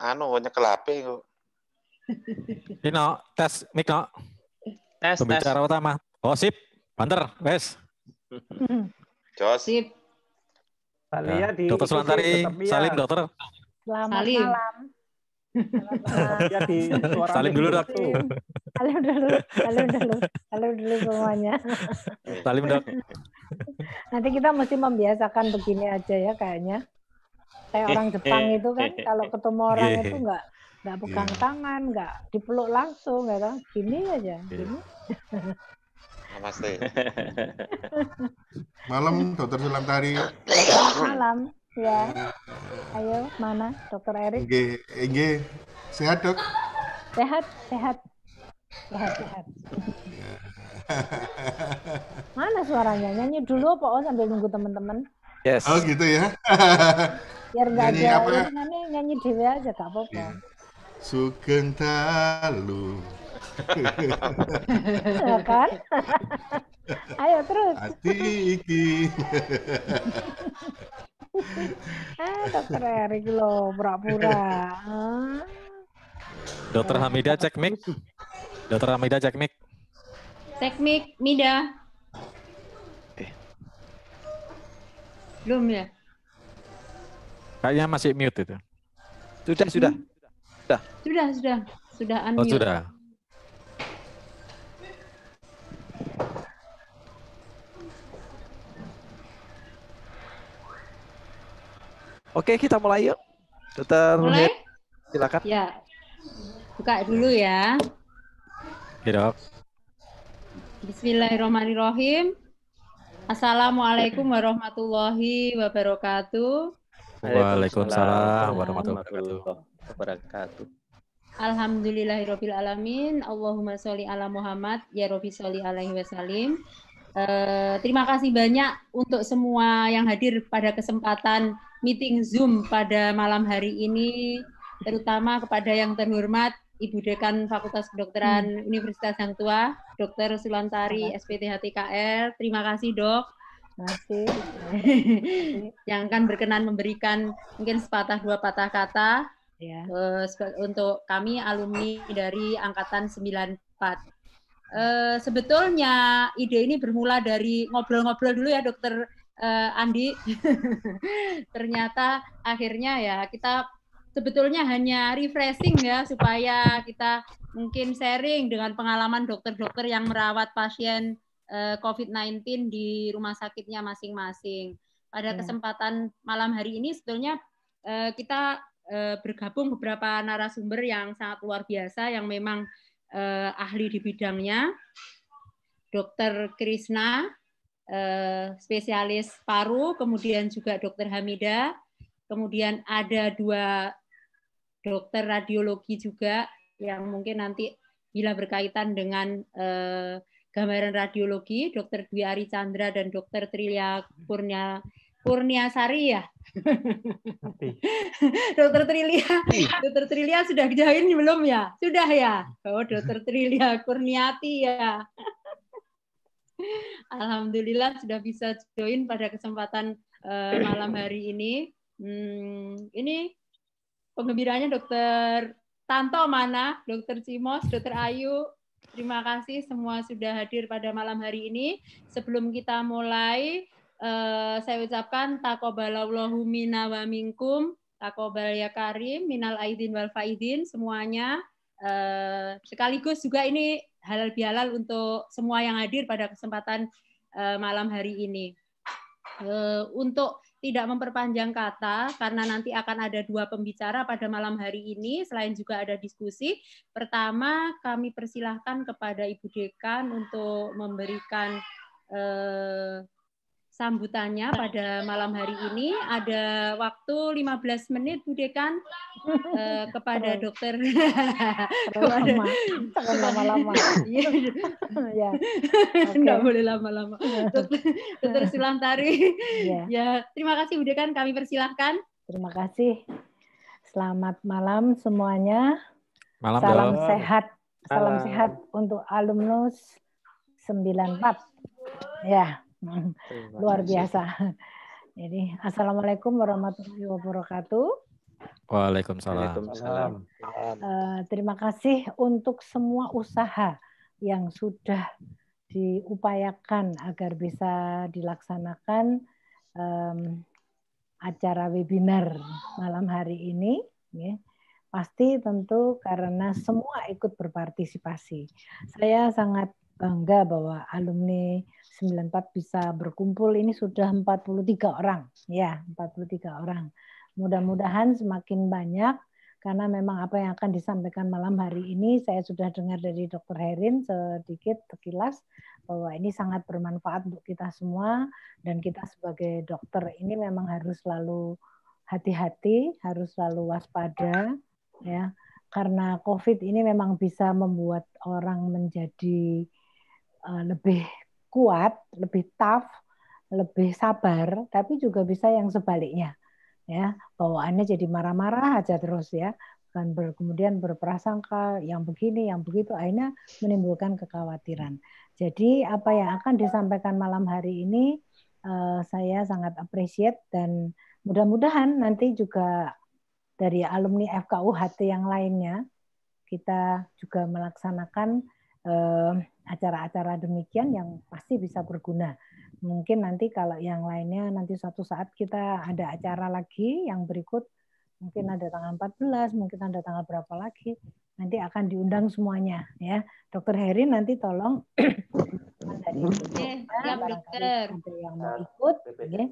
Ano, nyekelape kok. Ino, tes mic no. Tes, Pembicara tes. utama. Oh, sip. Banter, wes. Jos. Sip. ya. di Dokter Sulantari, Salim dokter. Selamat Salim. malam. Salim dulu dok. Salim dulu, salim dulu, salim dulu semuanya. Salim dok. Nanti kita mesti membiasakan begini aja ya kayaknya kayak orang Jepang itu kan kalau ketemu orang iya. itu nggak nggak pegang yeah. tangan nggak dipeluk langsung nggak kan gini aja iya. gini namaste malam dokter tari. malam ya iya. ayo mana dokter Erik G G sehat dok sehat sehat sehat sehat mana suaranya nyanyi dulu pak oh sambil nunggu teman-teman Yes. Oh gitu ya biar nggak ada apa? Nyanyi, nyanyi dewe aja gak apa-apa yeah. Sugeng Talu, ya kan? Ayo terus. Hati iki. ah, dokter Erik lo pura-pura. Ah. Dokter Hamida cek mic. Dokter Hamida cek mic. Cek mic, Mida. Eh. Belum ya? Kayaknya masih mute itu. Sudah, sudah. Hmm. Sudah. Sudah, sudah. Sudah oh, unmute. Oh, sudah. Oke, kita mulai yuk. Dokter mulai? silakan. Ya. Buka dulu ya. Oke, Dok. Bismillahirrahmanirrahim. Assalamualaikum warahmatullahi wabarakatuh. Waalaikumsalam warahmatullahi wabarakatuh. Alhamdulillahirabbil alamin. Allahumma sholli ala Muhammad ya Rabbi sholli alaihi wasallim. Uh, eh, terima kasih banyak untuk semua yang hadir pada kesempatan meeting Zoom pada malam hari ini, terutama kepada yang terhormat Ibu Dekan Fakultas Kedokteran hmm. Universitas Yang Tua, Dr. Sulantari, SPTH HTKL. Terima kasih, Dok. Masih. yang akan berkenan memberikan mungkin sepatah dua patah kata ya. uh, untuk kami alumni dari angkatan 94. Uh, eh, sebetulnya ide ini bermula dari ngobrol-ngobrol dulu ya dokter uh, Andi. Ternyata akhirnya ya kita sebetulnya hanya refreshing ya supaya kita mungkin sharing dengan pengalaman dokter-dokter yang merawat pasien Eh, COVID-19 di rumah sakitnya masing-masing. Pada iya. kesempatan malam hari ini sebetulnya eh, kita eh, bergabung beberapa narasumber yang sangat luar biasa yang memang ahli di bidangnya. Dr. Krishna, spesialis paru, kemudian juga Dokter Hamida, kemudian ada dua dokter radiologi juga yang mungkin nanti bila berkaitan dengan eh, Gambaran Radiologi, Dr. Dwi Ari Chandra dan Dr. Trilia Kurnia Kurniasari ya. dokter Trilia, dokter Trilia sudah dijahit belum ya? Sudah ya. Oh, dokter Trilia Kurniati ya. Alhamdulillah sudah bisa join pada kesempatan uh, malam hari ini. Hmm, ini penggembiranya dokter Tanto mana? Dokter Cimos, dokter Ayu, Terima kasih semua sudah hadir pada malam hari ini. Sebelum kita mulai, eh, saya ucapkan takobalallahu minna wa minkum, takobal ya karim, minal aidin wal faidin semuanya. Eh, sekaligus juga ini halal bihalal untuk semua yang hadir pada kesempatan eh, malam hari ini. untuk tidak memperpanjang kata karena nanti akan ada dua pembicara pada malam hari ini selain juga ada diskusi. Pertama, kami persilahkan kepada Ibu Dekan untuk memberikan eh, sambutannya nah. pada malam hari ini. Ada waktu 15 menit Bu Dekan uh, kepada dokter kepada, lama. lama iya. ya. ya. Enggak boleh lama-lama. dokter, dokter Silantari. Ya. ya, terima kasih Bu Dekan kami persilahkan. Terima kasih. Selamat malam semuanya. Malam, Salam malam. sehat. Salam Salam sehat untuk alumnus 94. Ya. Luar biasa. Jadi assalamualaikum warahmatullahi wabarakatuh. Waalaikumsalam. Waalaikumsalam. Uh, terima kasih untuk semua usaha yang sudah diupayakan agar bisa dilaksanakan um, acara webinar malam hari ini. Ya. Pasti tentu karena semua ikut berpartisipasi. Saya sangat bangga bahwa alumni 94 bisa berkumpul ini sudah 43 orang ya 43 orang mudah-mudahan semakin banyak karena memang apa yang akan disampaikan malam hari ini saya sudah dengar dari dokter Herin sedikit sekilas bahwa ini sangat bermanfaat untuk kita semua dan kita sebagai dokter ini memang harus selalu hati-hati, harus selalu waspada ya. Karena Covid ini memang bisa membuat orang menjadi eh, lebih kuat, lebih tough, lebih sabar, tapi juga bisa yang sebaliknya. Ya, bawaannya jadi marah-marah aja terus ya, kan ber, kemudian berprasangka yang begini, yang begitu, akhirnya menimbulkan kekhawatiran. Jadi apa yang akan disampaikan malam hari ini uh, saya sangat appreciate dan mudah-mudahan nanti juga dari alumni FKUHT yang lainnya kita juga melaksanakan uh, acara-acara demikian yang pasti bisa berguna. Mungkin nanti kalau yang lainnya nanti suatu saat kita ada acara lagi yang berikut mungkin ada tanggal 14, mungkin ada tanggal berapa lagi, nanti akan diundang semuanya ya. Dokter Heri nanti tolong dari eh, ya, dokter. yang mau ikut, ya.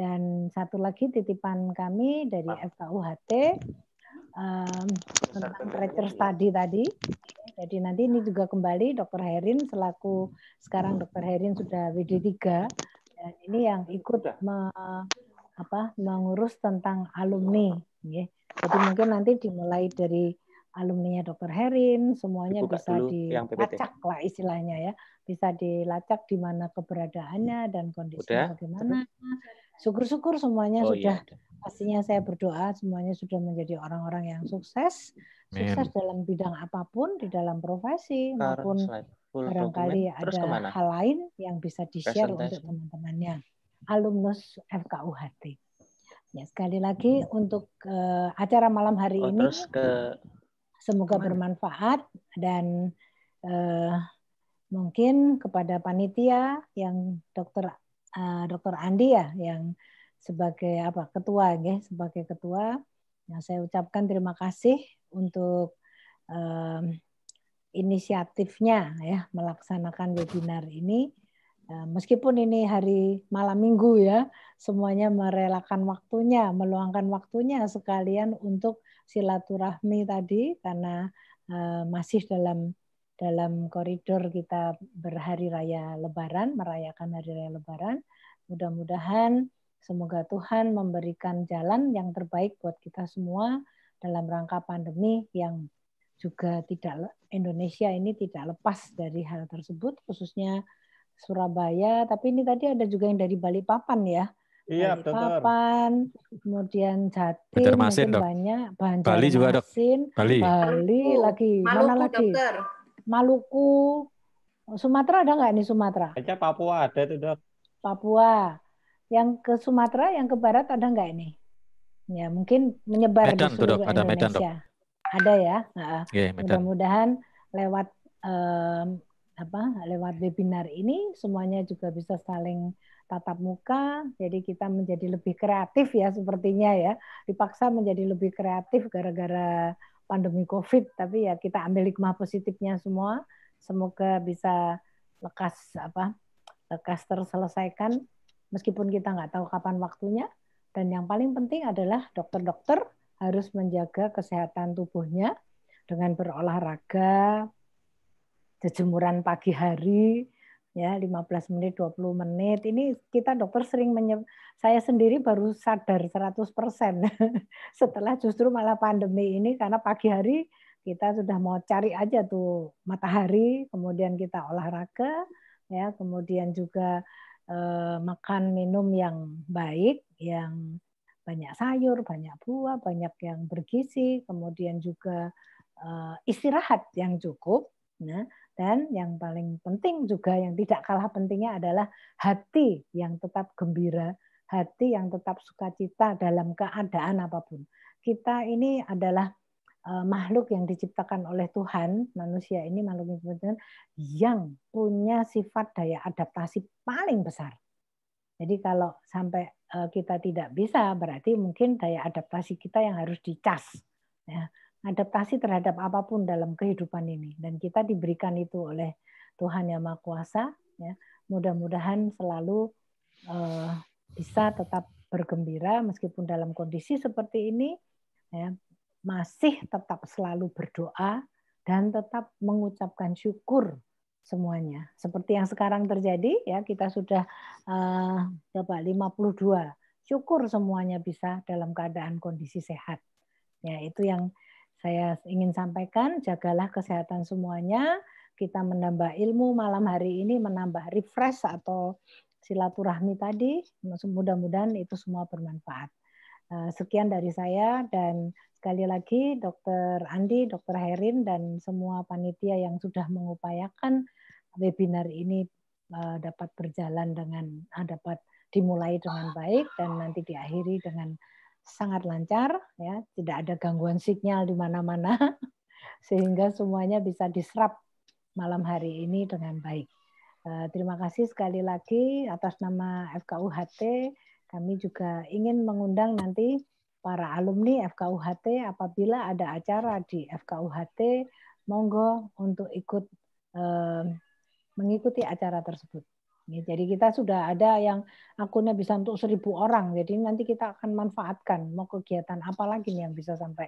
dan satu lagi titipan kami dari FKUHT um, tentang literature study tadi. Jadi nanti ini juga kembali Dr. Herin selaku sekarang Dr. Herin sudah WD3 dan ini yang ikut me, apa, mengurus tentang alumni. Ya. Jadi mungkin nanti dimulai dari alumninya Dr. Herin, semuanya Dibuka bisa dilacak lah istilahnya ya, bisa dilacak di mana keberadaannya dan kondisinya Udah. bagaimana. Nah, syukur-syukur semuanya oh, iya, sudah iya. pastinya saya berdoa semuanya sudah menjadi orang-orang yang sukses, Amin. sukses dalam bidang apapun di dalam profesi maupun barangkali ada kemana? hal lain yang bisa di-share untuk teman-temannya alumnus FKUHT. Ya, sekali lagi hmm. untuk uh, acara malam hari oh, ini ke... semoga kemana? bermanfaat dan uh, mungkin kepada panitia yang Dr uh, eh, Dr. Andi ya yang sebagai apa ketua ya sebagai ketua yang nah, saya ucapkan terima kasih untuk um, inisiatifnya ya melaksanakan webinar ini uh, meskipun ini hari malam minggu ya semuanya merelakan waktunya meluangkan waktunya sekalian untuk silaturahmi tadi karena uh, masih dalam dalam koridor kita berhari raya Lebaran, merayakan hari raya Lebaran. Mudah-mudahan semoga Tuhan memberikan jalan yang terbaik buat kita semua dalam rangka pandemi yang juga tidak Indonesia ini tidak lepas dari hal tersebut khususnya Surabaya, tapi ini tadi ada juga yang dari Balikpapan ya. Iya, Balikpapan, betul. kemudian Jatim, Banjarmasin, banyak, Banjarmasin, Bali juga ada Bali, Bali lagi, Maluku, mana lagi? Dokter. Maluku, Sumatera ada nggak nih Sumatera? Aja Papua ada tuh dok. Papua. Yang ke Sumatera, yang ke barat ada nggak ini? Ya mungkin menyebar Medan, di seluruh Ada Indonesia. dok. Ada ya. Nah, yeah, iya, Mudah-mudahan lewat um, apa? Lewat webinar ini semuanya juga bisa saling tatap muka. Jadi kita menjadi lebih kreatif ya sepertinya ya. Dipaksa menjadi lebih kreatif gara-gara pandemi COVID, tapi ya kita ambil hikmah positifnya semua. Semoga bisa lekas apa lekas terselesaikan meskipun kita nggak tahu kapan waktunya. Dan yang paling penting adalah dokter-dokter harus menjaga kesehatan tubuhnya dengan berolahraga, jemuran pagi hari, ya 15 menit 20 menit ini kita dokter sering menyeb... saya sendiri baru sadar 100% setelah justru malah pandemi ini karena pagi hari kita sudah mau cari aja tuh matahari kemudian kita olahraga ya kemudian juga eh, makan minum yang baik yang banyak sayur banyak buah banyak yang bergizi kemudian juga eh, istirahat yang cukup nah dan yang paling penting juga yang tidak kalah pentingnya adalah hati yang tetap gembira, hati yang tetap sukacita dalam keadaan apapun. Kita ini adalah eh, makhluk yang diciptakan oleh Tuhan, manusia ini makhluk yang yang punya sifat daya adaptasi paling besar. Jadi kalau sampai eh, kita tidak bisa berarti mungkin daya adaptasi kita yang harus dicas. Ya adaptasi terhadap apapun dalam kehidupan ini dan kita diberikan itu oleh Tuhan Yang Maha Kuasa ya mudah-mudahan selalu uh, bisa tetap bergembira meskipun dalam kondisi seperti ini ya masih tetap selalu berdoa dan tetap mengucapkan syukur semuanya seperti yang sekarang terjadi ya kita sudah uh, coba 52 syukur semuanya bisa dalam keadaan kondisi sehat ya itu yang saya ingin sampaikan, jagalah kesehatan semuanya. Kita menambah ilmu malam hari ini, menambah refresh atau silaturahmi tadi. Mudah-mudahan itu semua bermanfaat. Eh, sekian dari saya dan sekali lagi Dr. Andi, Dr. Herin dan semua panitia yang sudah mengupayakan webinar ini eh, dapat berjalan dengan eh, dapat dimulai dengan baik dan nanti diakhiri dengan sangat lancar, ya tidak ada gangguan sinyal di mana-mana, sehingga semuanya bisa diserap malam hari ini dengan baik. Eh, terima kasih sekali lagi atas nama FKUHT. Kami juga ingin mengundang nanti para alumni FKUHT apabila ada acara di FKUHT, monggo untuk ikut eh, mengikuti acara tersebut. Ya, jadi kita sudah ada yang akunnya bisa untuk seribu orang. Jadi nanti kita akan manfaatkan mau kegiatan apa lagi nih yang bisa sampai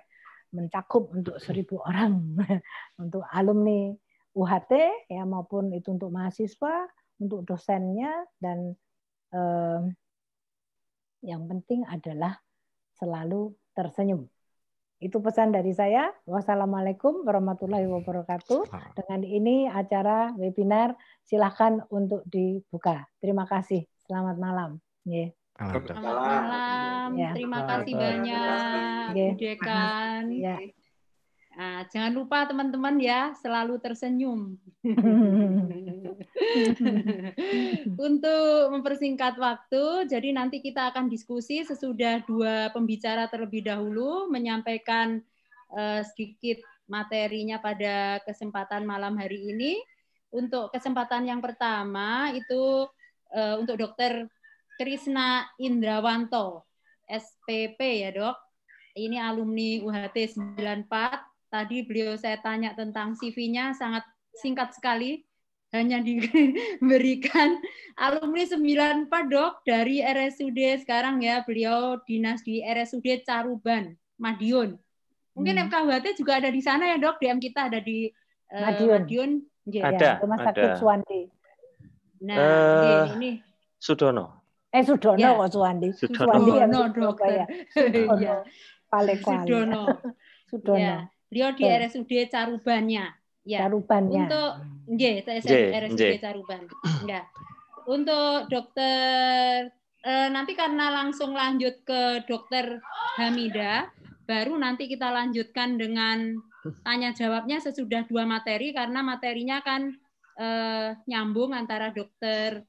mencakup untuk seribu orang untuk alumni UHT ya maupun itu untuk mahasiswa, untuk dosennya dan eh, yang penting adalah selalu tersenyum. Itu pesan dari saya. Wassalamualaikum warahmatullahi wabarakatuh. Dengan ini acara webinar silahkan untuk dibuka. Terima kasih. Selamat malam. Yeah. Selamat malam. Iya. Terima kasih banyak, Yeah. Dekan. Iya. Nah, jangan lupa teman-teman ya, selalu tersenyum. Untuk mempersingkat waktu, jadi nanti kita akan diskusi sesudah dua pembicara terlebih dahulu menyampaikan uh, sedikit materinya pada kesempatan malam hari ini. Untuk kesempatan yang pertama itu uh, untuk Dr. Krisna Indrawanto, SPP ya dok. Ini alumni UHT 94 Tadi beliau saya tanya tentang CV-nya sangat ya. singkat sekali, hanya diberikan alumni 94 dok dari RSUD sekarang ya beliau dinas di RSUD Caruban Madiun mungkin hmm. FKHT juga ada di sana ya dok DM kita ada di uh, Madiun, Madiun. Ya, ada ya, Rumah Sakit ada. Suwandi nah uh, eh, ini, ini Sudono eh Sudono ya. kok Suwandi Sudono, Suwandi Sudono, ya, Sudono. Sudono. Ya. Iya. Sudono. Sudono. Ya. Beliau di RSUD Carubannya. Ya. Carubannya. Untuk nggih, RSUD Caruban. Ya. Untuk dokter eh, nanti karena langsung lanjut ke dokter Hamida, baru nanti kita lanjutkan dengan tanya jawabnya sesudah dua materi karena materinya kan eh, nyambung antara dokter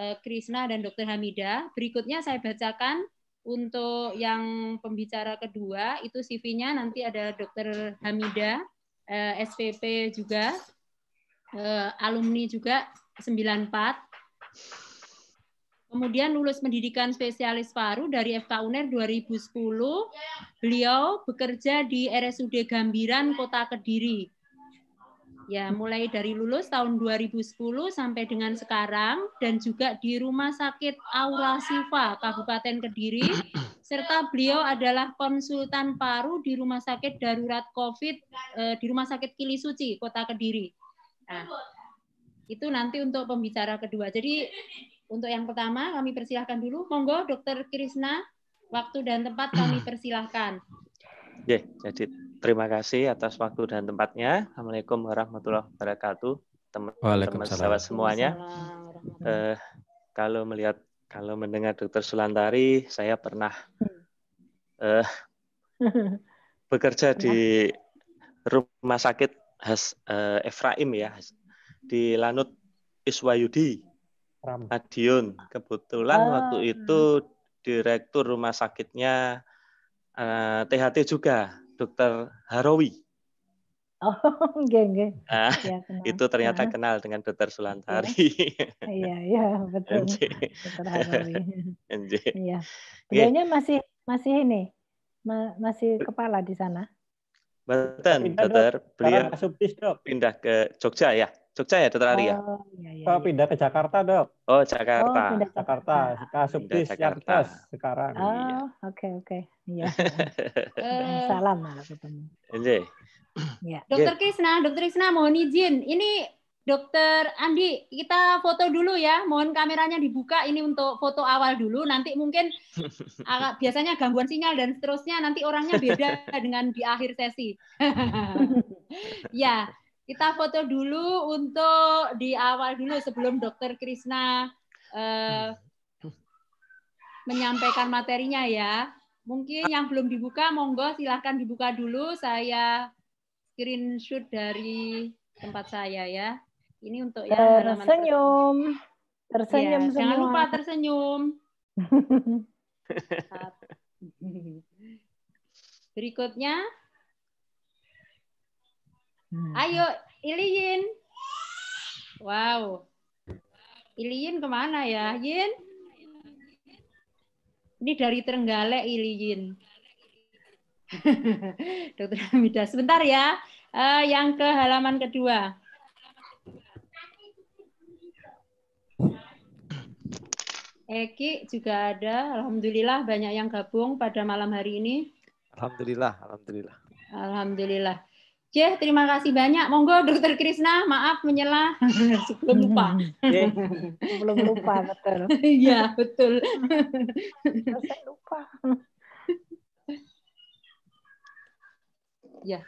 eh, Krishna dan dokter Hamida. Berikutnya saya bacakan untuk yang pembicara kedua itu CV-nya nanti ada Dr. Hamida, eh, SPP juga, eh, alumni juga 94. Kemudian lulus pendidikan spesialis paru dari FK UNER 2010. Beliau bekerja di RSUD Gambiran Kota Kediri ya hmm. mulai dari lulus tahun 2010 sampai dengan sekarang dan juga di Rumah Sakit Aura Siva Kabupaten Kediri serta beliau adalah konsultan paru di Rumah Sakit Darurat Covid eh, di Rumah Sakit Kili Suci Kota Kediri. Nah, itu nanti untuk pembicara kedua. Jadi untuk yang pertama kami persilahkan dulu monggo Dokter Krisna waktu dan tempat kami persilahkan. Oke, yeah, jadi Terima kasih atas waktu dan tempatnya. Assalamualaikum warahmatullahi wabarakatuh. Teman-teman sahabat semuanya. Eh, kalau melihat, kalau mendengar Dokter Sulantari, saya pernah hmm. eh, bekerja di rumah sakit Has, eh, Efraim ya di Lanut Iswayudi, Madiun. Kebetulan ah. waktu itu direktur rumah sakitnya uh, eh, THT juga dokter Harowi. Oh, geng-geng. Nah, ya, itu ternyata nah. kenal dengan dokter Sulantari. Iya, iya, iya betul. dokter Harawi. Iya. Beliaunya masih masih ini, ma masih kepala di sana. Betul. dokter. Beliau pindah ke Jogja ya. Jogja ya dokter Ari ya? Oh, iya, iya, oh, iya. pindah ke Jakarta dok. Oh Jakarta. Oh, pindah ke Jakarta. sekarang. Oh iya. oke oke. Iya. Eh. Salam malam ketemu. Ya. Dokter Krisna, dokter Krisna mohon izin. Ini Dokter Andi, kita foto dulu ya. Mohon kameranya dibuka ini untuk foto awal dulu. Nanti mungkin agak ah, biasanya gangguan sinyal dan seterusnya nanti orangnya beda dengan di akhir sesi. ya, kita foto dulu untuk di awal dulu sebelum dokter Krisna uh, menyampaikan materinya ya. Mungkin yang belum dibuka, monggo silahkan dibuka dulu. Saya screenshot dari tempat saya ya. Ini untuk yang eh, tersenyum. Tersenyum ya, Jangan lupa tersenyum. Berikutnya. Hmm. Ayo, Iliyin. Wow. Iliyin kemana ya, Yin? Ini dari Trenggalek, Iliyin. Dokter Hamidah, sebentar ya. Uh, yang ke halaman kedua. Eki juga ada. Alhamdulillah banyak yang gabung pada malam hari ini. Alhamdulillah, alhamdulillah. Alhamdulillah. Ya, terima kasih banyak. Monggo Dokter Krisna, maaf menyela sebelum lupa. Iya. belum lupa, betul. Iya, betul. Saya lupa. Ya.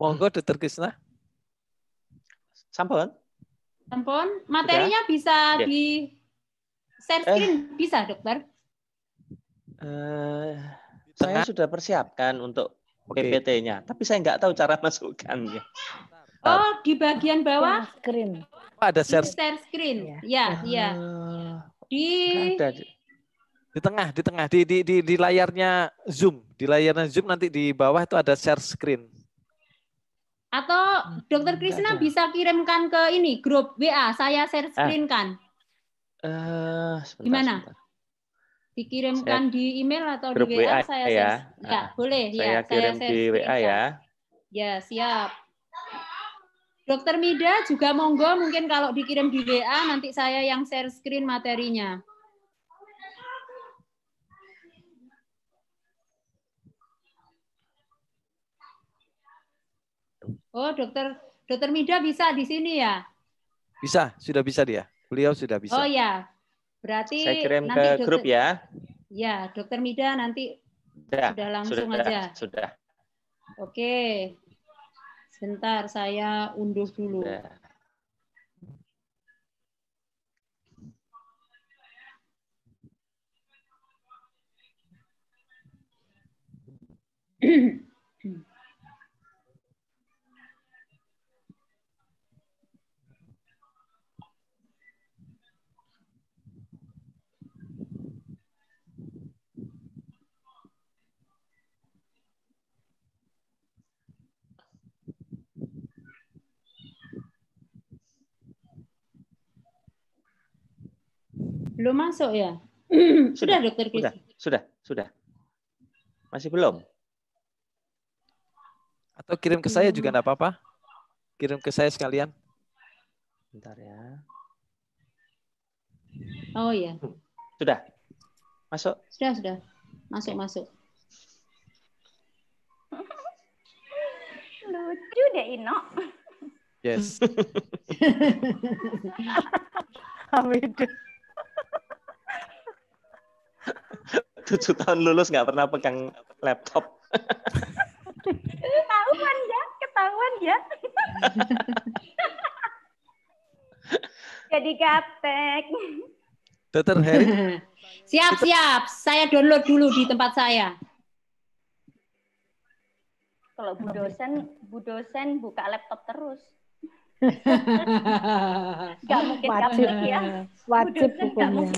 Monggo Dokter Krisna. Sampun. Sampun. Materinya Sudah. bisa yeah. di share eh. screen eh. bisa, Dokter? Uh, saya sudah persiapkan untuk okay. PPT-nya, tapi saya nggak tahu cara masukkannya. Oh, di bagian bawah screen. Oh, ada share, di share screen. Ya, ya. Uh, Di ada. di tengah, di tengah di, di di di layarnya Zoom, di layarnya Zoom nanti di bawah itu ada share screen. Atau hmm, Dokter Krisna bisa kirimkan ke ini grup WA, saya share ah. screen kan. Eh, uh, Gimana? Dikirimkan saya, di email atau di WA, WA saya ya. ya ah, ya, boleh saya ya. Kirim saya di WA kan. ya. Ya, siap. Dokter Mida juga monggo mungkin kalau dikirim di WA nanti saya yang share screen materinya. Oh, dokter dokter Mida bisa di sini ya? Bisa, sudah bisa dia. Beliau sudah bisa. Oh ya. Berarti Saya kirim nanti ke dokter, grup ya. Iya, ya, dokter Mida nanti sudah, sudah langsung sudah, aja. Sudah. Oke. Sebentar saya unduh dulu. Sudah. mm Belum masuk ya? sudah, dokter Sudah, sudah, sudah. Masih belum? Atau kirim ke saya juga enggak apa-apa? Kirim ke saya sekalian. Bentar ya. Oh ya. Sudah. Masuk. Sudah, sudah. Masuk, masuk. Lucu deh Ino. Yes. Amin. tujuh tahun lulus nggak pernah pegang laptop. ketahuan ya, ketahuan ya. Jadi gaptek. Dokter Heri. siap, siap. Saya download dulu di tempat saya. Kalau Bu dosen, Bu dosen buka laptop terus. Gak mungkin wajib, ya. Wajib Udah, hukumnya. Ya.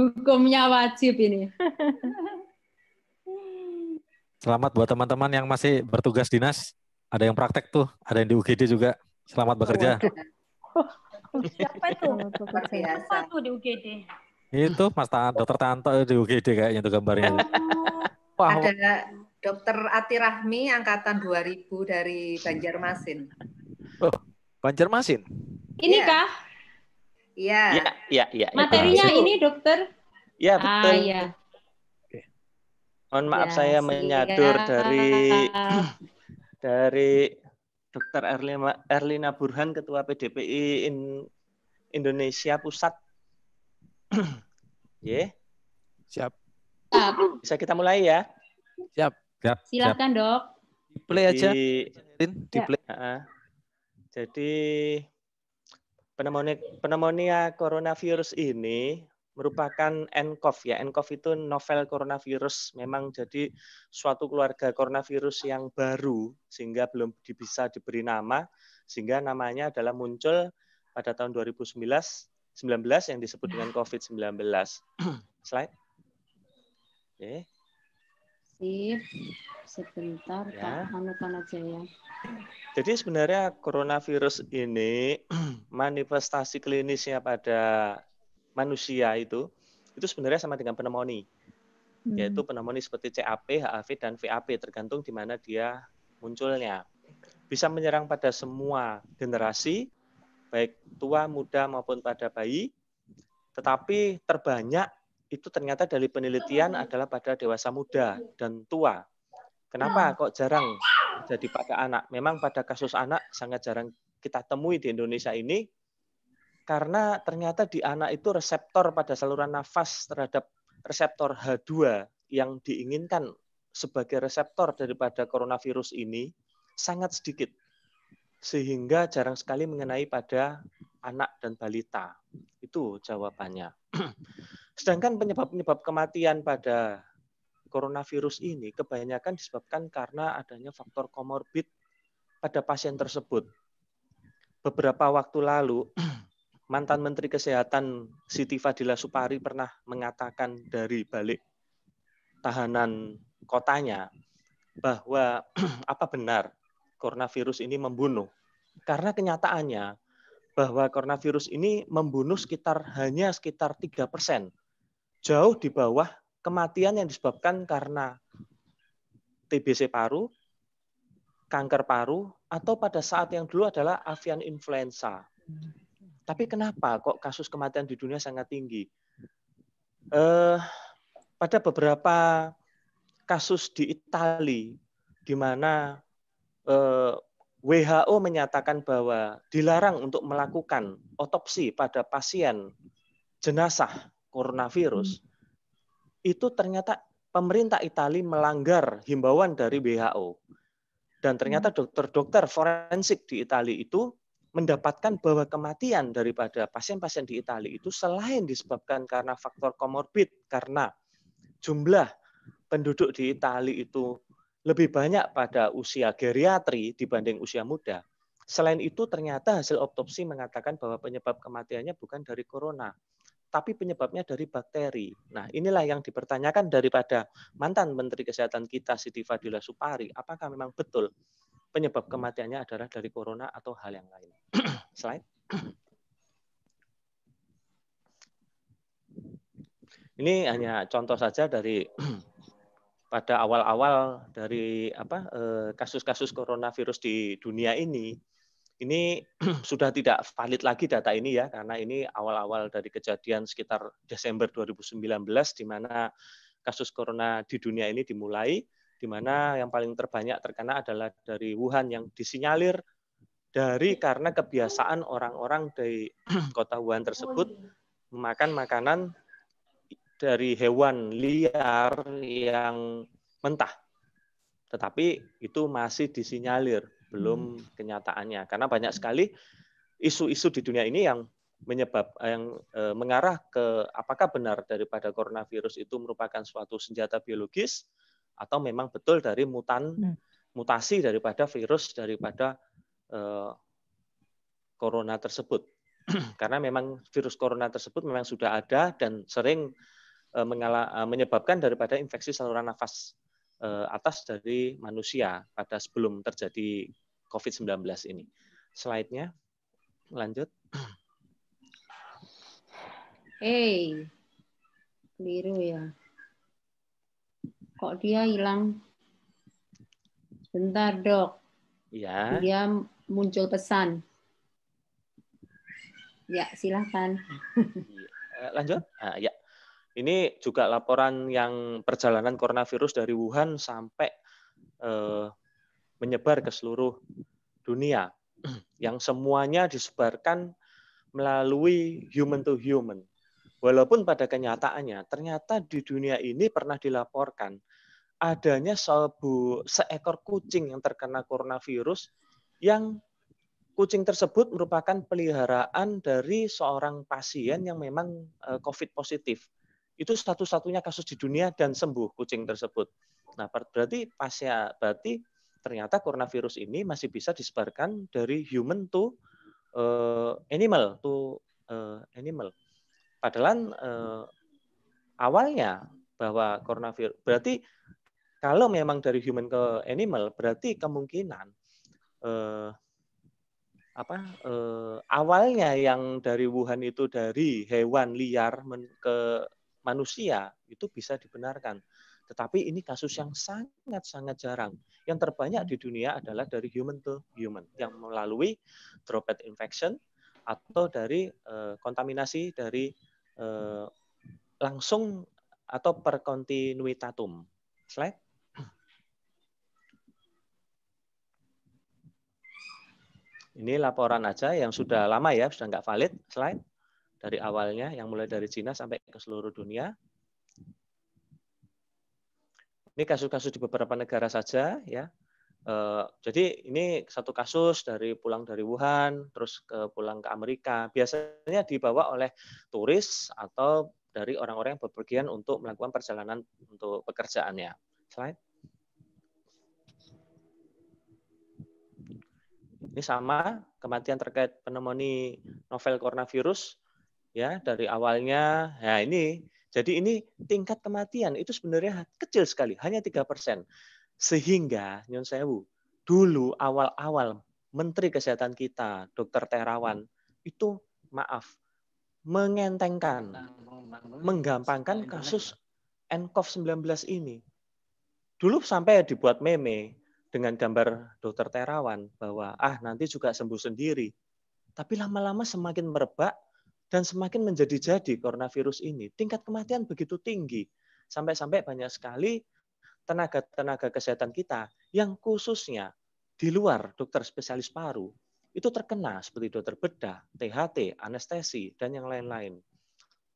hukumnya wajib ini. Selamat buat teman-teman yang masih bertugas dinas. Ada yang praktek tuh, ada yang di UGD juga. Selamat bekerja. Siapa itu? Siapa tuh di UGD? Itu Mas Tan, Dokter Tanto di UGD kayaknya itu gambarnya. Wah. Oh. Ada Dokter Ati Rahmi angkatan 2000 dari Banjarmasin. Oh. Banjarmasin. Ini iya. kah? Iya. Iya, iya, iya. iya. Materinya ya. ini, Dokter? Iya, betul. Ah, iya. Oke. Mohon iya, maaf ya, saya menyadur ya. dari dari Dokter Erlina, Erlina Burhan, Ketua PDPI in Indonesia Pusat. ya. yeah. Siap. Siap. Bisa kita mulai ya? Siap. Siap. Silakan, Dok. Di play aja. Di, di play. Ya. Uh -huh. Jadi pneumonia, pneumonia coronavirus ini merupakan nCoV ya. nCoV itu novel coronavirus. Memang jadi suatu keluarga coronavirus yang baru sehingga belum bisa diberi nama sehingga namanya adalah muncul pada tahun 2019 19 yang disebut dengan COVID-19. Slide. Okay. Sip, sebentar ya. Pak Hanukan aja ya. Jadi sebenarnya coronavirus ini manifestasi klinisnya pada manusia itu itu sebenarnya sama dengan pneumonia. Hmm. Yaitu pneumonia seperti CAP, HAV dan VAP tergantung di mana dia munculnya. Bisa menyerang pada semua generasi baik tua, muda maupun pada bayi. Tetapi terbanyak itu ternyata dari penelitian adalah pada dewasa muda dan tua. Kenapa nah. kok jarang jadi pada anak? Memang pada kasus anak sangat jarang kita temui di Indonesia ini karena ternyata di anak itu reseptor pada saluran nafas terhadap reseptor H2 yang diinginkan sebagai reseptor daripada coronavirus ini sangat sedikit sehingga jarang sekali mengenai pada anak dan balita. Itu jawabannya. Sedangkan penyebab-penyebab kematian pada coronavirus ini kebanyakan disebabkan karena adanya faktor komorbid pada pasien tersebut. Beberapa waktu lalu, mantan Menteri Kesehatan Siti Fadila Supari pernah mengatakan dari balik tahanan kotanya bahwa apa benar coronavirus ini membunuh. Karena kenyataannya bahwa coronavirus ini membunuh sekitar hanya sekitar 3% jauh di bawah kematian yang disebabkan karena TBC paru, kanker paru, atau pada saat yang dulu adalah avian influenza. Tapi kenapa kok kasus kematian di dunia sangat tinggi? Eh, pada beberapa kasus di Italia, di mana eh, WHO menyatakan bahwa dilarang untuk melakukan otopsi pada pasien jenazah coronavirus, hmm. itu ternyata pemerintah Italia melanggar himbauan dari WHO. Dan ternyata hmm. dokter-dokter forensik di Italia itu mendapatkan bahwa kematian daripada pasien-pasien di Italia itu selain disebabkan karena faktor komorbid, karena jumlah penduduk di Italia itu lebih banyak pada usia geriatri dibanding usia muda. Selain itu ternyata hasil otopsi mengatakan bahwa penyebab kematiannya bukan dari corona, tapi penyebabnya dari bakteri. Nah, inilah yang dipertanyakan daripada mantan Menteri Kesehatan kita Siti Fadila Supari, apakah memang betul penyebab kematiannya adalah dari corona atau hal yang lain. Slide. Ini hanya contoh saja dari pada awal-awal dari apa eh, kasus-kasus coronavirus di dunia ini ini sudah tidak valid lagi data ini ya, karena ini awal-awal dari kejadian sekitar Desember 2019 di mana kasus corona di dunia ini dimulai, di mana yang paling terbanyak terkena adalah dari Wuhan yang disinyalir dari karena kebiasaan orang-orang dari kota Wuhan tersebut oh, memakan makanan dari hewan liar yang mentah. Tetapi itu masih disinyalir belum hmm. kenyataannya karena banyak sekali isu-isu di dunia ini yang menyebab yang e, mengarah ke apakah benar daripada coronavirus itu merupakan suatu senjata biologis atau memang betul dari mutan hmm. mutasi daripada virus daripada e, corona tersebut karena memang virus corona tersebut memang sudah ada dan sering e, e, menyebabkan daripada infeksi saluran nafas Eh, atas dari manusia pada sebelum terjadi COVID-19 ini. Slide-nya, lanjut. Hey, keliru ya. Kok dia hilang? Bentar dok. Iya. Dia muncul pesan. Ya, silahkan. Iya. Eh, lanjut. Ah ya, ini juga laporan yang perjalanan coronavirus dari Wuhan sampai eh, menyebar ke seluruh dunia, yang semuanya disebarkan melalui human to human. Walaupun pada kenyataannya ternyata di dunia ini pernah dilaporkan adanya sebu, seekor kucing yang terkena coronavirus yang kucing tersebut merupakan peliharaan dari seorang pasien yang memang eh, COVID positif itu satu-satunya kasus di dunia dan sembuh kucing tersebut. Nah, berarti pasca berarti ternyata coronavirus ini masih bisa disebarkan dari human to uh, animal to uh, animal. Padahal uh, awalnya bahwa coronavirus berarti kalau memang dari human ke animal berarti kemungkinan uh, apa eh, awalnya yang dari Wuhan itu dari hewan liar ke manusia itu bisa dibenarkan. Tetapi ini kasus yang sangat-sangat jarang. Yang terbanyak di dunia adalah dari human to human yang melalui droplet infection atau dari uh, kontaminasi dari uh, langsung atau per continuitatum. Slide. Ini laporan aja yang sudah lama ya, sudah nggak valid. Slide dari awalnya yang mulai dari Cina sampai ke seluruh dunia. Ini kasus-kasus di beberapa negara saja ya. Eh, jadi ini satu kasus dari pulang dari Wuhan, terus ke pulang ke Amerika. Biasanya dibawa oleh turis atau dari orang-orang yang berpergian untuk melakukan perjalanan untuk pekerjaannya. Slide. Ini sama, kematian terkait pneumonia novel coronavirus ya dari awalnya ya ini jadi ini tingkat kematian itu sebenarnya kecil sekali hanya tiga persen sehingga nyon sewu dulu awal-awal menteri kesehatan kita dokter Terawan itu maaf mengentengkan menggampangkan kasus NCOV 19 ini dulu sampai dibuat meme dengan gambar dokter Terawan bahwa ah nanti juga sembuh sendiri tapi lama-lama semakin merebak dan semakin menjadi-jadi coronavirus ini, tingkat kematian begitu tinggi. Sampai-sampai banyak sekali tenaga-tenaga kesehatan kita yang khususnya di luar dokter spesialis paru itu terkena seperti dokter bedah, THT, anestesi, dan yang lain-lain.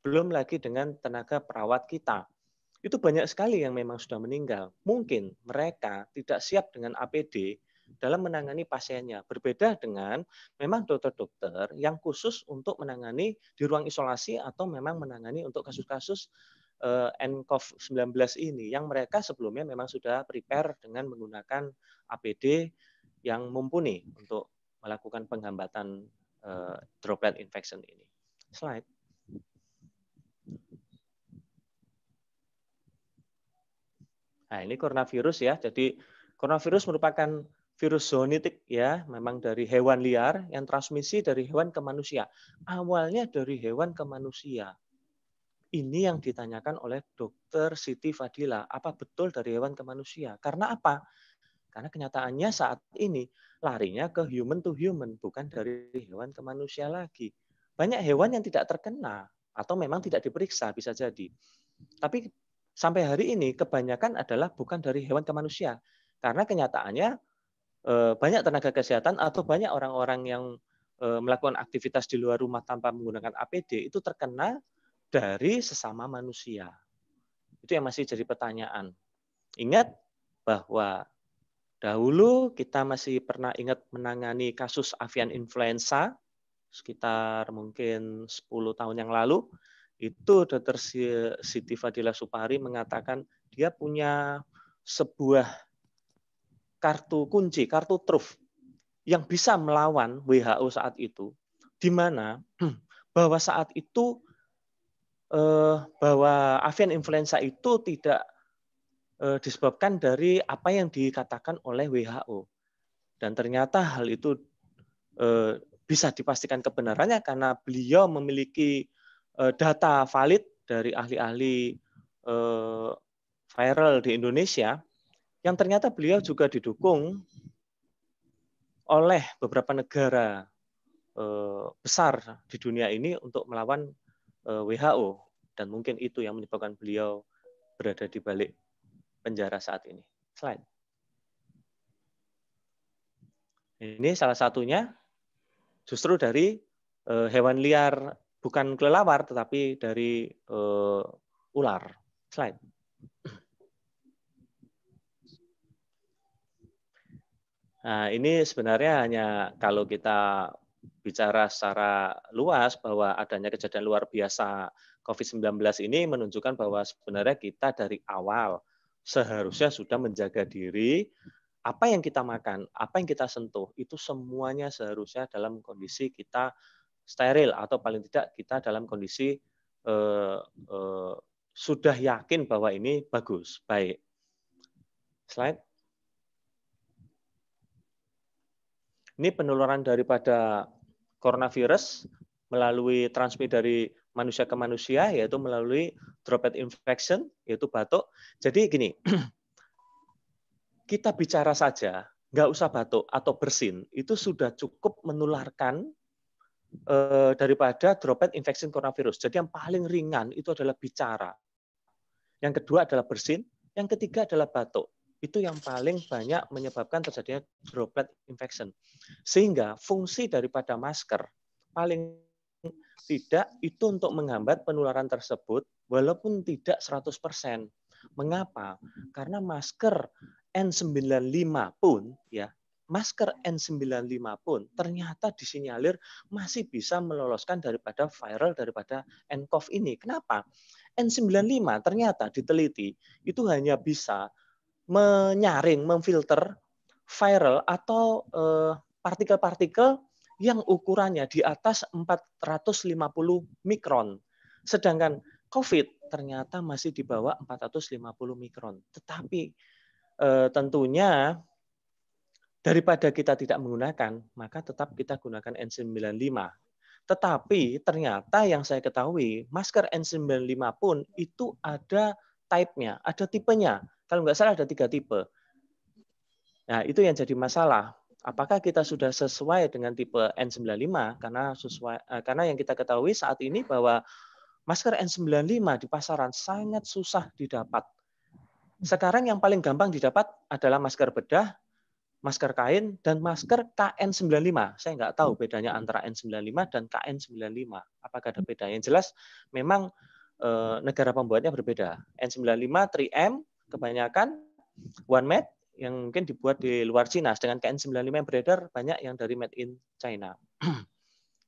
Belum lagi dengan tenaga perawat kita. Itu banyak sekali yang memang sudah meninggal. Mungkin mereka tidak siap dengan APD dalam menangani pasiennya. Berbeda dengan memang dokter-dokter yang khusus untuk menangani di ruang isolasi atau memang menangani untuk kasus-kasus eh, nCoV-19 ini yang mereka sebelumnya memang sudah prepare dengan menggunakan APD yang mumpuni untuk melakukan penghambatan eh, droplet infection ini. Slide. Nah, ini coronavirus ya. Jadi coronavirus merupakan virus zoonotik ya, memang dari hewan liar yang transmisi dari hewan ke manusia. Awalnya dari hewan ke manusia. Ini yang ditanyakan oleh dokter Siti Fadila, apa betul dari hewan ke manusia? Karena apa? Karena kenyataannya saat ini larinya ke human to human, bukan dari hewan ke manusia lagi. Banyak hewan yang tidak terkena atau memang tidak diperiksa bisa jadi. Tapi sampai hari ini kebanyakan adalah bukan dari hewan ke manusia. Karena kenyataannya Eh, banyak tenaga kesehatan atau banyak orang-orang yang eh, melakukan aktivitas di luar rumah tanpa menggunakan APD itu terkena dari sesama manusia. Itu yang masih jadi pertanyaan. Ingat bahwa dahulu kita masih pernah ingat menangani kasus avian influenza sekitar mungkin 10 tahun yang lalu itu Dr. Siti Fadila Supari mengatakan dia punya sebuah kartu kunci, kartu truf yang bisa melawan WHO saat itu, di mana bahwa saat itu eh, bahwa avian influenza itu tidak eh, disebabkan dari apa yang dikatakan oleh WHO, dan ternyata hal itu eh, bisa dipastikan kebenarannya karena beliau memiliki data valid dari ahli-ahli viral di Indonesia yang ternyata beliau juga didukung oleh beberapa negara eh, besar di dunia ini untuk melawan eh, WHO dan mungkin itu yang menyebabkan beliau berada di balik penjara saat ini. Slide. Ini salah satunya justru dari eh, hewan liar bukan kelelawar tetapi dari ular. Slide. Nah, ini sebenarnya hanya kalau kita bicara secara luas bahwa adanya kejadian luar biasa COVID-19 ini menunjukkan bahwa sebenarnya kita dari awal seharusnya sudah menjaga diri apa yang kita makan, apa yang kita sentuh itu semuanya seharusnya dalam kondisi kita steril atau paling tidak kita dalam kondisi eh, eh, sudah yakin bahwa ini bagus, baik. Slide. Ini penularan daripada coronavirus melalui transmisi dari manusia ke manusia yaitu melalui droplet infection yaitu batuk. Jadi gini, kita bicara saja, nggak usah batuk atau bersin, itu sudah cukup menularkan eh, daripada droplet infection coronavirus. Jadi yang paling ringan itu adalah bicara. Yang kedua adalah bersin, yang ketiga adalah batuk itu yang paling banyak menyebabkan terjadinya droplet infection. Sehingga fungsi daripada masker paling tidak itu untuk menghambat penularan tersebut walaupun tidak 100%. Mengapa? Karena masker N95 pun ya, masker N95 pun ternyata disinyalir masih bisa meloloskan daripada viral daripada NCOV ini. Kenapa? N95 ternyata diteliti itu hanya bisa menyaring, memfilter viral atau eh, partikel-partikel yang ukurannya di atas 450 mikron. Sedangkan COVID ternyata masih di bawah 450 mikron. Tetapi eh, tentunya daripada kita tidak menggunakan, maka tetap kita gunakan N95. Tetapi ternyata yang saya ketahui, masker N95 pun itu ada type-nya, ada tipenya. Kalau nggak salah ada tiga tipe. Nah, itu yang jadi masalah. Apakah kita sudah sesuai dengan tipe N95? Karena sesuai eh, karena yang kita ketahui saat ini bahwa masker N95 di pasaran sangat susah didapat. Sekarang yang paling gampang didapat adalah masker bedah, masker kain, dan masker KN95. Saya nggak tahu bedanya antara N95 dan KN95. Apakah ada bedanya? Yang jelas memang eh, negara pembuatnya berbeda. N95 3M kebanyakan one made yang mungkin dibuat di luar Cina. dengan KN95 yang beredar banyak yang dari made in China.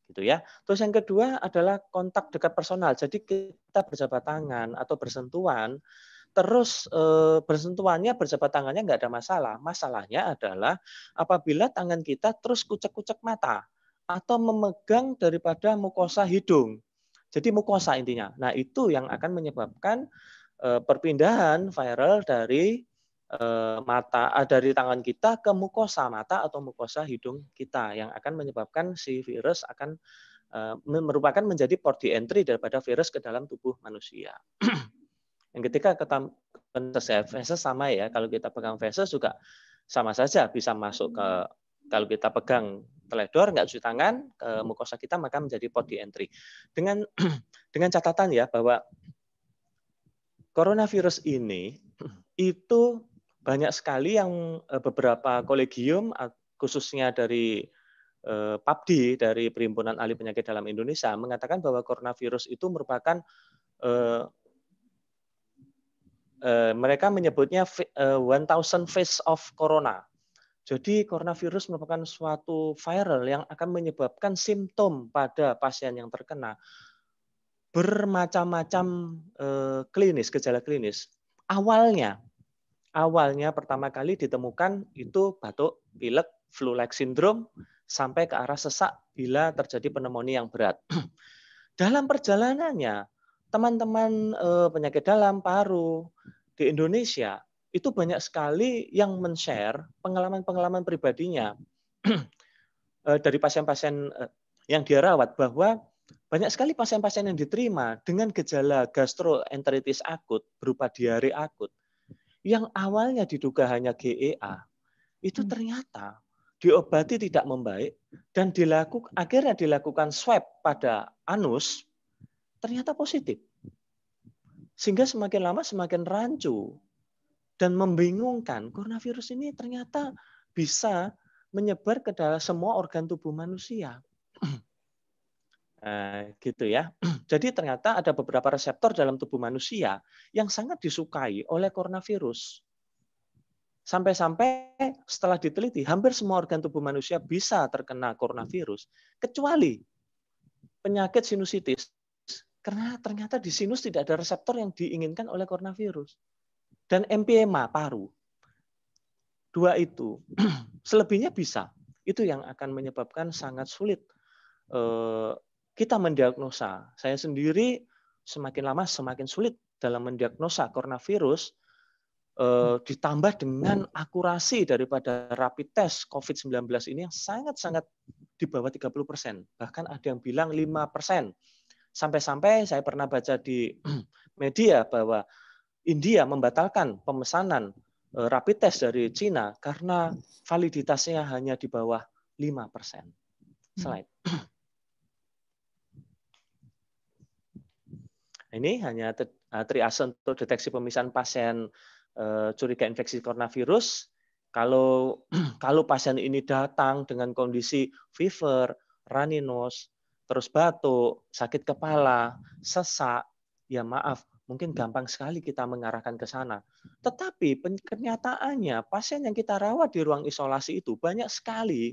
gitu ya. Terus yang kedua adalah kontak dekat personal. Jadi kita berjabat tangan atau bersentuhan, terus e, bersentuhannya berjabat tangannya nggak ada masalah. Masalahnya adalah apabila tangan kita terus kucek-kucek mata atau memegang daripada mukosa hidung. Jadi mukosa intinya. Nah, itu yang akan menyebabkan Eh, perpindahan viral dari eh, mata eh, dari tangan kita ke mukosa mata atau mukosa hidung kita yang akan menyebabkan si virus akan merupakan menjadi port di entry daripada virus ke dalam tubuh manusia. yang ketika kita feses sama ya, kalau kita pegang feses juga sama saja bisa masuk ke kalau kita pegang teledor nggak cuci tangan ke mukosa kita maka menjadi port di entry. Dengan dengan catatan ya bahwa coronavirus ini itu banyak sekali yang eh, beberapa kolegium khususnya dari eh, PAPDI dari Perhimpunan Ahli Penyakit Dalam Indonesia mengatakan bahwa coronavirus itu merupakan eh, mereka menyebutnya 1000 face of corona. Jadi coronavirus merupakan suatu viral yang akan menyebabkan simptom pada pasien yang terkena bermacam-macam eh, klinis, gejala klinis. Awalnya, awalnya pertama kali ditemukan itu batuk, pilek, flu-like syndrome, sampai ke arah sesak bila terjadi pneumonia yang berat. Dalam perjalanannya, teman-teman eh, penyakit dalam, paru, di Indonesia, itu banyak sekali yang men-share pengalaman-pengalaman pribadinya eh, dari pasien-pasien eh, yang dia rawat bahwa banyak sekali pasien-pasien yang diterima dengan gejala gastroenteritis akut berupa diare akut yang awalnya diduga hanya GEA itu hmm. ternyata diobati tidak membaik dan dilakukan akhirnya dilakukan swab pada anus ternyata positif sehingga semakin lama semakin rancu dan membingungkan coronavirus ini ternyata bisa menyebar ke dalam semua organ tubuh manusia Eh, gitu ya. Jadi ternyata ada beberapa reseptor dalam tubuh manusia yang sangat disukai oleh coronavirus. Sampai-sampai setelah diteliti, hampir semua organ tubuh manusia bisa terkena coronavirus, kecuali penyakit sinusitis. Karena ternyata di sinus tidak ada reseptor yang diinginkan oleh coronavirus. Dan MPMA, paru. Dua itu. Selebihnya bisa. Itu yang akan menyebabkan sangat sulit eh, kita mendiagnosa. Saya sendiri semakin lama semakin sulit dalam mendiagnosa coronavirus eh, hmm. ditambah dengan akurasi daripada rapid test COVID-19 ini yang sangat-sangat di bawah 30 persen. Bahkan ada yang bilang 5 persen. Sampai-sampai saya pernah baca di media bahwa India membatalkan pemesanan eh, rapid test dari Cina karena validitasnya hanya di bawah 5 persen. Hmm. Slide. ini hanya eh, triase untuk deteksi pemisahan pasien eh, curiga infeksi coronavirus. Kalau kalau pasien ini datang dengan kondisi fever, runny nose, terus batuk, sakit kepala, sesak, ya maaf, mungkin gampang sekali kita mengarahkan ke sana. Tetapi kenyataannya pasien yang kita rawat di ruang isolasi itu banyak sekali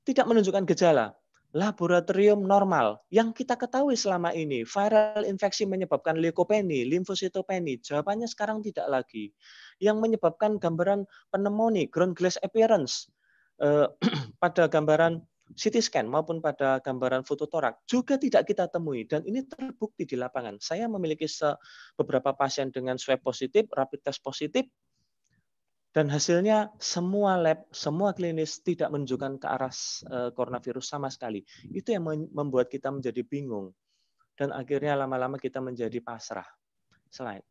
tidak menunjukkan gejala laboratorium normal yang kita ketahui selama ini viral infeksi menyebabkan leukopeni, limfositopeni, jawabannya sekarang tidak lagi. Yang menyebabkan gambaran pneumonia, ground glass appearance eh, pada gambaran CT scan maupun pada gambaran fototorak juga tidak kita temui dan ini terbukti di lapangan. Saya memiliki beberapa pasien dengan swab positif, rapid test positif, dan hasilnya semua lab, semua klinis tidak menunjukkan ke arah eh, coronavirus sama sekali. Itu yang membuat kita menjadi bingung. Dan akhirnya lama-lama kita menjadi pasrah. Slide.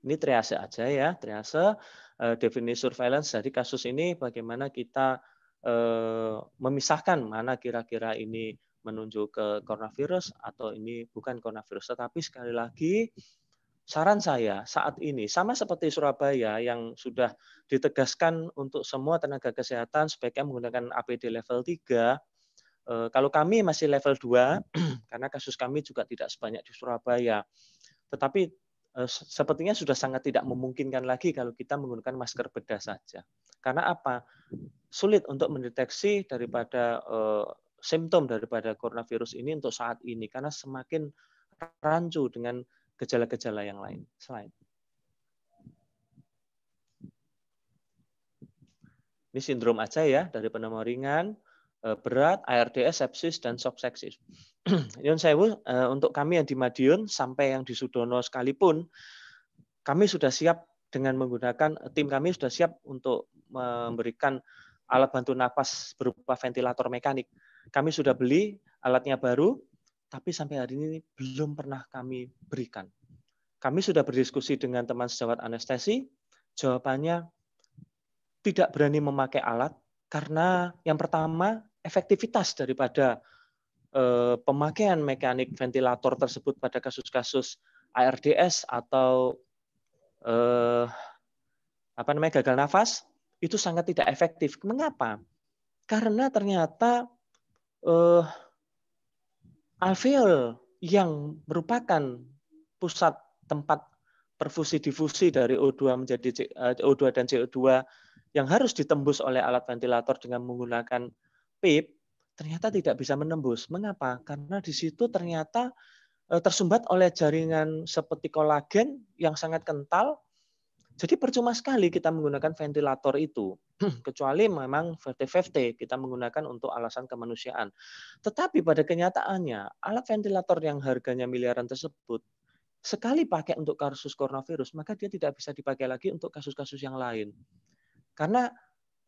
Ini triase aja ya, triase eh, definisi surveillance. Jadi kasus ini bagaimana kita eh, memisahkan mana kira-kira ini menunjuk ke coronavirus atau ini bukan coronavirus. Tetapi sekali lagi saran saya saat ini sama seperti Surabaya yang sudah ditegaskan untuk semua tenaga kesehatan sebaiknya menggunakan APD level 3. Eh, kalau kami masih level 2 karena kasus kami juga tidak sebanyak di Surabaya. Tetapi eh, sepertinya sudah sangat tidak memungkinkan lagi kalau kita menggunakan masker bedah saja. Karena apa? Sulit untuk mendeteksi daripada eh, simptom daripada coronavirus ini untuk saat ini karena semakin rancu dengan gejala-gejala yang lain. Slide. Ini sindrom aja ya, dari penemu ringan, eh, berat, ARDS, sepsis, dan subseksis. Yun Sewu, eh, untuk kami yang di Madiun sampai yang di Sudono sekalipun, kami sudah siap dengan menggunakan, tim kami sudah siap untuk memberikan alat bantu nafas berupa ventilator mekanik. Kami sudah beli alatnya baru, tapi sampai hari ini belum pernah kami berikan. Kami sudah berdiskusi dengan teman sejawat anestesi, jawabannya tidak berani memakai alat karena yang pertama efektivitas daripada eh, pemakaian mekanik ventilator tersebut pada kasus-kasus ARDS atau eh, apa namanya gagal nafas itu sangat tidak efektif. Mengapa? Karena ternyata eh, alveol yang merupakan pusat tempat perfusi difusi dari O2 menjadi eh, O2 dan CO2 yang harus ditembus oleh alat ventilator dengan menggunakan PIP ternyata tidak bisa menembus. Mengapa? Karena di situ ternyata eh, tersumbat oleh jaringan seperti kolagen yang sangat kental jadi percuma sekali kita menggunakan ventilator itu, hmm, kecuali memang VT-VT kita menggunakan untuk alasan kemanusiaan. Tetapi pada kenyataannya, alat ventilator yang harganya miliaran tersebut sekali pakai untuk kasus coronavirus, maka dia tidak bisa dipakai lagi untuk kasus-kasus yang lain. Karena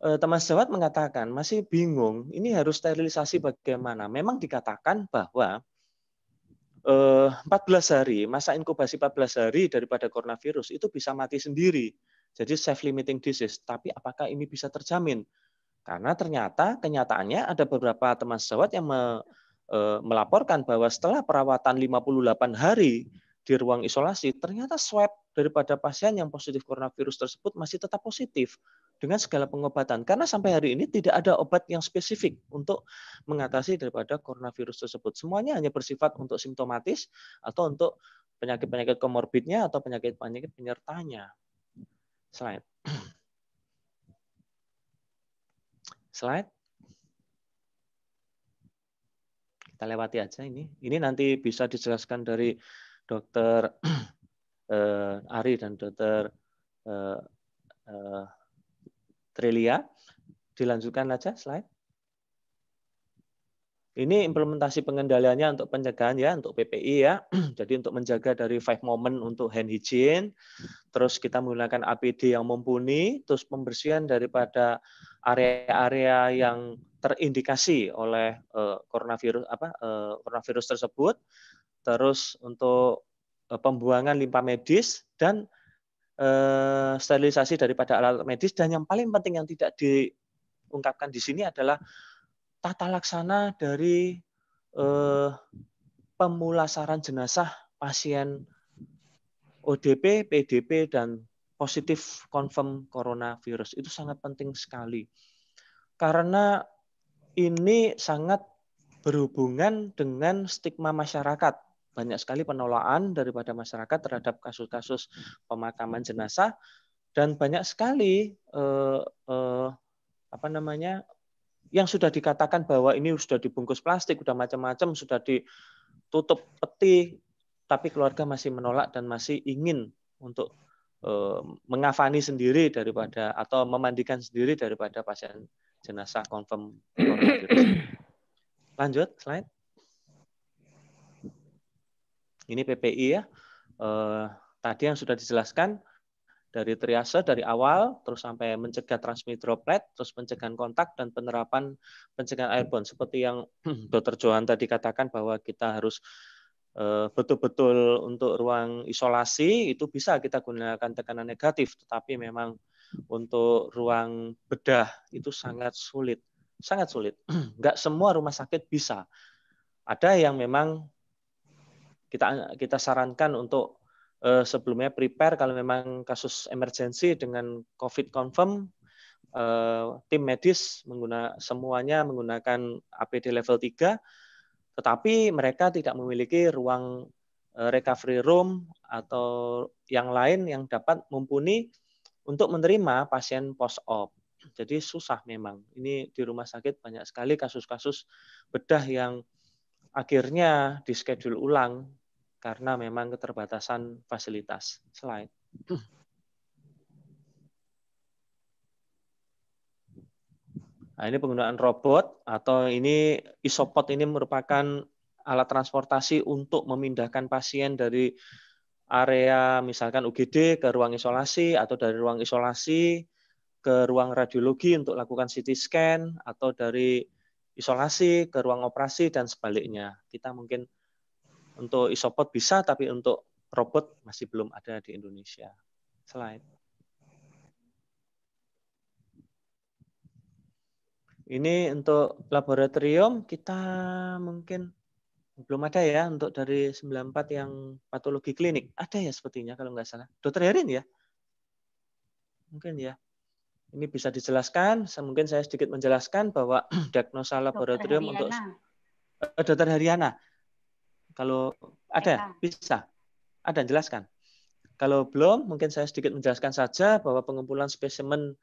eh, teman sejawat mengatakan masih bingung ini harus sterilisasi bagaimana. Memang dikatakan bahwa 14 eh, hari, masa inkubasi 14 hari daripada coronavirus itu bisa mati sendiri. Jadi self limiting disease. Tapi apakah ini bisa terjamin? Karena ternyata kenyataannya ada beberapa teman sejawat yang me, e, melaporkan bahwa setelah perawatan 58 hari di ruang isolasi, ternyata swab daripada pasien yang positif coronavirus tersebut masih tetap positif dengan segala pengobatan karena sampai hari ini tidak ada obat yang spesifik untuk mengatasi daripada coronavirus tersebut. Semuanya hanya bersifat untuk simptomatis atau untuk penyakit-penyakit komorbidnya atau penyakit-penyakit penyertanya. Slide. Slide. Kita lewati aja ini. Ini nanti bisa dijelaskan dari dokter eh, Ari dan dokter eh, eh, Trilia. Dilanjutkan aja slide. Ini implementasi pengendaliannya untuk pencegahan ya, untuk PPI ya. Jadi untuk menjaga dari five moment untuk hand hygiene, terus kita menggunakan APD yang mumpuni, terus pembersihan daripada area-area yang terindikasi oleh uh, coronavirus apa uh, coronavirus tersebut, terus untuk uh, pembuangan limbah medis dan Eh, sterilisasi daripada alat medis dan yang paling penting yang tidak diungkapkan di sini adalah tata laksana dari eh, pemulasaran jenazah pasien ODP, PDP dan positif confirm coronavirus itu sangat penting sekali karena ini sangat berhubungan dengan stigma masyarakat banyak sekali penolakan daripada masyarakat terhadap kasus-kasus pemakaman jenazah dan banyak sekali eh, eh, apa namanya yang sudah dikatakan bahwa ini sudah dibungkus plastik, sudah macam-macam, sudah ditutup peti, tapi keluarga masih menolak dan masih ingin untuk eh, mengafani sendiri daripada atau memandikan sendiri daripada pasien jenazah confirm Lanjut slide. Ini PPI ya. Eh, tadi yang sudah dijelaskan dari triase dari awal terus sampai mencegah transmisi droplet, terus pencegahan kontak dan penerapan pencegahan airborne seperti yang Dr. Johan tadi katakan bahwa kita harus eh, betul-betul untuk ruang isolasi itu bisa kita gunakan tekanan negatif, tetapi memang untuk ruang bedah itu sangat sulit, sangat sulit. Enggak semua rumah sakit bisa. Ada yang memang kita kita sarankan untuk uh, sebelumnya prepare kalau memang kasus emergensi dengan COVID confirm uh, tim medis menggunakan semuanya menggunakan APD level 3 tetapi mereka tidak memiliki ruang eh, recovery room atau yang lain yang dapat mumpuni untuk menerima pasien post op. Jadi susah memang. Ini di rumah sakit banyak sekali kasus-kasus bedah yang akhirnya dischedule ulang karena memang keterbatasan fasilitas. Slide. Nah, ini penggunaan robot atau ini isopod ini merupakan alat transportasi untuk memindahkan pasien dari area misalkan UGD ke ruang isolasi atau dari ruang isolasi ke ruang radiologi untuk lakukan CT scan atau dari isolasi ke ruang operasi dan sebaliknya. Kita mungkin untuk isopod bisa, tapi untuk robot masih belum ada di Indonesia. Slide. Ini untuk laboratorium kita mungkin belum ada ya untuk dari 94 yang patologi klinik. Ada ya sepertinya kalau nggak salah. Dokter Herin ya? Mungkin ya. Ini bisa dijelaskan, mungkin saya sedikit menjelaskan bahwa diagnosa laboratorium Dr. untuk eh, Dokter Haryana. Kalau ada, bisa. Ada, jelaskan. Kalau belum, mungkin saya sedikit menjelaskan saja bahwa pengumpulan spesimen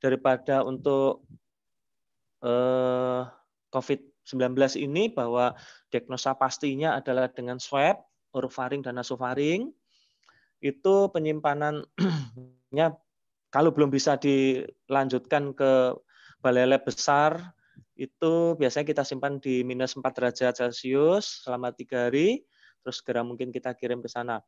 daripada untuk eh, COVID-19 ini bahwa diagnosa pastinya adalah dengan swab, orofaring dan nasofaring. Itu penyimpanannya kalau belum bisa dilanjutkan ke balai lab besar itu biasanya kita simpan di minus 4 derajat Celcius selama tiga hari, terus segera mungkin kita kirim ke sana.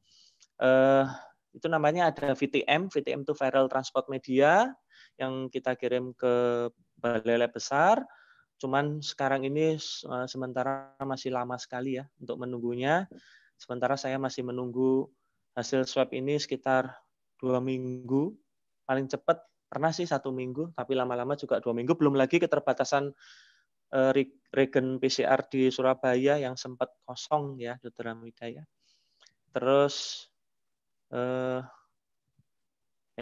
Uh, itu namanya ada VTM, VTM itu Viral Transport Media, yang kita kirim ke Balai Lab Besar, cuman sekarang ini uh, sementara masih lama sekali ya untuk menunggunya, sementara saya masih menunggu hasil swab ini sekitar dua minggu, paling cepat pernah sih satu minggu, tapi lama-lama juga dua minggu. Belum lagi keterbatasan Eh, regen PCR di Surabaya yang sempat kosong ya, Dr. Hamida ya. Terus eh,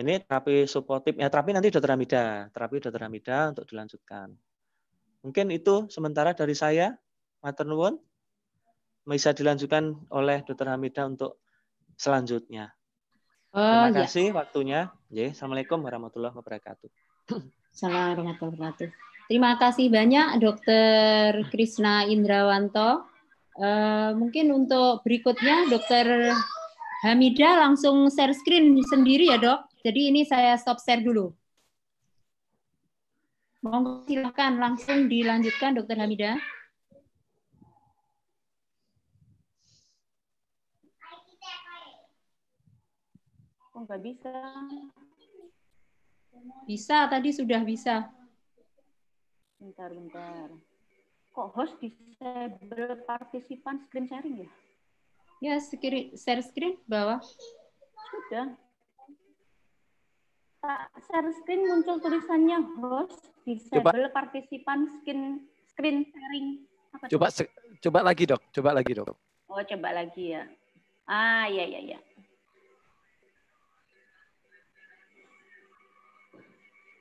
ini terapi supportive ya terapi nanti Dokter Hamida, terapi Dokter Hamida untuk dilanjutkan. Mungkin itu sementara dari saya, Mater Nuwun, bisa dilanjutkan oleh Dokter Hamida untuk selanjutnya. Oh, Terima iya. kasih waktunya. Assalamualaikum warahmatullahi wabarakatuh. Assalamualaikum warahmatullahi wabarakatuh. Terima kasih banyak Dokter Krisna Indrawanto. Uh, mungkin untuk berikutnya Dokter Hamida langsung share screen sendiri ya dok. Jadi ini saya stop share dulu. Monggo silakan langsung dilanjutkan Dokter Hamida. Kok nggak bisa? Bisa, tadi sudah bisa. Bentar, bentar. Kok host disable partisipan screen sharing ya? Ya, screen, share screen bawah. Sudah. Pak, share screen muncul tulisannya host disable Coba. partisipan screen screen sharing. Apa coba coba lagi dok, coba lagi dok. Oh coba lagi ya. Ah ya ya ya.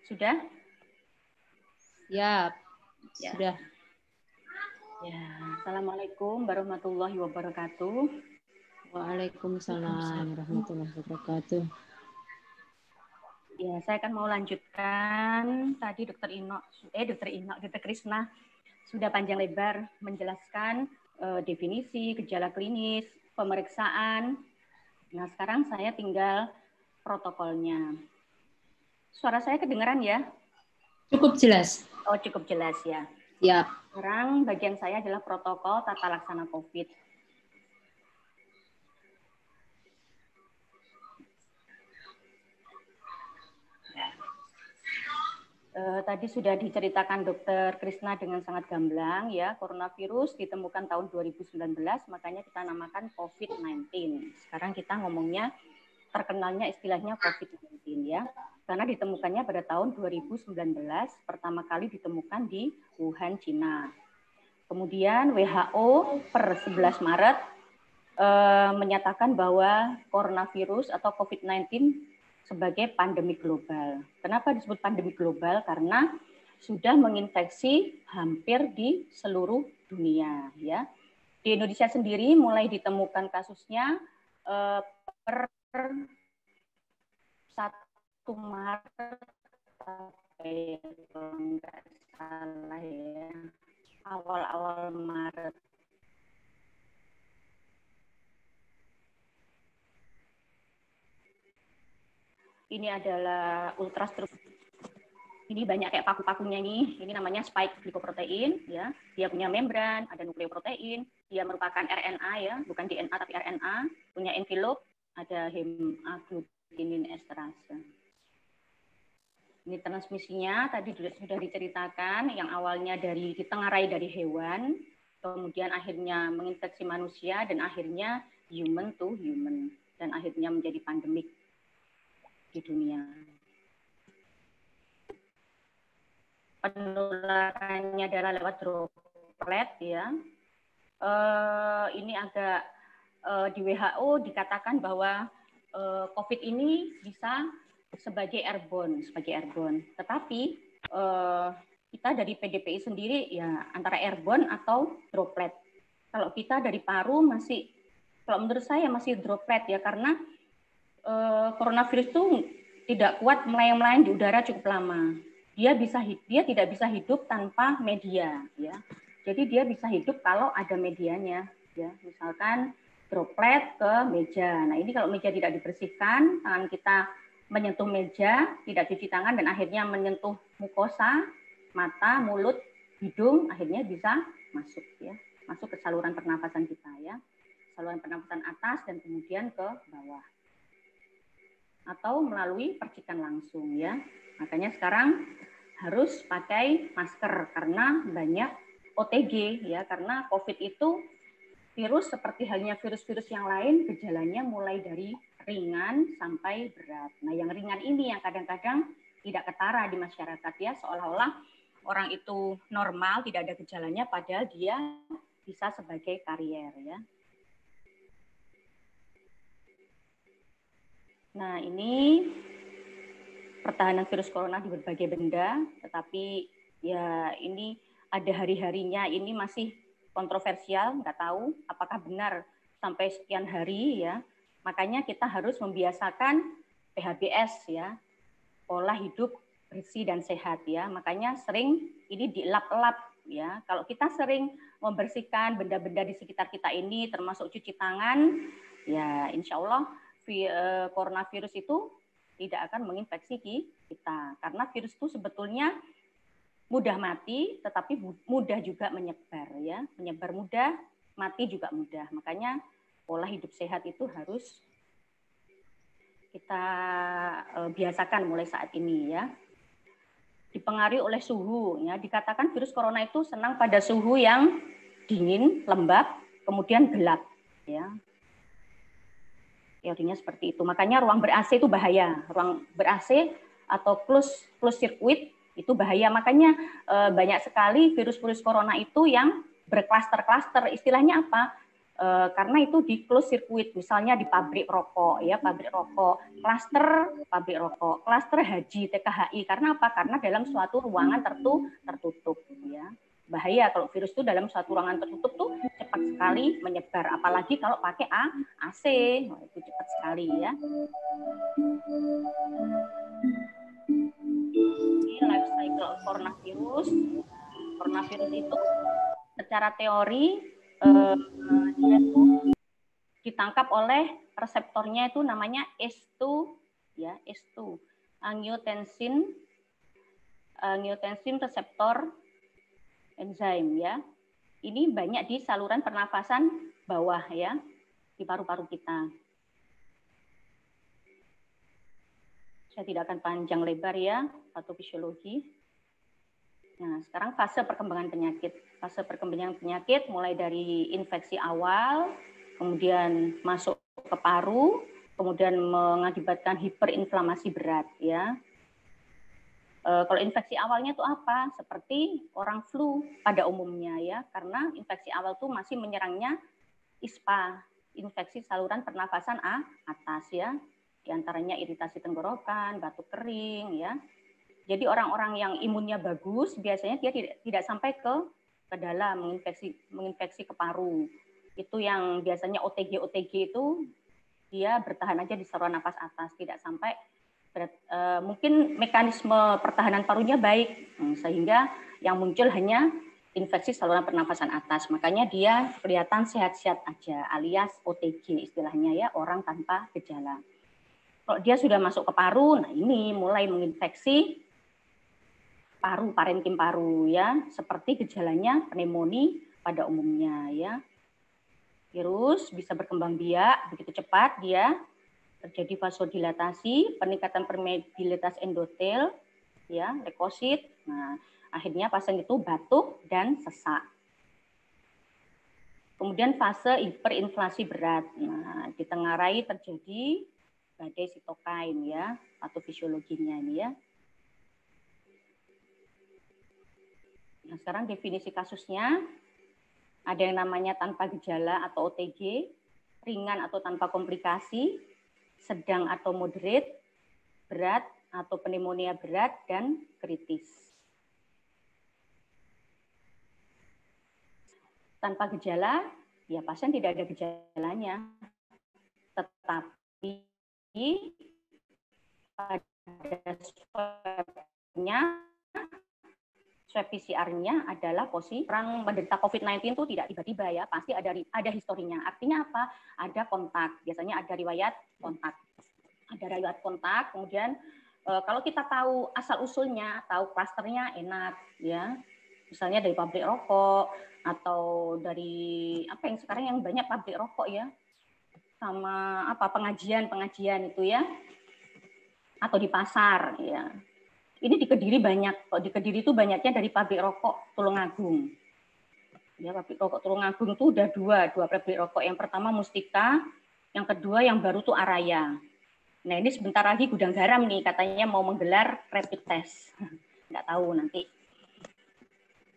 Sudah? Ya, ya. sudah. Ya. Assalamualaikum warahmatullahi wabarakatuh. Waalaikumsalam warahmatullahi wabarakatuh. Ya, saya akan mau lanjutkan tadi Dokter Ino, eh Dokter Ino, Dokter Krisna sudah panjang lebar menjelaskan uh, definisi gejala klinis, pemeriksaan. Nah, sekarang saya tinggal protokolnya. Suara saya kedengeran ya? Cukup jelas. Oh, cukup jelas ya. Ya. Sekarang bagian saya adalah protokol tata laksana COVID. Eh, tadi sudah diceritakan Dokter Krisna dengan sangat gamblang ya, coronavirus ditemukan tahun 2019, makanya kita namakan COVID-19. Sekarang kita ngomongnya terkenalnya istilahnya COVID-19 ya. Karena ditemukannya pada tahun 2019 pertama kali ditemukan di Wuhan, Cina. Kemudian WHO per 11 Maret e, menyatakan bahwa coronavirus atau COVID-19 sebagai pandemi global. Kenapa disebut pandemi global? Karena sudah menginfeksi hampir di seluruh dunia ya. Di Indonesia sendiri mulai ditemukan kasusnya eh, per satu Maret kalau nggak salah ya awal-awal Maret ini adalah ultrastruktur ini banyak kayak paku-pakunya nih. Ini namanya spike glikoprotein, ya. Dia punya membran, ada nukleoprotein. Dia merupakan RNA ya, bukan DNA tapi RNA. Punya envelope, ada hemaglobinin esterase. Ini transmisinya tadi sudah diceritakan yang awalnya dari ditengarai dari hewan, kemudian akhirnya menginfeksi manusia dan akhirnya human to human dan akhirnya menjadi pandemik di dunia. Penularannya adalah lewat droplet ya. Uh, ini agak Eh, di WHO dikatakan bahwa eh, COVID ini bisa sebagai airborne, sebagai airborne. Tetapi eh, kita dari PDPI sendiri ya antara airborne atau droplet. Kalau kita dari paru masih, kalau menurut saya masih droplet ya karena coronavirus itu tidak kuat melayang-melayang di udara cukup lama. Dia bisa dia tidak bisa hidup tanpa media ya. Jadi dia bisa hidup kalau ada medianya ya. Misalkan droplet ke meja. Nah, ini kalau meja tidak dibersihkan, tangan kita menyentuh meja, tidak cuci tangan, dan akhirnya menyentuh mukosa, mata, mulut, hidung, akhirnya bisa masuk ya, masuk ke saluran pernafasan kita ya, saluran pernafasan atas dan kemudian ke bawah atau melalui percikan langsung ya. Makanya sekarang harus pakai masker karena banyak OTG ya karena COVID itu Virus seperti halnya virus-virus yang lain, gejalanya mulai dari ringan sampai berat. Nah, yang ringan ini yang kadang-kadang tidak ketara di masyarakat ya, seolah-olah orang itu normal, tidak ada gejalanya, padahal dia bisa sebagai karier ya. Nah, ini pertahanan virus corona di berbagai benda, tetapi ya ini ada hari-harinya ini masih kontroversial, nggak tahu apakah benar sampai sekian hari ya. Makanya kita harus membiasakan PHBS ya, pola hidup bersih dan sehat ya. Makanya sering ini dilap-lap ya. Kalau kita sering membersihkan benda-benda di sekitar kita ini termasuk cuci tangan, ya insya Allah eh, coronavirus itu tidak akan menginfeksi kita. Karena virus itu sebetulnya mudah mati tetapi mudah juga menyebar ya menyebar mudah mati juga mudah makanya pola hidup sehat itu harus kita eh, biasakan mulai saat ini ya dipengaruhi oleh suhu ya dikatakan virus corona itu senang pada suhu yang dingin lembab kemudian gelap ya teorinya seperti itu makanya ruang ber AC itu bahaya ruang ber AC atau close close circuit itu bahaya makanya e, banyak sekali virus-virus corona itu yang berklaster-klaster istilahnya apa e, karena itu di close circuit misalnya di pabrik rokok ya pabrik rokok klaster pabrik rokok klaster haji TKHI karena apa karena dalam suatu ruangan tertu tertutup ya bahaya kalau virus itu dalam suatu ruangan tertutup tuh cepat sekali menyebar apalagi kalau pakai A, AC nah, itu cepat sekali ya. Ini life cycle coronavirus. Coronavirus itu secara teori eh, dia itu ditangkap oleh reseptornya itu namanya S2 ya S2 angiotensin eh, angiotensin eh, reseptor enzim ya ini banyak di saluran pernafasan bawah ya di paru-paru kita Saya tidak akan panjang lebar ya, fisiologi. Nah, sekarang fase perkembangan penyakit. Fase perkembangan penyakit mulai dari infeksi awal, kemudian masuk ke paru, kemudian mengakibatkan hiperinflamasi berat ya. E, kalau infeksi awalnya itu apa? Seperti orang flu pada umumnya ya, karena infeksi awal itu masih menyerangnya ISPA, infeksi saluran pernafasan A atas ya diantaranya iritasi tenggorokan, batuk kering ya. Jadi orang-orang yang imunnya bagus biasanya dia tidak, tidak sampai ke ke dalam menginfeksi menginfeksi ke paru. Itu yang biasanya OTG OTG itu dia bertahan aja di saluran nafas atas, tidak sampai berat, e, mungkin mekanisme pertahanan parunya baik hmm, sehingga yang muncul hanya infeksi saluran pernafasan atas. Makanya dia kelihatan sehat-sehat aja alias OTG istilahnya ya, orang tanpa gejala. Kalau dia sudah masuk ke paru, nah ini mulai menginfeksi paru, parenkim paru ya, seperti gejalanya pneumonia pada umumnya ya. Virus bisa berkembang biak begitu cepat dia ya. terjadi vasodilatasi, peningkatan permeabilitas endotel ya, leukosit. Nah, akhirnya pasien itu batuk dan sesak. Kemudian fase hiperinflasi berat. Nah, ditengarai terjadi sebagai sitokain ya, atau fisiologinya ini ya. Nah, sekarang definisi kasusnya ada yang namanya tanpa gejala atau OTG, ringan atau tanpa komplikasi, sedang atau moderate, berat atau pneumonia berat dan kritis. tanpa gejala, ya pasien tidak ada gejalanya. Tetapi pada swabnya swab PCR-nya adalah posisi orang menderita COVID-19 itu tidak tiba-tiba ya, pasti ada ada historinya. Artinya apa? Ada kontak. Biasanya ada riwayat kontak. Ada riwayat kontak, kemudian e, kalau kita tahu asal usulnya, tahu klasternya enak ya. Misalnya dari pabrik rokok atau dari apa yang sekarang yang banyak pabrik rokok ya, sama apa pengajian-pengajian itu ya atau di pasar ya. Ini di Kediri banyak. kok di Kediri itu banyaknya dari pabrik rokok Tulungagung. Ya, pabrik rokok Tulungagung itu udah dua, dua pabrik rokok. Yang pertama Mustika, yang kedua yang baru tuh Araya. Nah, ini sebentar lagi gudang garam nih katanya mau menggelar rapid test. Nggak tahu nanti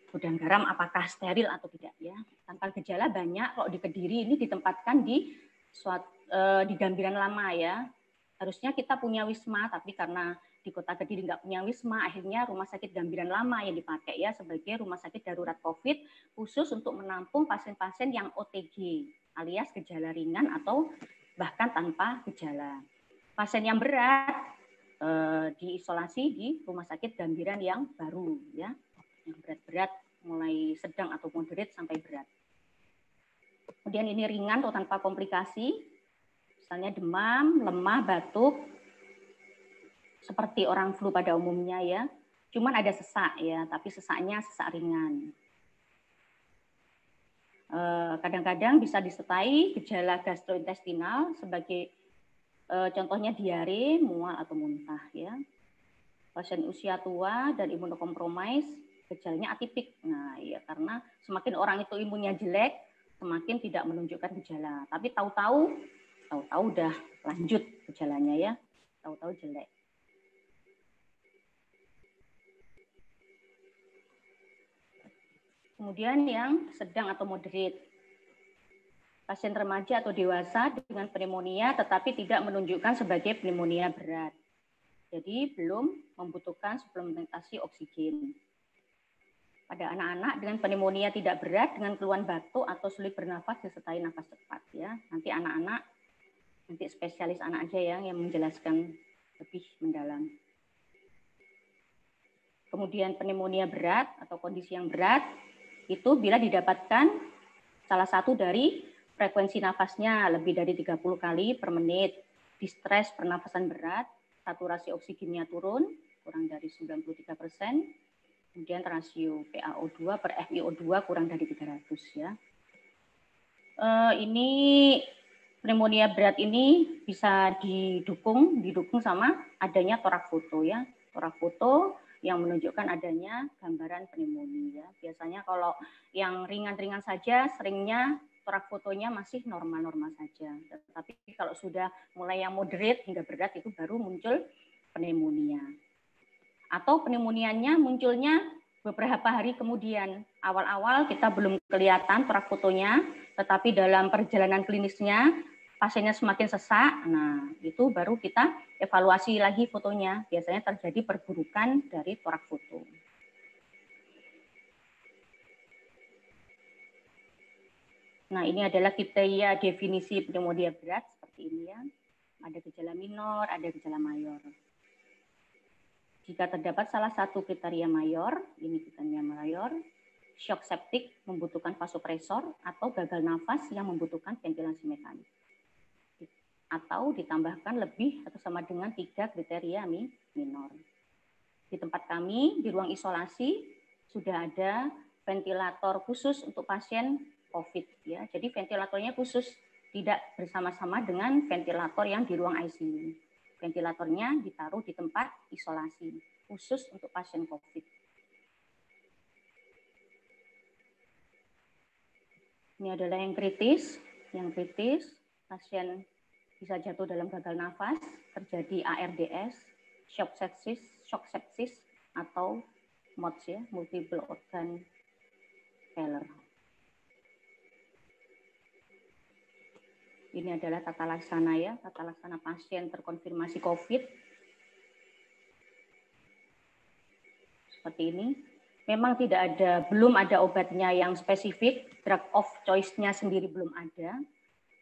gudang garam apakah steril atau tidak ya. Tanpa gejala banyak kok di Kediri ini ditempatkan di suatu, e, eh, di Gambiran lama ya. Harusnya kita punya wisma, tapi karena di kota Kediri nggak punya wisma, akhirnya rumah sakit Gambiran Lama yang dipakai ya sebagai rumah sakit darurat COVID khusus untuk menampung pasien-pasien yang OTG alias gejala ringan atau bahkan tanpa gejala. Pasien yang berat e, diisolasi di rumah sakit Gambiran yang baru ya, yang berat-berat mulai sedang atau moderate sampai berat. Kemudian ini ringan atau tanpa komplikasi, misalnya demam, lemah, batuk, seperti orang flu pada umumnya ya. Cuman ada sesak ya, tapi sesaknya sesak ringan. Eh, kadang-kadang bisa disertai gejala gastrointestinal sebagai eh, contohnya diare, mual atau muntah ya. Pasien usia tua dan imunokompromis gejalanya atipik. Nah, ya karena semakin orang itu imunnya jelek, semakin tidak menunjukkan gejala. Tapi tahu-tahu, tahu-tahu udah lanjut gejalanya ya, tahu-tahu jelek. Kemudian yang sedang atau moderate. Pasien remaja atau dewasa dengan pneumonia tetapi tidak menunjukkan sebagai pneumonia berat. Jadi belum membutuhkan suplementasi oksigen pada anak-anak dengan pneumonia tidak berat dengan keluhan batuk atau sulit bernafas disertai nafas cepat ya. Nanti anak-anak nanti spesialis anak aja yang yang menjelaskan lebih mendalam. Kemudian pneumonia berat atau kondisi yang berat itu bila didapatkan salah satu dari frekuensi nafasnya lebih dari 30 kali per menit, distres pernafasan berat, saturasi oksigennya turun kurang dari 93 persen, Kemudian rasio PaO2 per FiO2 kurang dari 300 ya. Eh, ini pneumonia berat ini bisa didukung didukung sama adanya torak foto ya. Torak foto yang menunjukkan adanya gambaran pneumonia. Ya. Biasanya kalau yang ringan-ringan saja seringnya torak fotonya masih normal-normal saja. Tetapi kalau sudah mulai yang moderate hingga berat itu baru muncul pneumonia atau pneumonianya munculnya beberapa hari kemudian. Awal-awal kita belum kelihatan perak fotonya, tetapi dalam perjalanan klinisnya pasiennya semakin sesak. Nah, itu baru kita evaluasi lagi fotonya. Biasanya terjadi perburukan dari torak foto. Nah, ini adalah kriteria definisi pneumonia berat seperti ini ya. Ada gejala minor, ada gejala mayor. Jika terdapat salah satu kriteria mayor, ini kriteria mayor, shock septik membutuhkan vasopresor atau gagal nafas yang membutuhkan ventilasi mekanik. Atau ditambahkan lebih atau sama dengan tiga kriteria minor. Di tempat kami, di ruang isolasi, sudah ada ventilator khusus untuk pasien COVID. Ya. Jadi ventilatornya khusus, tidak bersama-sama dengan ventilator yang di ruang ICU ventilatornya ditaruh di tempat isolasi khusus untuk pasien COVID. Ini adalah yang kritis, yang kritis pasien bisa jatuh dalam gagal nafas, terjadi ARDS, shock sepsis, shock sepsis atau MOTS ya, multiple organ failure. Ini adalah tata laksana ya, tata laksana pasien terkonfirmasi COVID. Seperti ini. Memang tidak ada, belum ada obatnya yang spesifik, drug of choice-nya sendiri belum ada.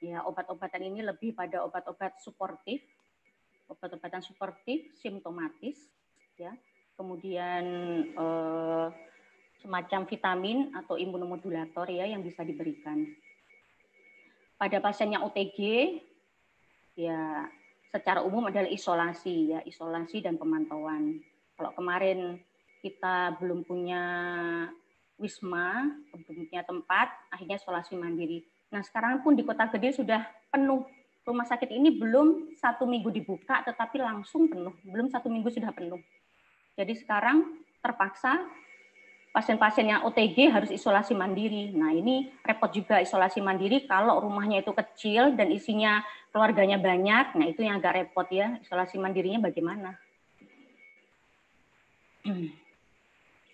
Ya, obat-obatan ini lebih pada obat-obat suportif, obat-obatan suportif, simptomatis, ya. Kemudian eh, semacam vitamin atau imunomodulator ya yang bisa diberikan pada pasien yang OTG ya secara umum adalah isolasi ya, isolasi dan pemantauan. Kalau kemarin kita belum punya wisma, belum punya tempat, akhirnya isolasi mandiri. Nah sekarang pun di kota gede sudah penuh. Rumah sakit ini belum satu minggu dibuka, tetapi langsung penuh. Belum satu minggu sudah penuh. Jadi sekarang terpaksa pasien-pasien yang OTG harus isolasi mandiri. Nah, ini repot juga isolasi mandiri kalau rumahnya itu kecil dan isinya keluarganya banyak. Nah, itu yang agak repot ya, isolasi mandirinya bagaimana.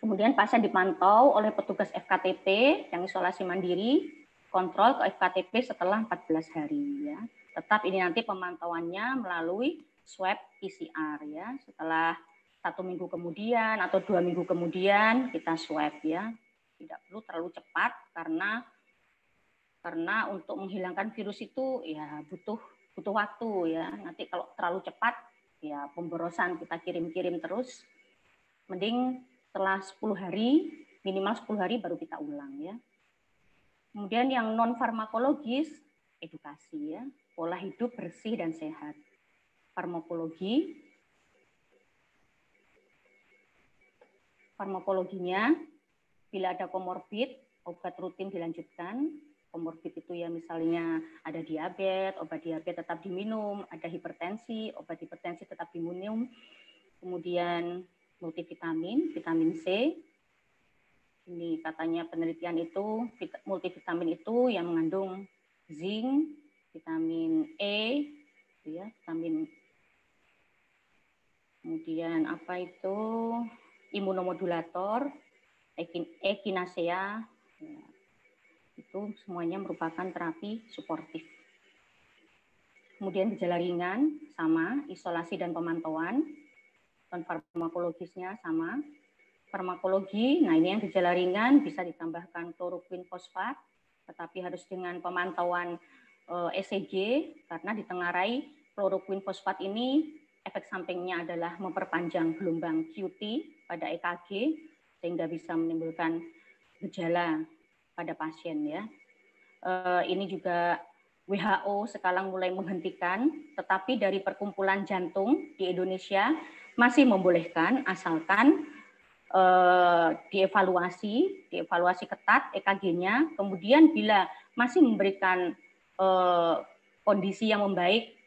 Kemudian pasien dipantau oleh petugas FKTP yang isolasi mandiri, kontrol ke FKTP setelah 14 hari ya. Tetap ini nanti pemantauannya melalui swab PCR ya. Setelah satu minggu kemudian atau dua minggu kemudian kita swab ya. Tidak perlu terlalu cepat karena karena untuk menghilangkan virus itu ya butuh butuh waktu ya. Nanti kalau terlalu cepat ya pemborosan kita kirim-kirim terus. Mending setelah 10 hari, minimal 10 hari baru kita ulang ya. Kemudian yang non farmakologis edukasi ya, pola hidup bersih dan sehat. Farmakologi farmakologinya, bila ada komorbid, obat rutin dilanjutkan. Komorbid itu ya misalnya ada diabetes, obat diabetes tetap diminum, ada hipertensi, obat hipertensi tetap diminum, kemudian multivitamin, vitamin C. Ini katanya penelitian itu multivitamin itu yang mengandung zinc, vitamin E, gitu ya, vitamin kemudian apa itu imunomodulator, ekinasea, ya. itu semuanya merupakan terapi suportif. Kemudian gejala ringan sama, isolasi dan pemantauan, dan farmakologisnya sama. Farmakologi, nah ini yang gejala ringan bisa ditambahkan kloroquin fosfat, tetapi harus dengan pemantauan ECG eh, e karena ditengarai kloroquin fosfat ini efek sampingnya adalah memperpanjang gelombang QT pada EKG sehingga bisa menimbulkan gejala pada pasien ya. Eh, ini juga WHO sekarang mulai menghentikan, tetapi dari perkumpulan jantung di Indonesia masih membolehkan asalkan eh, dievaluasi, dievaluasi ketat EKG-nya. Kemudian bila masih memberikan eh, kondisi yang membaik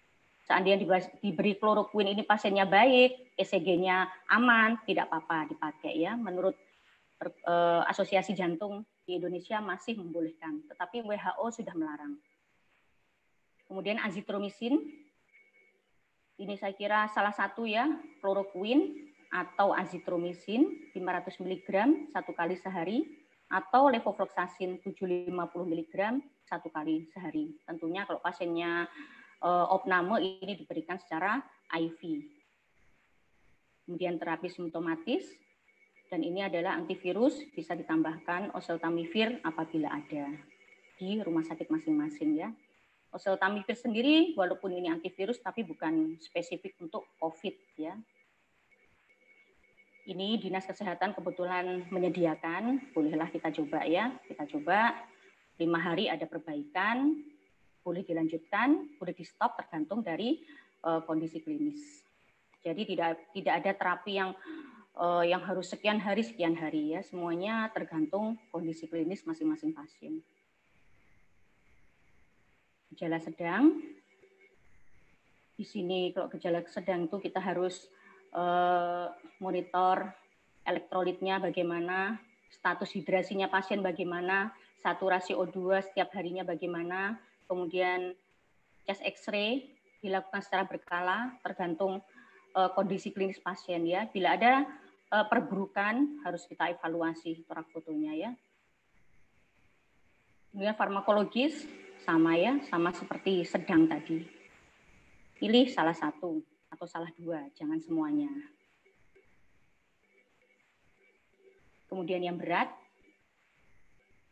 seandainya diberi kloroquin ini pasiennya baik, ECG-nya aman, tidak apa-apa dipakai ya. Menurut er, e, Asosiasi Jantung di Indonesia masih membolehkan, tetapi WHO sudah melarang. Kemudian azitromisin, ini saya kira salah satu ya, kloroquin atau azitromisin 500 mg satu kali sehari atau levofloxacin 750 mg satu kali sehari. Tentunya kalau pasiennya Eh, opname ini diberikan secara IV. Kemudian terapi simptomatis dan ini adalah antivirus bisa ditambahkan oseltamivir apabila ada di rumah sakit masing-masing ya. Oseltamivir sendiri walaupun ini antivirus tapi bukan spesifik untuk COVID ya. Ini Dinas Kesehatan kebetulan menyediakan, bolehlah kita coba ya, kita coba lima hari ada perbaikan, boleh dilanjutkan, boleh di stop tergantung dari uh, kondisi klinis. Jadi tidak tidak ada terapi yang uh, yang harus sekian hari sekian hari ya, semuanya tergantung kondisi klinis masing-masing pasien. Gejala sedang. Di sini kalau gejala sedang itu kita harus uh, monitor elektrolitnya bagaimana, status hidrasinya pasien bagaimana, saturasi O2 setiap harinya bagaimana, kemudian chest X-ray dilakukan secara berkala tergantung uh, kondisi klinis pasien ya. Bila ada uh, perburukan harus kita evaluasi torak fotonya ya. Kemudian farmakologis sama ya, sama seperti sedang tadi. Pilih salah satu atau salah dua, jangan semuanya. Kemudian yang berat,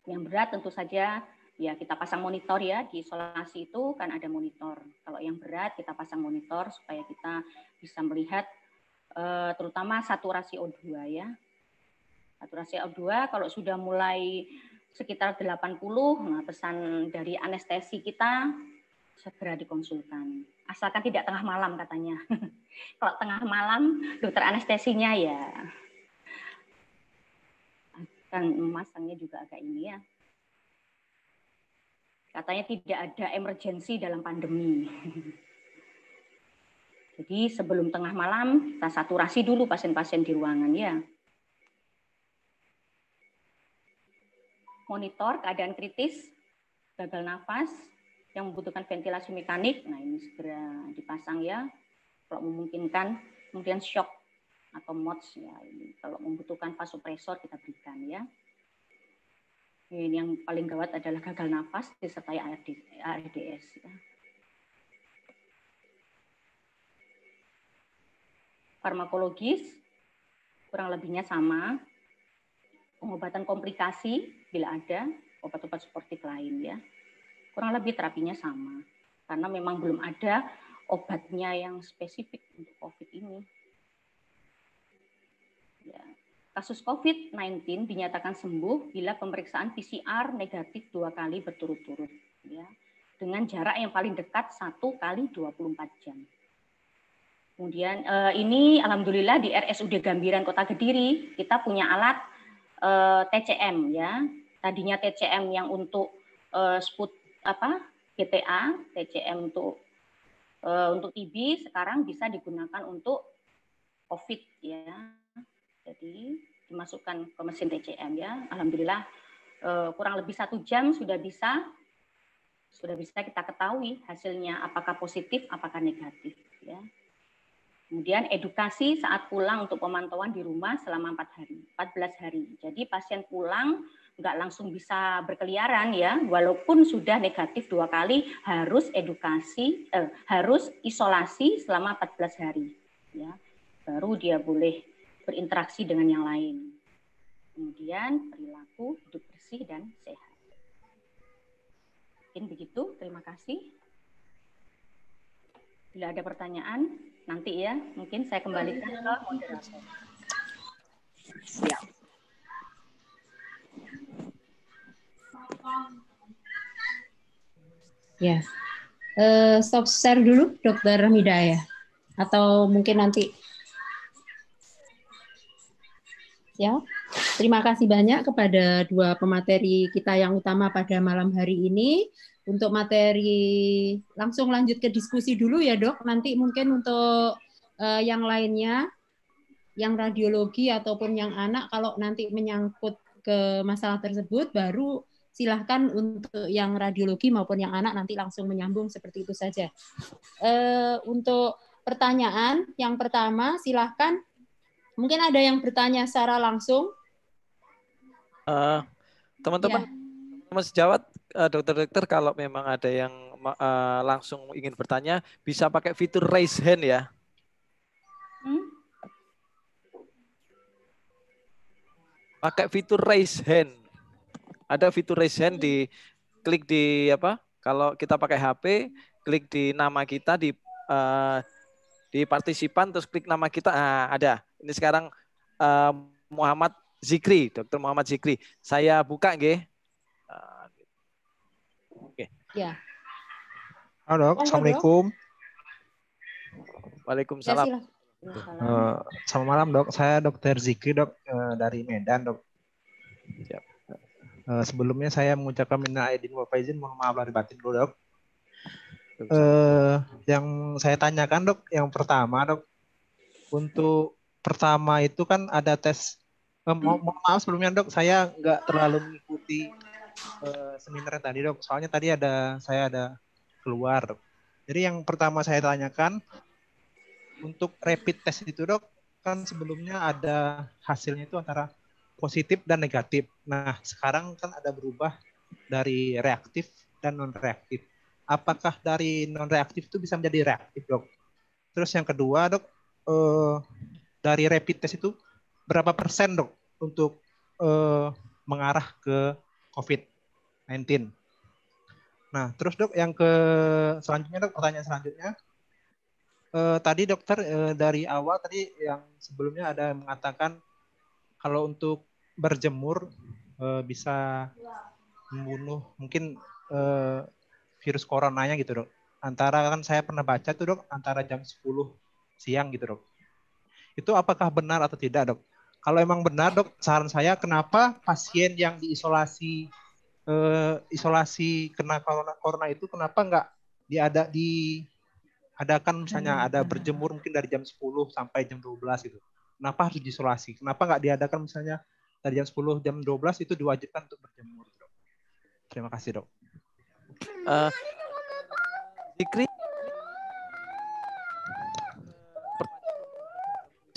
yang berat tentu saja ya kita pasang monitor ya di isolasi itu kan ada monitor. Kalau yang berat kita pasang monitor supaya kita bisa melihat eh, terutama saturasi O2 ya. Saturasi O2 kalau sudah mulai sekitar 80, nah pesan dari anestesi kita segera dikonsulkan. Asalkan tidak tengah malam katanya. kalau tengah malam dokter anestesinya ya kan memasangnya juga agak ini ya Katanya tidak ada emergensi dalam pandemi. Jadi sebelum tengah malam kita saturasi dulu pasien-pasien di ruangan ya. Monitor keadaan kritis, gagal nafas, yang membutuhkan ventilasi mekanik, nah ini segera dipasang ya, kalau memungkinkan. Kemudian shock atau MOTS ya, ini kalau membutuhkan vasopresor kita berikan ya. Ini yang paling gawat adalah gagal nafas disertai ARDS. Ya. Farmakologis kurang lebihnya sama. Pengobatan komplikasi bila ada obat-obat suportif lain ya. Kurang lebih terapinya sama. Karena memang belum ada obatnya yang spesifik untuk COVID ini. Ya. Kasus COVID-19 dinyatakan sembuh bila pemeriksaan PCR negatif dua kali berturut-turut, ya, dengan jarak yang paling dekat satu kali 24 jam. Kemudian eh, ini alhamdulillah di RSUD Gambiran Kota Kediri kita punya alat eh, TCM ya. Tadinya TCM yang untuk eh, sput apa GTA, TCM untuk eh, untuk TB sekarang bisa digunakan untuk COVID ya. Jadi dimasukkan ke mesin TCM ya. Alhamdulillah eh, kurang lebih satu jam sudah bisa sudah bisa kita ketahui hasilnya apakah positif apakah negatif ya. Kemudian edukasi saat pulang untuk pemantauan di rumah selama empat hari, 14 hari. Jadi pasien pulang nggak langsung bisa berkeliaran ya, walaupun sudah negatif dua kali harus edukasi, eh, harus isolasi selama 14 hari. Ya, baru dia boleh berinteraksi dengan yang lain. Kemudian perilaku hidup bersih dan sehat. Mungkin begitu, terima kasih. Bila ada pertanyaan, nanti ya, mungkin saya kembalikan ke moderator. Ya. Yes. Uh, eh, stop share dulu, Dokter Midaya, Atau mungkin nanti ya. Terima kasih banyak kepada dua pemateri kita yang utama pada malam hari ini. Untuk materi langsung lanjut ke diskusi dulu ya, Dok. Nanti mungkin untuk uh, yang lainnya yang radiologi ataupun yang anak kalau nanti menyangkut ke masalah tersebut baru silahkan untuk yang radiologi maupun yang anak nanti langsung menyambung seperti itu saja. Uh, untuk pertanyaan yang pertama silahkan Mungkin ada yang bertanya secara langsung. teman eh, teman-teman, ya. Jawat, sejawat, eh, dokter-dokter uh, kalau memang ada yang uh, langsung ingin bertanya, bisa pakai fitur raise hand ya. Hmm? Pakai fitur raise hand. Ada fitur raise hand di klik di apa? Kalau kita pakai HP, klik di nama kita di uh, di partisipan terus klik nama kita. Nah, ada ini sekarang uh, Muhammad Zikri, Dokter Muhammad Zikri. Saya buka nggih. Oke. Ya. Halo, Dok. Assalamualaikum. Waalaikumsalam. Ya, uh, selamat malam, Dok. Saya dokter Zikri, Dok, uh, dari Medan, Dok. Siap. Ya. Uh, sebelumnya saya mengucapkan minal aidin wal izin, mohon maaf lahir batin dulu, Dok. Uh, yang saya tanyakan, Dok, yang pertama, Dok, untuk pertama itu kan ada tes eh, mo maaf sebelumnya dok saya nggak terlalu mengikuti eh, seminar yang tadi dok soalnya tadi ada saya ada keluar dok. jadi yang pertama saya tanyakan untuk rapid test itu dok kan sebelumnya ada hasilnya itu antara positif dan negatif nah sekarang kan ada berubah dari reaktif dan non reaktif apakah dari non reaktif itu bisa menjadi reaktif dok terus yang kedua dok eh, dari rapid test itu berapa persen dok untuk eh, mengarah ke COVID-19? Nah, terus dok yang ke selanjutnya dok pertanyaan selanjutnya eh, tadi dokter eh, dari awal tadi yang sebelumnya ada mengatakan kalau untuk berjemur eh, bisa membunuh mungkin eh, virus coronanya gitu dok. Antara kan saya pernah baca tuh dok antara jam 10 siang gitu dok itu apakah benar atau tidak, Dok? Kalau emang benar, Dok, saran saya kenapa pasien yang diisolasi eh, isolasi kena corona, corona itu kenapa nggak diada di adakan misalnya ada berjemur mungkin dari jam 10 sampai jam 12 itu? Kenapa harus diisolasi? Kenapa nggak diadakan misalnya dari jam 10 jam 12 itu diwajibkan untuk berjemur, Dok? Terima kasih, Dok. Uh,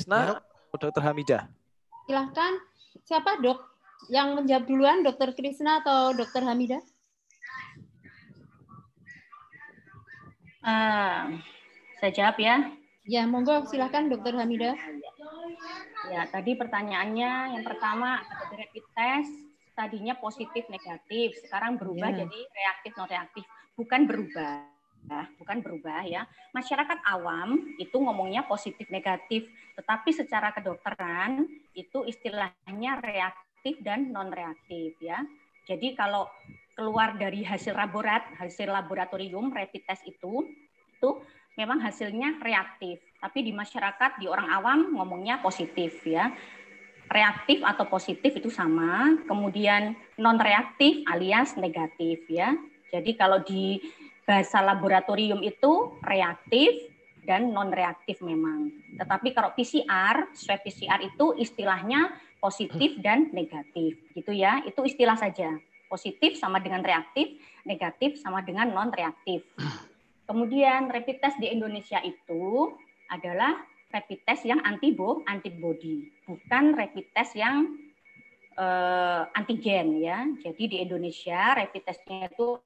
Krisna atau nah, Dokter Hamidah? Silahkan. Siapa dok yang menjawab duluan, Dokter Krisna atau Dokter Hamidah? Ah, uh, saya jawab ya. Ya, monggo silahkan Dokter Hamidah. Ya, tadi pertanyaannya yang pertama rapid test tadinya positif negatif, sekarang berubah ya. jadi reaktif non reaktif, bukan berubah berubah, bukan berubah ya. Masyarakat awam itu ngomongnya positif negatif, tetapi secara kedokteran itu istilahnya reaktif dan non reaktif ya. Jadi kalau keluar dari hasil laborat, hasil laboratorium rapid test itu itu memang hasilnya reaktif, tapi di masyarakat di orang awam ngomongnya positif ya. Reaktif atau positif itu sama, kemudian non reaktif alias negatif ya. Jadi kalau di bahasa laboratorium itu reaktif dan non reaktif memang. Tetapi kalau PCR, swab PCR itu istilahnya positif dan negatif gitu ya. Itu istilah saja. Positif sama dengan reaktif, negatif sama dengan non reaktif. Kemudian rapid test di Indonesia itu adalah rapid test yang antibo antibody, bukan rapid test yang uh, antigen ya. Jadi di Indonesia rapid testnya itu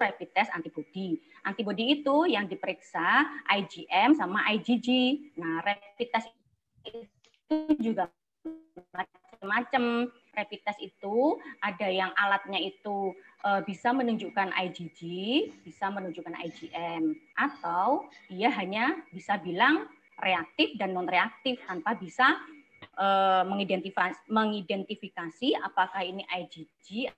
rapid test antibody. Antibody itu yang diperiksa IgM sama IgG. Nah, rapid test itu juga macam-macam. Rapid test itu ada yang alatnya itu uh, bisa menunjukkan IgG, bisa menunjukkan IgM, atau dia hanya bisa bilang reaktif dan non reaktif tanpa bisa e, mengidentifikasi apakah ini IgG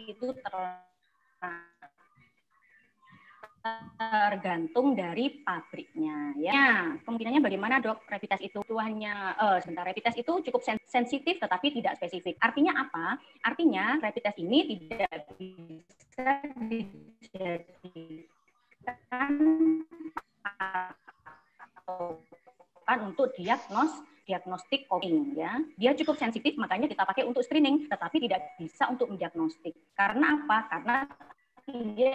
itu tergantung dari pabriknya ya kemungkinannya bagaimana dok rapid test itu tuhannya eh, sebentar rapid test itu cukup sensitif tetapi tidak spesifik artinya apa artinya rapid test ini tidak bisa dijadikan untuk diagnos diagnostik COVID ya. Dia cukup sensitif makanya kita pakai untuk screening tetapi tidak bisa untuk mendiagnostik. Karena apa? Karena dia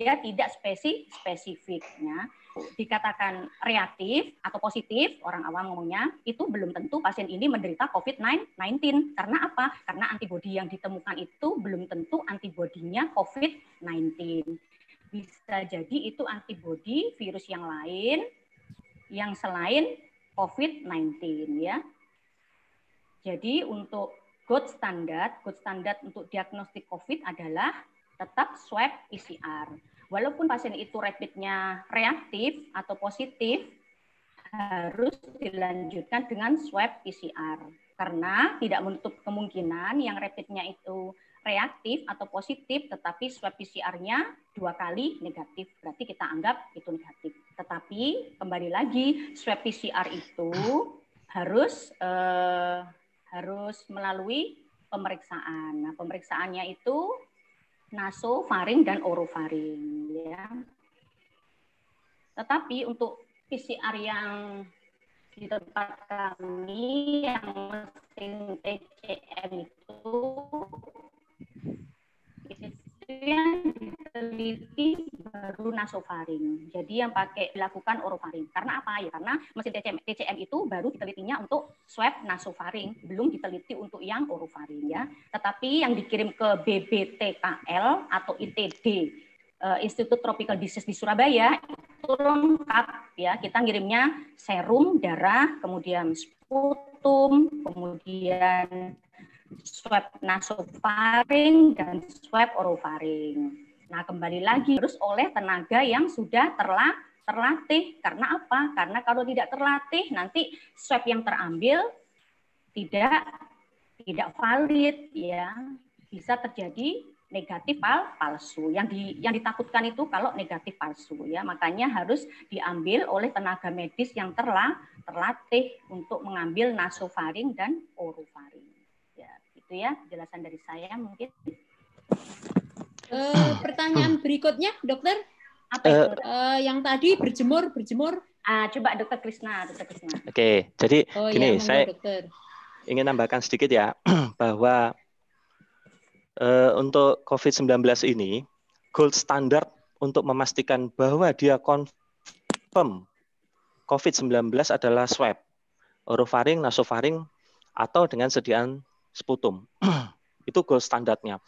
dia tidak spesifik spesifiknya dikatakan reaktif atau positif orang awam ngomongnya itu belum tentu pasien ini menderita COVID-19 karena apa? Karena antibodi yang ditemukan itu belum tentu antibodinya COVID-19 bisa jadi itu antibodi virus yang lain yang selain COVID-19 ya. Jadi untuk gold standard, gold standard untuk diagnostik COVID adalah tetap swab PCR. Walaupun pasien itu rapidnya reaktif atau positif, harus dilanjutkan dengan swab PCR. Karena tidak menutup kemungkinan yang rapidnya itu reaktif atau positif, tetapi swab PCR-nya dua kali negatif. Berarti kita anggap itu negatif. Tetapi kembali lagi swab PCR itu harus eh, harus melalui pemeriksaan. Nah, pemeriksaannya itu nasofaring dan orofaring ya. Tetapi untuk PCR yang di tempat kami yang mesin TCM itu itu yang diteliti baru nasofaring. Jadi yang pakai dilakukan orofaring. Karena apa ya? Karena mesin TCM, TCM itu baru ditelitinya untuk swab nasofaring, belum diteliti untuk yang orofaring ya. Tetapi yang dikirim ke BBTKL atau ITD eh, Institut Tropical Disease di Surabaya itu lengkap ya. Kita ngirimnya serum, darah, kemudian sputum, kemudian swab nasofaring dan swab orofaring. Nah, kembali lagi harus oleh tenaga yang sudah terla terlatih. Karena apa? Karena kalau tidak terlatih nanti swab yang terambil tidak tidak valid ya. Bisa terjadi negatif pal palsu. Yang di yang ditakutkan itu kalau negatif palsu ya. Makanya harus diambil oleh tenaga medis yang terla terlatih untuk mengambil nasofaring dan orofaring. Itu ya penjelasan dari saya mungkin. Uh, pertanyaan berikutnya, dokter. Apa itu? Uh, yang tadi berjemur, berjemur. Uh, coba dokter Krisna, dokter Krisna. Oke, okay, jadi oh, gini, ya, saya dokter. ingin tambahkan sedikit ya bahwa uh, untuk COVID-19 ini gold standard untuk memastikan bahwa dia confirm COVID-19 adalah swab orofaring, nasofaring, atau dengan sediaan sputum. itu gold standarnya.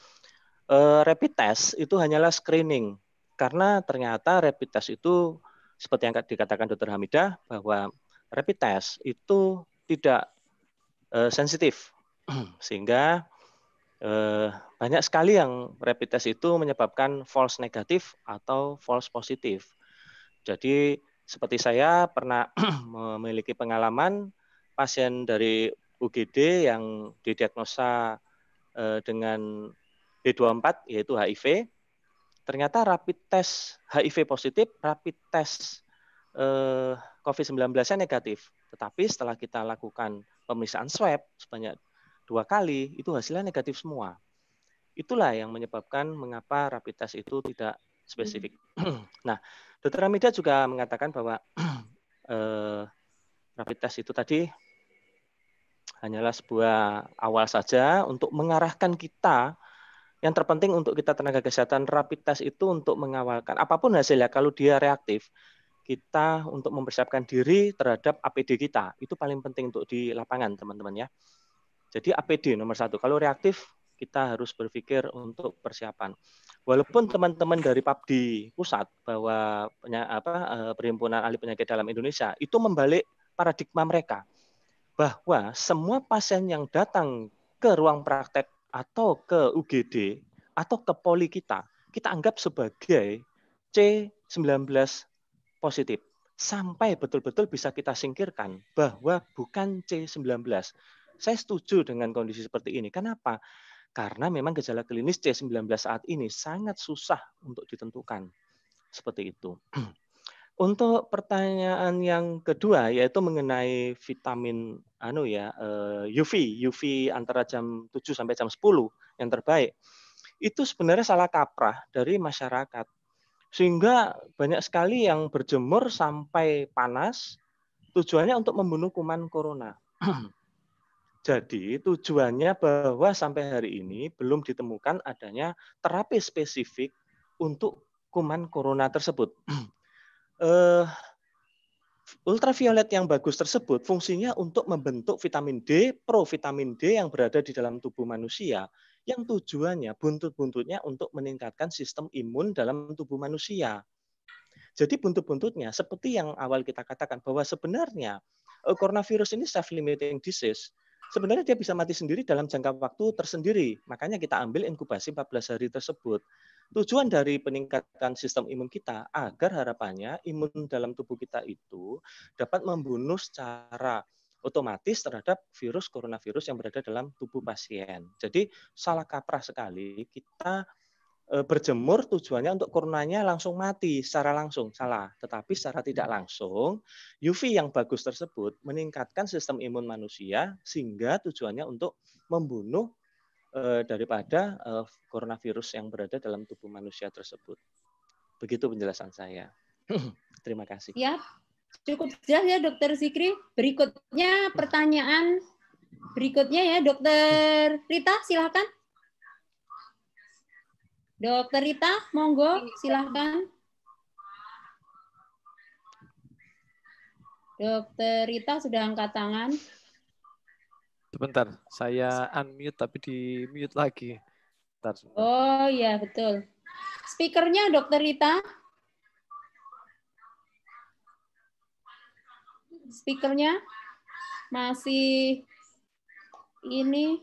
E, eh, rapid test itu hanyalah screening karena ternyata rapid test itu seperti yang dikatakan Dr. Hamidah bahwa rapid test itu tidak e, sensitif sehingga eh, banyak sekali yang rapid test itu menyebabkan false negatif atau false positif. Jadi seperti saya pernah memiliki pengalaman pasien dari UGD yang didiagnosa eh, dengan B24 yaitu HIV, ternyata rapid test HIV positif, rapid test eh, COVID-19-nya negatif. Tetapi setelah kita lakukan pemeriksaan swab sebanyak dua kali, itu hasilnya negatif semua. Itulah yang menyebabkan mengapa rapid test itu tidak spesifik. Hmm. nah, Dr Amida juga mengatakan bahwa eh, rapid test itu tadi hanyalah sebuah awal saja untuk mengarahkan kita yang terpenting untuk kita tenaga kesehatan rapid test itu untuk mengawalkan apapun hasilnya kalau dia reaktif kita untuk mempersiapkan diri terhadap APD kita itu paling penting untuk di lapangan teman-teman ya jadi APD nomor satu kalau reaktif kita harus berpikir untuk persiapan walaupun teman-teman dari PABDI pusat bahwa apa, eh, perhimpunan ahli penyakit dalam Indonesia itu membalik paradigma mereka bahwa semua pasien yang datang ke ruang praktek atau ke UGD atau ke poli kita, kita anggap sebagai C19 positif. Sampai betul-betul bisa kita singkirkan bahwa bukan C19. Saya setuju dengan kondisi seperti ini. Kenapa? Karena memang gejala klinis C19 saat ini sangat susah untuk ditentukan. Seperti itu. Untuk pertanyaan yang kedua yaitu mengenai vitamin anu ya eh, UV, UV antara jam 7 sampai jam 10 yang terbaik. Itu sebenarnya salah kaprah dari masyarakat. Sehingga banyak sekali yang berjemur sampai panas tujuannya untuk membunuh kuman corona. Jadi tujuannya bahwa sampai hari ini belum ditemukan adanya terapi spesifik untuk kuman corona tersebut. eh, ultraviolet yang bagus tersebut fungsinya untuk membentuk vitamin D, provitamin D yang berada di dalam tubuh manusia yang tujuannya buntut-buntutnya untuk meningkatkan sistem imun dalam tubuh manusia. Jadi buntut-buntutnya seperti yang awal kita katakan bahwa sebenarnya eh, coronavirus ini self-limiting disease. Sebenarnya dia bisa mati sendiri dalam jangka waktu tersendiri. Makanya kita ambil inkubasi 14 hari tersebut. Tujuan dari peningkatan sistem imun kita agar harapannya imun dalam tubuh kita itu dapat membunuh secara otomatis terhadap virus coronavirus yang berada dalam tubuh pasien. Jadi salah kaprah sekali kita e, berjemur tujuannya untuk coronanya langsung mati secara langsung salah tetapi secara tidak langsung UV yang bagus tersebut meningkatkan sistem imun manusia sehingga tujuannya untuk membunuh Eh, daripada eh, coronavirus yang berada dalam tubuh manusia tersebut. Begitu penjelasan saya. Terima kasih. Ya, cukup jelas ya Dokter Zikri. Berikutnya pertanyaan berikutnya ya Dokter Rita, silakan. Dokter Rita, monggo, silakan. Dokter Rita sudah angkat tangan. Sebentar, saya unmute tapi di mute lagi. Bentar, Oh ya betul. Speakernya Dokter Rita. Speakernya masih ini.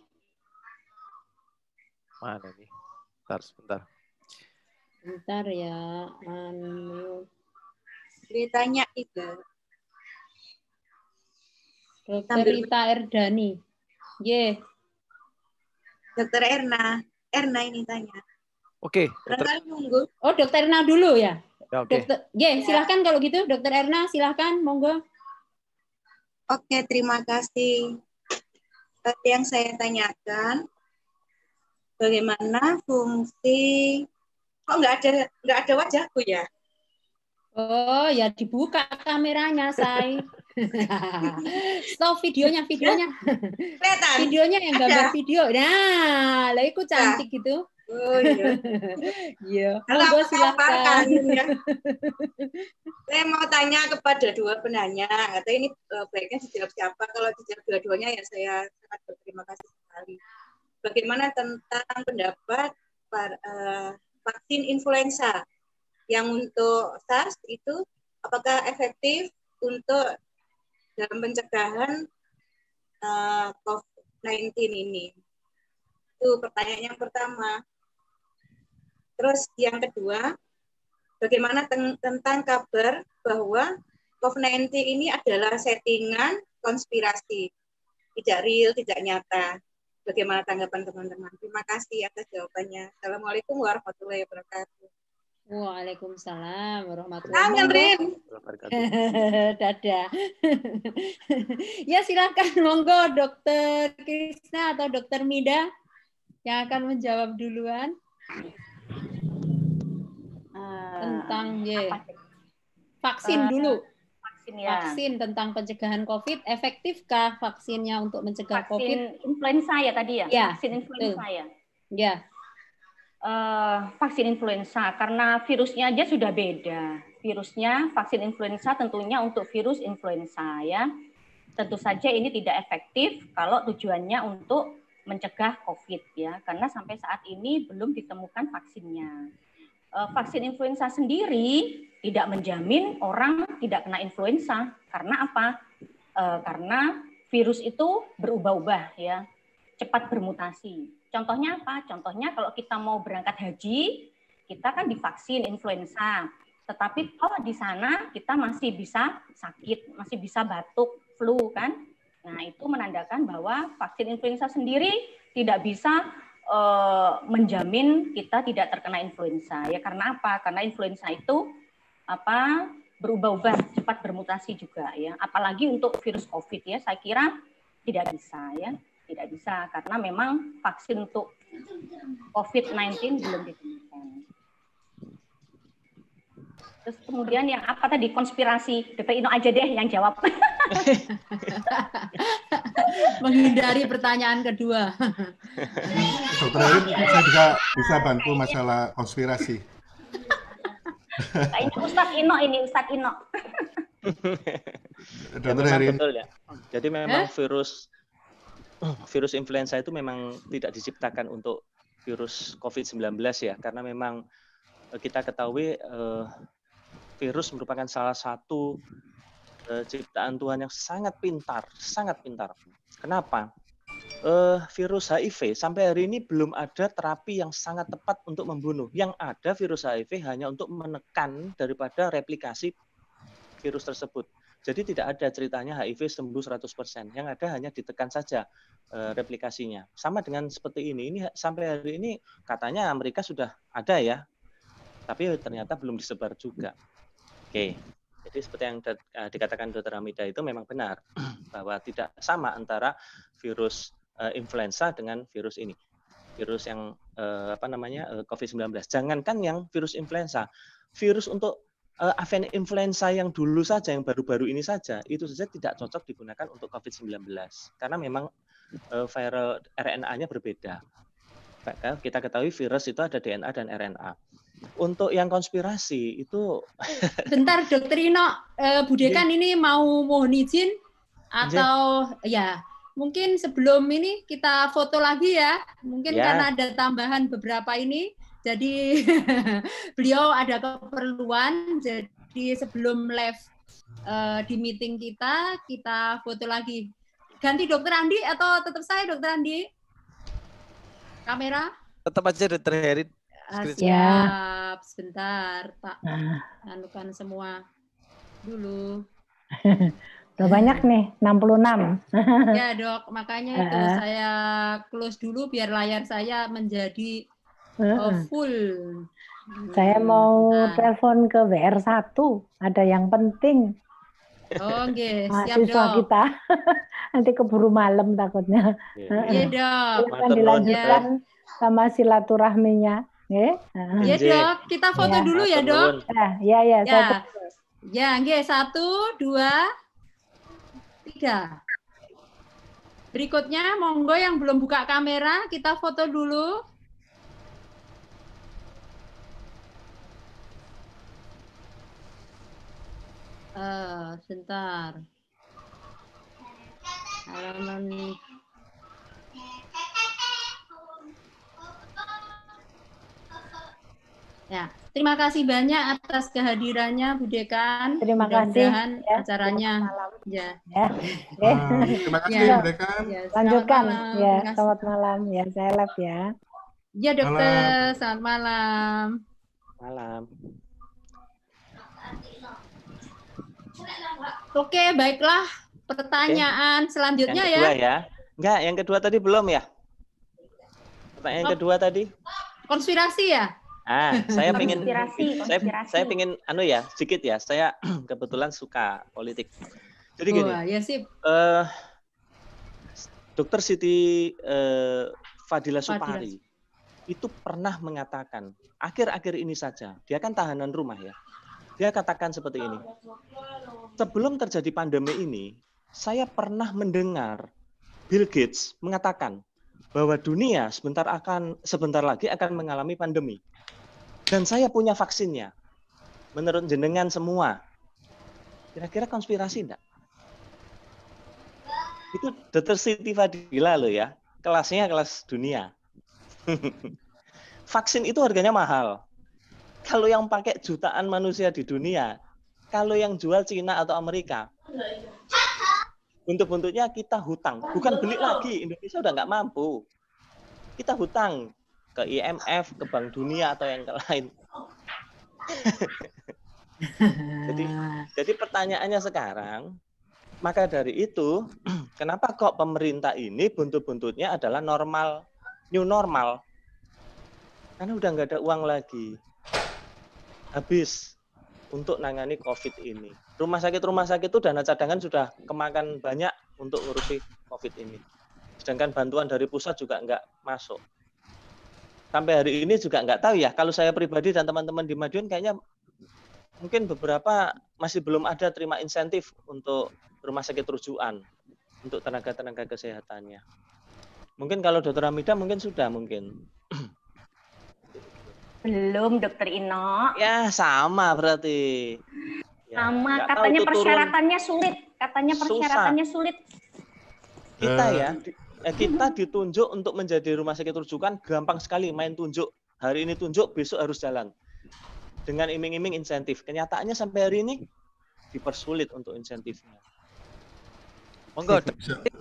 Mana nih? Bentar, sebentar. Bentar ya, unmute. Ceritanya itu. Dokter Rita Erdani. Yes, Dokter Erna. Erna ini tanya. Oke. Okay, dokter... nunggu. Oh, dokter Erna dulu ya. ya okay. Dokter, yeah, ya, silahkan kalau gitu, dokter Erna, silahkan, monggo. Oke, terima kasih. yang saya tanyakan, bagaimana fungsi? Kok oh, nggak ada nggak ada wajahku ya? Oh, ya dibuka kameranya, saya. Stop videonya, videonya. Kelihatan. videonya yang gambar Ada. video. Nah, lah ikut cantik nah. gitu. Oh iya. Iya. Kalau aku silakan. Ya. Saya mau tanya kepada dua penanya, atau ini uh, baiknya dijawab siapa? Kalau dijawab dua-duanya ya saya sangat berterima kasih sekali. Bagaimana tentang pendapat para, uh, e, vaksin influenza yang untuk SARS itu apakah efektif untuk dalam pencegahan uh, eh, COVID-19 ini? Itu pertanyaan yang pertama. Terus yang kedua, bagaimana tentang kabar bahwa COVID-19 ini adalah settingan konspirasi, tidak real, tidak nyata. Bagaimana tanggapan teman-teman? Terima kasih atas jawabannya. Assalamualaikum warahmatullahi wabarakatuh. Waalaikumsalam warahmatullahi wabarakatuh. Dadah. ya silakan monggo Dokter Krisna atau Dokter Mida yang akan menjawab duluan ah, tentang ya vaksin dulu. Eh, vaksin, ya. vaksin tentang pencegahan COVID, efektifkah vaksinnya untuk mencegah vaksin COVID? Influenza ya tadi ya. ya vaksin influenza ya. Ya. Eh, vaksin influenza karena virusnya aja sudah beda. Virusnya vaksin influenza tentunya untuk virus influenza ya. Tentu saja ini tidak efektif kalau tujuannya untuk mencegah COVID ya, karena sampai saat ini belum ditemukan vaksinnya. Eh, vaksin influenza sendiri tidak menjamin orang tidak kena influenza karena apa? Eh, karena virus itu berubah-ubah ya, cepat bermutasi Contohnya apa? Contohnya kalau kita mau berangkat haji, kita kan divaksin influenza. Tetapi kalau di sana kita masih bisa sakit, masih bisa batuk, flu kan? Nah, itu menandakan bahwa vaksin influenza sendiri tidak bisa e, menjamin kita tidak terkena influenza. Ya karena apa? Karena influenza itu apa? berubah-ubah, cepat bermutasi juga ya. Apalagi untuk virus Covid ya, saya kira tidak bisa ya tidak bisa karena memang vaksin untuk COVID-19 belum ditemukan. Terus kemudian yang apa tadi konspirasi DPI aja deh yang jawab. Menghindari pertanyaan kedua. Dokter Erin bisa juga bisa bantu masalah konspirasi. Kayaknya Ustaz Ino ini Ustaz Ino. Dokter Erin. Betul ya. Jadi memang eh? virus virus influenza itu memang tidak diciptakan untuk virus COVID-19 ya, karena memang eh, kita ketahui eh, virus merupakan salah satu eh, ciptaan Tuhan yang sangat pintar, sangat pintar. Kenapa? eh, virus HIV sampai hari ini belum ada terapi yang sangat tepat untuk membunuh. Yang ada virus HIV hanya untuk menekan daripada replikasi virus tersebut. Jadi tidak ada ceritanya HIV sembuh 100%. Yang ada hanya ditekan saja e, replikasinya. Sama dengan seperti ini. Ini sampai hari ini katanya Amerika sudah ada ya. Tapi ternyata belum disebar juga. Oke. Jadi seperti yang da, e, eh, dikatakan Dr. Hamidah itu memang benar bahwa tidak sama antara virus e, influenza dengan virus ini. Virus yang apa namanya? COVID-19. Jangankan yang virus influenza, virus untuk Eh, aven influenza yang dulu saja, yang baru-baru ini saja, itu saja tidak cocok digunakan untuk COVID-19 karena memang eh, viral RNA-nya berbeda. Maka kan, kita ketahui virus itu ada DNA dan RNA. Untuk yang konspirasi itu Bentar Dokter Ino, uh, eh, Budekan iya. ini mau mohon izin atau yeah. ya mungkin sebelum ini kita foto lagi ya. Mungkin ya. karena ada tambahan beberapa ini jadi beliau ada keperluan, jadi sebelum live uh, di meeting kita, kita foto lagi. Ganti dokter Andi atau tetap saya dokter Andi? Kamera? Tetap aja dokter Heri. Ah, siap, sebentar tak ah. anukan semua dulu. Udah banyak eh. nih, 66. ya dok, makanya itu ah. saya close dulu biar layar saya menjadi uh, full. Saya mau nah. telepon ke WR1, ada yang penting. Oh, oke, okay. Siap, Mahasiswa dong. kita. Nanti keburu malam takutnya. Iya, yeah. Iya, dok. Akan dilanjutkan yeah. sama silaturahminya. Iya, yeah. yeah, dok. Kita foto yeah. dulu ya, dok. Nah, iya, iya. Ya, ya, ya. Satu, dua, tiga. Berikutnya, monggo yang belum buka kamera, kita foto dulu. Eh, sebentar. Halaman Ya, terima kasih banyak atas kehadirannya Bu Dekan. Terima kasih. ya, acaranya. Ya. ya. ya. terima kasih ya. Bu Dekan. Ya, Lanjutkan. Malam. Ya, selamat malam. Ya, saya live ya. Ya, Dokter. Malam. Selamat malam. Malam. Oke, baiklah. Pertanyaan Oke. selanjutnya yang ya. kedua, ya. ya. Enggak, yang kedua tadi belum ya? Pertanyaan oh. kedua tadi. Konspirasi ya? Ah, saya pengen saya, konspirasi. saya pengen anu ya, sedikit ya. Saya kebetulan suka politik. Jadi gini. ya sip. Uh, eh, Dokter Siti uh, Fadila Supari Fadila. itu pernah mengatakan, akhir-akhir ini saja, dia kan tahanan rumah ya. Dia katakan seperti ini. Sebelum terjadi pandemi ini, saya pernah mendengar Bill Gates mengatakan bahwa dunia sebentar akan sebentar lagi akan mengalami pandemi. Dan saya punya vaksinnya. Menurut jenengan semua. Kira-kira konspirasi enggak? Itu Dr. Siti Fadila loh ya. Kelasnya kelas dunia. Vaksin itu harganya mahal kalau yang pakai jutaan manusia di dunia, kalau yang jual Cina atau Amerika, bentuk-bentuknya kita hutang, bukan beli lagi. Indonesia udah nggak mampu. Kita hutang ke IMF, ke Bank Dunia atau yang lain. jadi, jadi pertanyaannya sekarang, maka dari itu, kenapa kok pemerintah ini bentuk-bentuknya adalah normal, new normal? Karena udah nggak ada uang lagi habis untuk nangani COVID ini. Rumah sakit-rumah sakit itu dana cadangan sudah kemakan banyak untuk ngurusi COVID ini. Sedangkan bantuan dari pusat juga enggak masuk. Sampai hari ini juga enggak tahu ya, kalau saya pribadi dan teman-teman di Madiun kayaknya mungkin beberapa masih belum ada terima insentif untuk rumah sakit rujukan untuk tenaga-tenaga kesehatannya. Mungkin kalau dokter Amida mungkin sudah mungkin. Belum, Dokter Ino. Ya, sama berarti. Ya, sama, katanya persyaratannya turun. sulit. Katanya persyaratannya Susah. sulit. Kita eh. ya, eh, kita ditunjuk untuk menjadi rumah sakit rujukan gampang sekali main tunjuk. Hari ini tunjuk, besok harus jalan. Dengan iming-iming insentif. Kenyataannya sampai hari ini dipersulit untuk insentifnya. Monggo.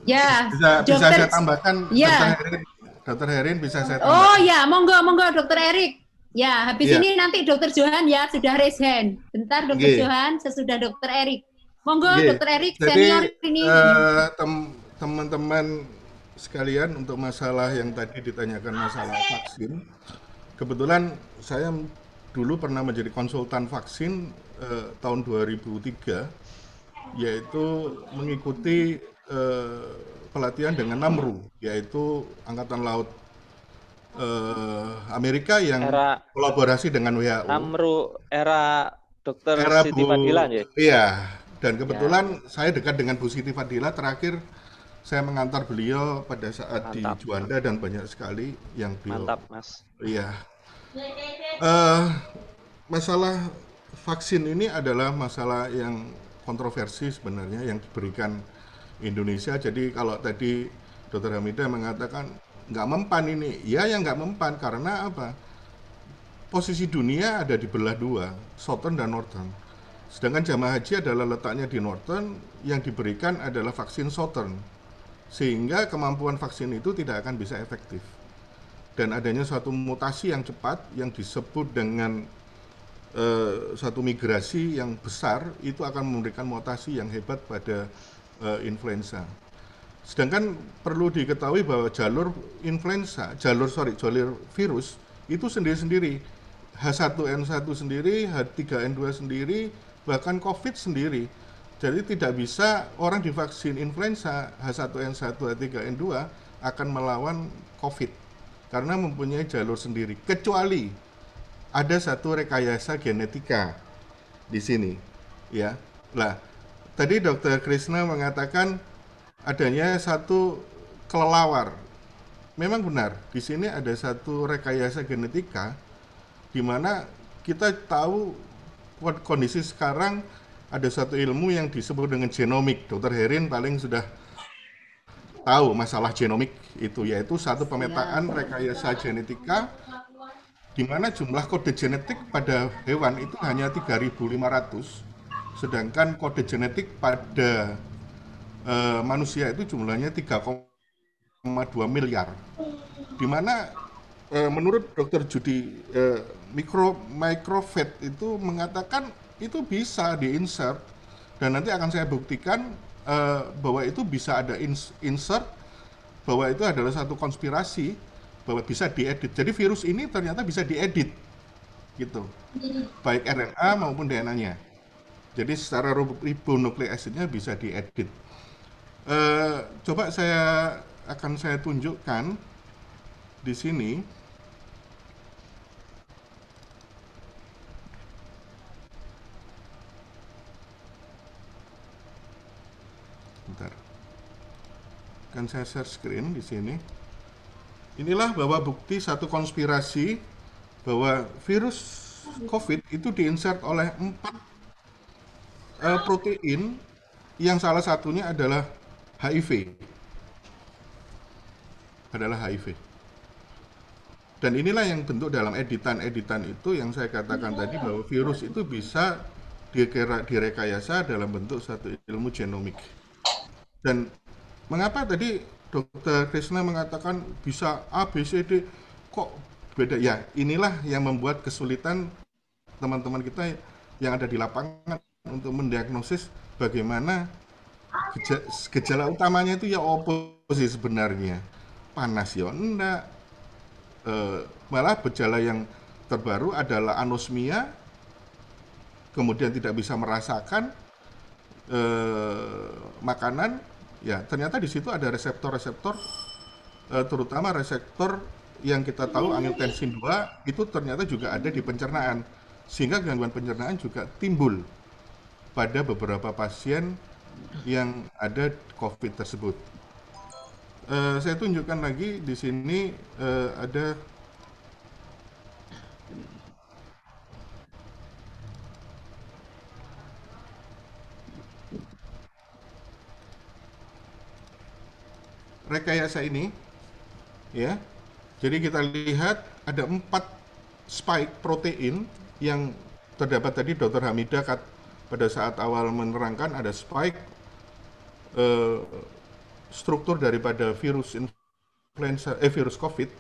Ya. Bisa, dokter, bisa saya tambahkan ya. Dokter Herin, Dokter Herin bisa saya oh, tambahkan. Oh ya, monggo monggo Dokter Erik. Ya, habis ya. ini nanti Dokter Johan ya sudah raise hand. Bentar Dokter Johan, sesudah Dokter Erik. Monggo Dokter Erik senior Jadi, ini. Uh, teman-teman sekalian untuk masalah yang tadi ditanyakan masalah vaksin, kebetulan saya dulu pernah menjadi konsultan vaksin uh, tahun 2003, yaitu mengikuti uh, pelatihan dengan Namru, yaitu Angkatan Laut uh, Amerika yang era, kolaborasi dengan WHO. Namru era Dokter era Siti Bu, Fadila ya. Iya, dan kebetulan ya. saya dekat dengan Bu Siti Fadila terakhir saya mengantar beliau pada saat mantap, di Juanda dan banyak sekali yang beliau. Mantap, Mas. Iya. Uh, masalah vaksin ini adalah masalah yang kontroversi sebenarnya yang diberikan Indonesia. Jadi kalau tadi Dr. Hamida mengatakan nggak mempan ini ya yang nggak mempan karena apa posisi dunia ada di belah dua Southern dan Northern sedangkan jamaah haji adalah letaknya di Northern yang diberikan adalah vaksin Southern sehingga kemampuan vaksin itu tidak akan bisa efektif dan adanya suatu mutasi yang cepat yang disebut dengan Uh, eh, satu migrasi yang besar itu akan memberikan mutasi yang hebat pada uh, influenza. Sedangkan perlu diketahui bahwa jalur influenza, jalur sorry, jalur virus itu sendiri-sendiri. H1N1 sendiri, H3N2 sendiri, bahkan COVID sendiri. Jadi tidak bisa orang divaksin influenza H1N1, H3N2 akan melawan COVID karena mempunyai jalur sendiri. Kecuali ada satu rekayasa genetika di sini, ya. Lah, tadi Dokter Krisna mengatakan adanya satu kelelawar. Memang benar, di sini ada satu rekayasa genetika di mana kita tahu kondisi sekarang ada satu ilmu yang disebut dengan genomik. Dokter Herin paling sudah tahu masalah genomik itu yaitu satu pemetaan rekayasa genetika di mana jumlah kode genetik pada hewan itu hanya 3.500 sedangkan kode genetik pada Eh, manusia itu jumlahnya 3,2 miliar. Di mana eh, menurut dokter Judi eh, mikro microvet itu mengatakan itu bisa diinsert dan nanti akan saya buktikan eh, bahwa itu bisa ada insert bahwa itu adalah satu konspirasi bahwa bisa diedit. Jadi virus ini ternyata bisa diedit gitu. Baik RNA maupun DNA-nya. Jadi secara ribonukleasidnya bisa diedit. Uh, coba saya akan saya tunjukkan di sini. Bentar. Akan saya share screen di sini. Inilah bahwa bukti satu konspirasi bahwa virus COVID itu diinsert oleh empat uh, protein yang salah satunya adalah HIV adalah HIV. Dan inilah yang bentuk dalam editan-editan itu yang saya katakan tadi bahwa virus itu bisa dikira, direkayasa dalam bentuk satu ilmu genomik. Dan mengapa tadi Dokter Krishna mengatakan bisa A, B, C, D, kok beda? Ya, inilah yang membuat kesulitan teman-teman kita yang ada di lapangan untuk mendiagnosis bagaimana gejala utamanya itu ya opo sih sebenarnya panas ya enggak e, malah gejala yang terbaru adalah anosmia kemudian tidak bisa merasakan e, makanan ya ternyata di situ ada reseptor-reseptor e, terutama reseptor yang kita tahu angiotensin 2 itu ternyata juga ada di pencernaan sehingga gangguan pencernaan juga timbul pada beberapa pasien yang ada COVID tersebut. Uh, saya tunjukkan lagi di sini uh, ada rekayasa ini ya jadi kita lihat ada empat spike protein yang terdapat tadi dokter Hamida pada saat awal menerangkan ada spike eh, struktur daripada virus influenza eh virus covid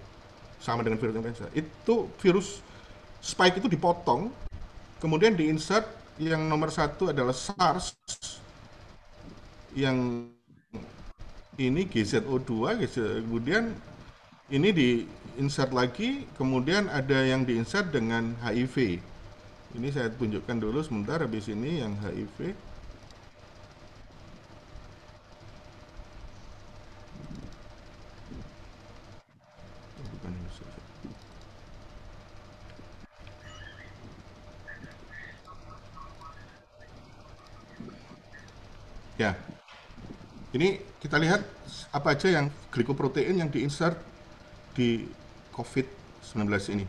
sama dengan virus influenza itu virus spike itu dipotong kemudian diinsert yang nomor satu adalah SARS yang ini GZO2 kemudian ini diinsert lagi kemudian ada yang diinsert dengan HIV ini saya tunjukkan dulu sebentar habis ini yang HIV oh, ya ini kita lihat apa aja yang glikoprotein yang diinsert di COVID-19 ini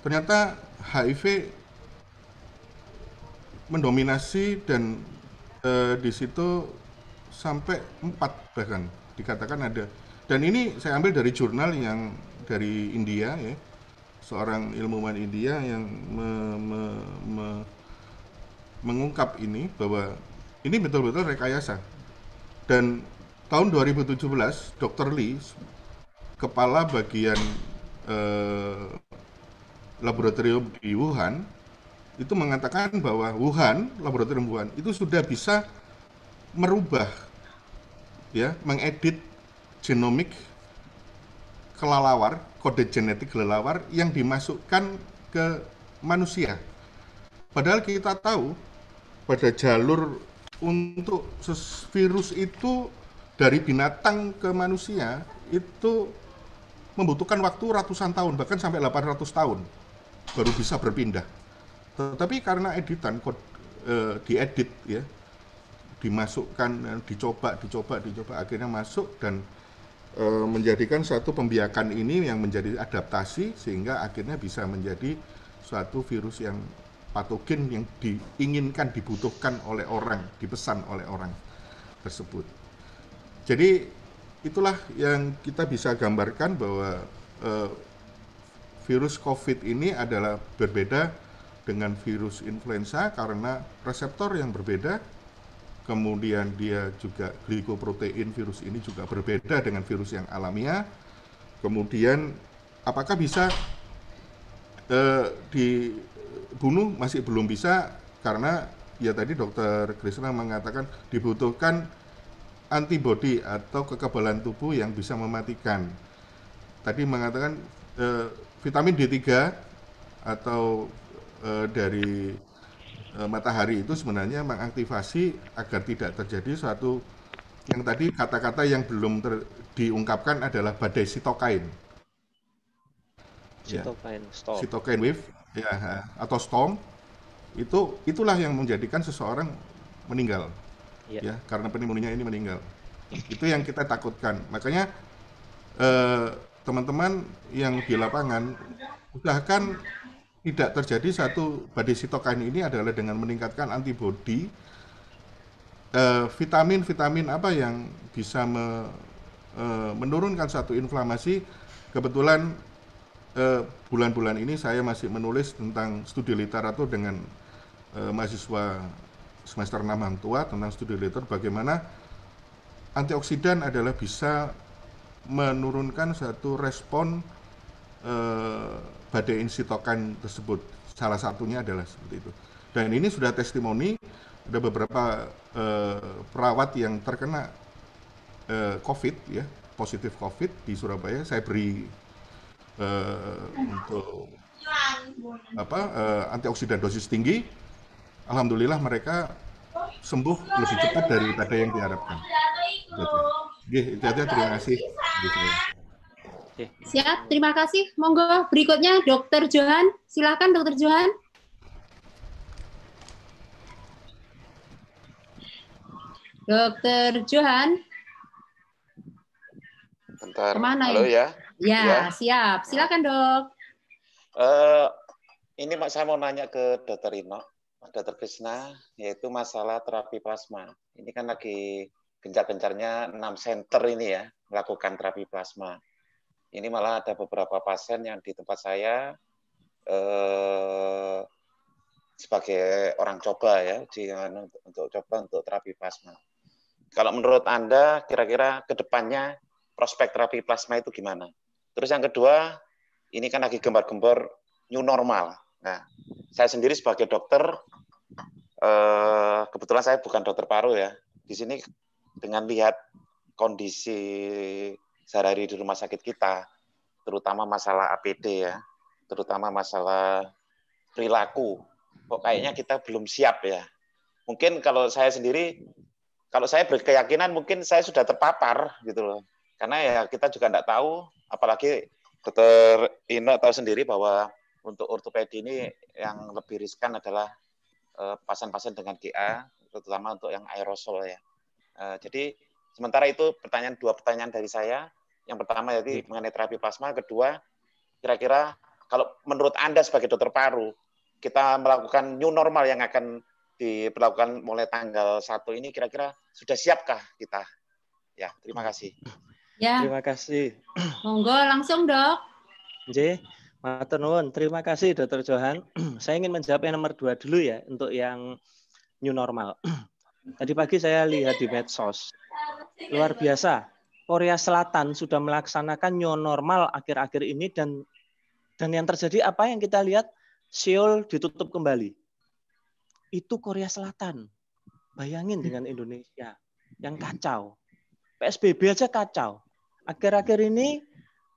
ternyata HIV mendominasi dan e, di situ sampai empat bahkan dikatakan ada. Dan ini saya ambil dari jurnal yang dari India ya, seorang ilmuwan India yang me, me, me, mengungkap ini bahwa ini betul-betul rekayasa. Dan tahun 2017, Dr. Lee, kepala bagian eh, laboratorium di Wuhan, itu mengatakan bahwa Wuhan, laboratorium Wuhan itu sudah bisa merubah ya, mengedit genomik kelelawar, kode genetik kelelawar yang dimasukkan ke manusia. Padahal kita tahu pada jalur untuk virus itu dari binatang ke manusia itu membutuhkan waktu ratusan tahun bahkan sampai 800 tahun baru bisa berpindah. Tetapi gitu. karena editan kod, eh, diedit ya, dimasukkan, eh, dicoba, dicoba, dicoba, akhirnya masuk dan e, menjadikan suatu pembiakan ini yang menjadi adaptasi sehingga akhirnya bisa menjadi suatu virus yang patogen yang diinginkan, dibutuhkan oleh orang, dipesan oleh orang tersebut. Jadi itulah yang kita bisa gambarkan bahwa e, virus COVID ini adalah berbeda dengan virus influenza karena reseptor yang berbeda kemudian dia juga glikoprotein virus ini juga berbeda dengan virus yang alamiah kemudian apakah bisa eh, dibunuh masih belum bisa karena ya tadi dokter Krishna mengatakan dibutuhkan antibodi atau kekebalan tubuh yang bisa mematikan tadi mengatakan eh, vitamin D3 atau Eh, dari eh, matahari itu sebenarnya mengaktifasi agar tidak terjadi suatu yang tadi kata-kata yang belum ter, diungkapkan adalah badai sitokain. Ya. Sitokain, ya. storm. Sitokain wave, ya, atau storm itu itulah yang menjadikan seseorang meninggal, ya, ya karena pneumonia ini meninggal. Itu yang kita takutkan. Makanya eh, teman-teman eh, teman -teman yang di lapangan usahakan tidak terjadi satu badai sitokain ini adalah dengan meningkatkan antibodi eh, vitamin-vitamin apa yang bisa me, eh, menurunkan satu inflamasi kebetulan eh, bulan-bulan eh, ini saya masih menulis tentang studi literatur dengan eh, mahasiswa semester 6 tua tentang studi literatur bagaimana antioksidan adalah bisa menurunkan satu respon eh, badai insitokan tersebut. Salah satunya adalah seperti itu. Dan ini sudah testimoni ada beberapa eh, perawat yang terkena eh, COVID ya positif COVID di Surabaya. Saya beri eh, untuk apa eh, antioksidan dosis tinggi. Alhamdulillah mereka sembuh lebih cepat daripada yang diharapkan. Jadi, terima kasih. Siap, terima kasih. Monggo berikutnya Dokter Johan, silakan Dokter Johan. Dokter Johan. Bentar. Kemana Halo ya? Ya, ya. siap. Silakan dok. Uh, ini saya mau nanya ke Dokter Rino, Dokter Krisna, yaitu masalah terapi plasma. Ini kan lagi gencar-gencarnya 6 center ini ya, melakukan terapi plasma ini malah ada beberapa pasien yang di tempat saya eh, sebagai orang coba ya, di, untuk coba untuk terapi plasma. Kalau menurut Anda, kira-kira kedepannya prospek terapi plasma itu gimana? Terus yang kedua, ini kan lagi gembar-gembar new normal. Nah, saya sendiri sebagai dokter, eh, kebetulan saya bukan dokter paru ya. Di sini dengan lihat kondisi sehari-hari di rumah sakit kita, terutama masalah APD ya, terutama masalah perilaku. Kok kayaknya kita belum siap ya. Mungkin kalau saya sendiri, kalau saya berkeyakinan mungkin saya sudah terpapar gitu loh. Karena ya kita juga tidak tahu, apalagi dokter Ino tahu sendiri bahwa untuk ortopedi ini yang lebih riskan adalah eh, pasien-pasien dengan GA, terutama untuk yang aerosol ya. Eh, jadi sementara itu pertanyaan dua pertanyaan dari saya. Yang pertama jadi iya. mengenai terapi plasma, kedua kira-kira kalau menurut Anda sebagai dokter paru, kita melakukan new normal yang akan diperlakukan mulai tanggal 1 ini kira-kira sudah siapkah kita? Ya, terima kasih. Ya. Terima kasih. Monggo langsung, Dok. J. Matur nuwun. Terima kasih Dokter Johan. saya ingin menjawab yang nomor dua dulu ya untuk yang new normal. Tadi pagi saya lihat di medsos luar biasa Korea Selatan sudah melaksanakan new normal akhir-akhir ini dan dan yang terjadi apa yang kita lihat Seoul ditutup kembali. Itu Korea Selatan. Bayangin hmm. dengan Indonesia yang kacau. PSBB aja kacau. Akhir-akhir ini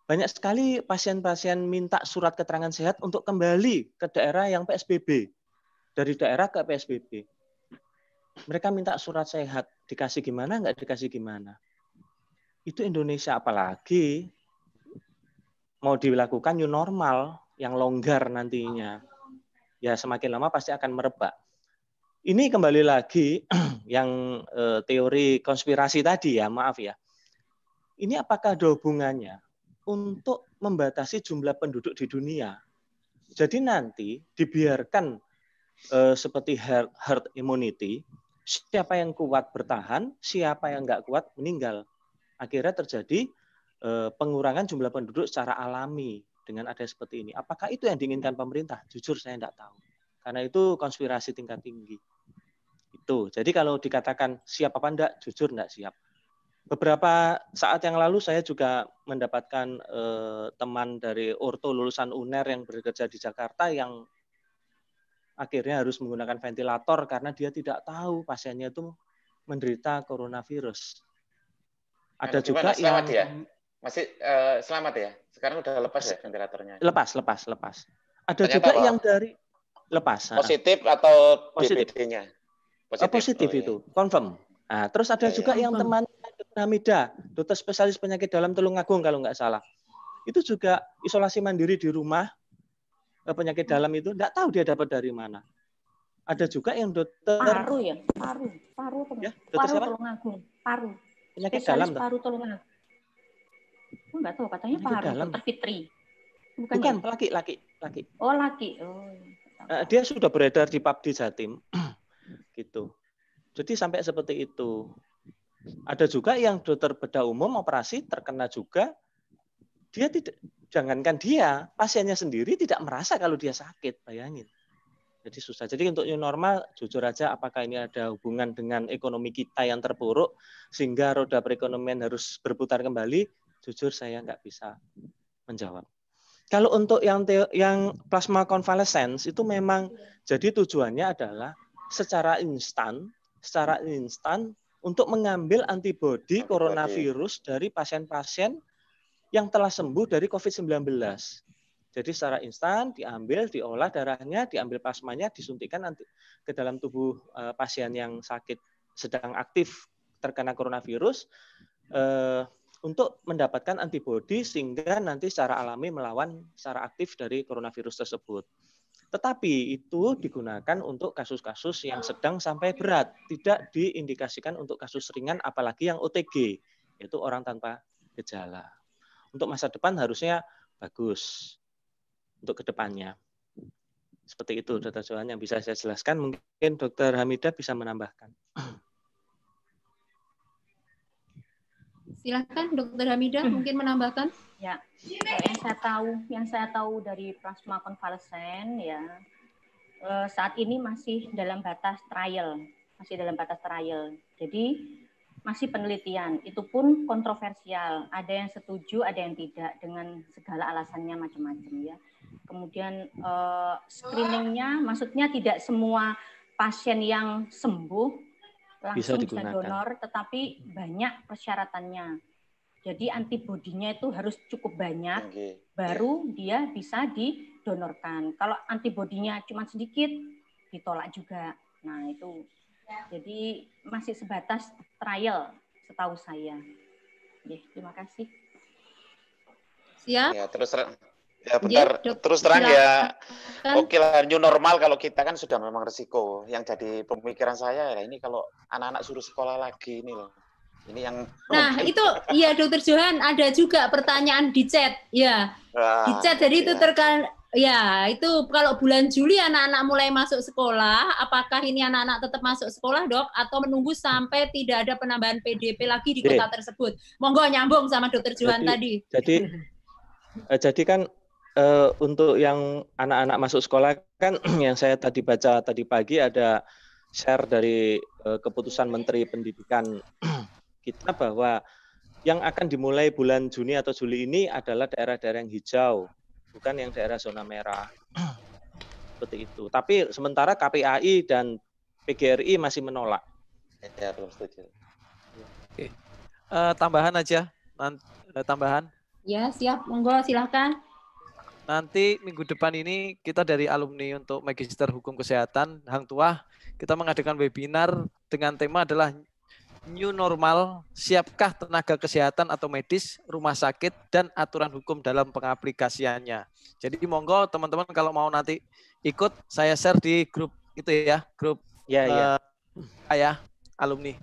banyak sekali pasien-pasien minta surat keterangan sehat untuk kembali ke daerah yang PSBB. Dari daerah ke PSBB. Mereka minta surat sehat, dikasih gimana, nggak dikasih gimana itu Indonesia apalagi mau dilakukan new normal yang longgar nantinya. Ya semakin lama pasti akan merebak. Ini kembali lagi yang eh, teori konspirasi tadi ya, maaf ya. Ini apakah ada hubungannya untuk membatasi jumlah penduduk di dunia? Jadi nanti dibiarkan eh, seperti herd immunity, siapa yang kuat bertahan, siapa yang nggak kuat meninggal akhirnya terjadi eh, pengurangan jumlah penduduk secara alami dengan ada seperti ini. Apakah itu yang diinginkan pemerintah? Jujur saya tidak tahu. Karena itu konspirasi tingkat tinggi. Itu. Jadi kalau dikatakan siap apa enggak, jujur enggak siap. Beberapa saat yang lalu saya juga mendapatkan eh, teman dari orto lulusan UNER yang bekerja di Jakarta yang akhirnya harus menggunakan ventilator karena dia tidak tahu pasiennya itu menderita coronavirus ada Cuma juga selamat yang ya? masih uh, selamat ya sekarang udah lepas ya ventilatornya lepas lepas lepas ada Ternyata juga apa? yang dari lepas ah. positif atau positifnya? Oh, positif, positif oh, iya. itu confirm nah, terus ada ya, juga ya. yang teman dokter Hamida dokter spesialis penyakit dalam agung kalau nggak salah itu juga isolasi mandiri di rumah eh, penyakit dalam itu nggak tahu dia dapat dari mana ada juga yang dokter paru ya paru paru ya, paru siapa? agung. paru Penyakit Spesialis dalam paru tolongan. aku enggak tahu katanya Penyakit paru dalam. Fitri. Bukan, Bukan ya? laki laki laki. Oh laki. Oh. Iya, iya, iya, eh, dia sudah beredar di Pabdi Jatim, gitu. Jadi sampai seperti itu. Ada juga yang dokter beda umum operasi terkena juga. Dia tidak, jangankan dia, pasiennya sendiri tidak merasa kalau dia sakit, bayangin. Jadi susah. Jadi untuk new normal, jujur aja apakah ini ada hubungan dengan ekonomi kita yang terpuruk sehingga roda perekonomian harus berputar kembali? Jujur saya nggak bisa menjawab. Kalau untuk yang yang plasma convalescence itu memang jadi tujuannya adalah secara instan, secara instan untuk mengambil antibodi coronavirus dari pasien-pasien yang telah sembuh dari COVID-19. Jadi secara instan diambil, diolah darahnya, diambil plasmanya, disuntikkan nanti ke dalam tubuh eh, pasien yang sakit sedang aktif terkena coronavirus eh, untuk mendapatkan antibodi sehingga nanti secara alami melawan secara aktif dari coronavirus tersebut. Tetapi itu digunakan untuk kasus-kasus yang sedang sampai berat, tidak diindikasikan untuk kasus ringan apalagi yang OTG, yaitu orang tanpa gejala. Untuk masa depan harusnya bagus untuk kedepannya. Seperti itu, Dokter Johan, yang bisa saya jelaskan. Mungkin Dokter Hamidah bisa menambahkan. Silakan Dokter Hamidah mungkin menambahkan. Ya, yang saya tahu, yang saya tahu dari plasma konvalesen ya eh, saat ini masih dalam batas trial, masih dalam batas trial. Jadi masih penelitian. Itu pun kontroversial. Ada yang setuju, ada yang tidak dengan segala alasannya macam-macam ya. Kemudian uh, screeningnya, maksudnya tidak semua pasien yang sembuh langsung bisa, bisa donor, tetapi banyak persyaratannya. Jadi antibodinya itu harus cukup banyak, okay. baru dia bisa didonorkan. Kalau antibodinya cuma sedikit, ditolak juga. Nah itu jadi masih sebatas trial setahu saya. Ya, terima kasih. Siap. Ya, terus Ya iya, bentar, ya, terus terang ya, ya, oke lanjut lah, new normal kalau kita kan sudah memang resiko. Yang jadi pemikiran saya ya ini kalau anak-anak suruh sekolah lagi ini loh. Ini yang Nah, itu ya Dokter Johan ada juga pertanyaan di chat, ya. Ah, di chat jadi ya. itu iya. terkait Ya, itu kalau bulan Juli anak-anak mulai masuk sekolah, apakah ini anak-anak tetap masuk sekolah, Dok, atau menunggu sampai tidak ada penambahan PDP lagi di kota tersebut? Monggo nyambung sama Dokter Johan tadi. Jadi eh, jadi kan eh, untuk yang anak-anak masuk sekolah kan yang saya tadi baca tadi pagi ada share dari eh, keputusan Menteri Pendidikan kita bahwa yang akan dimulai bulan Juni atau Juli ini adalah daerah-daerah yang hijau bukan yang daerah zona merah. Seperti itu. Tapi sementara KPAI dan PGRI masih menolak. Ya, belum setuju. Oke. Uh, tambahan aja. Nanti, eh, tambahan. Ya, siap. Monggo silahkan. Nanti minggu depan ini kita dari alumni untuk Magister Hukum Kesehatan Hang Tuah kita mengadakan webinar dengan tema adalah new normal, siapkah tenaga kesehatan atau medis, rumah sakit, dan aturan hukum dalam pengaplikasiannya. Jadi monggo teman-teman kalau mau nanti ikut, saya share di grup itu ya, grup ya, uh, ya. alumni.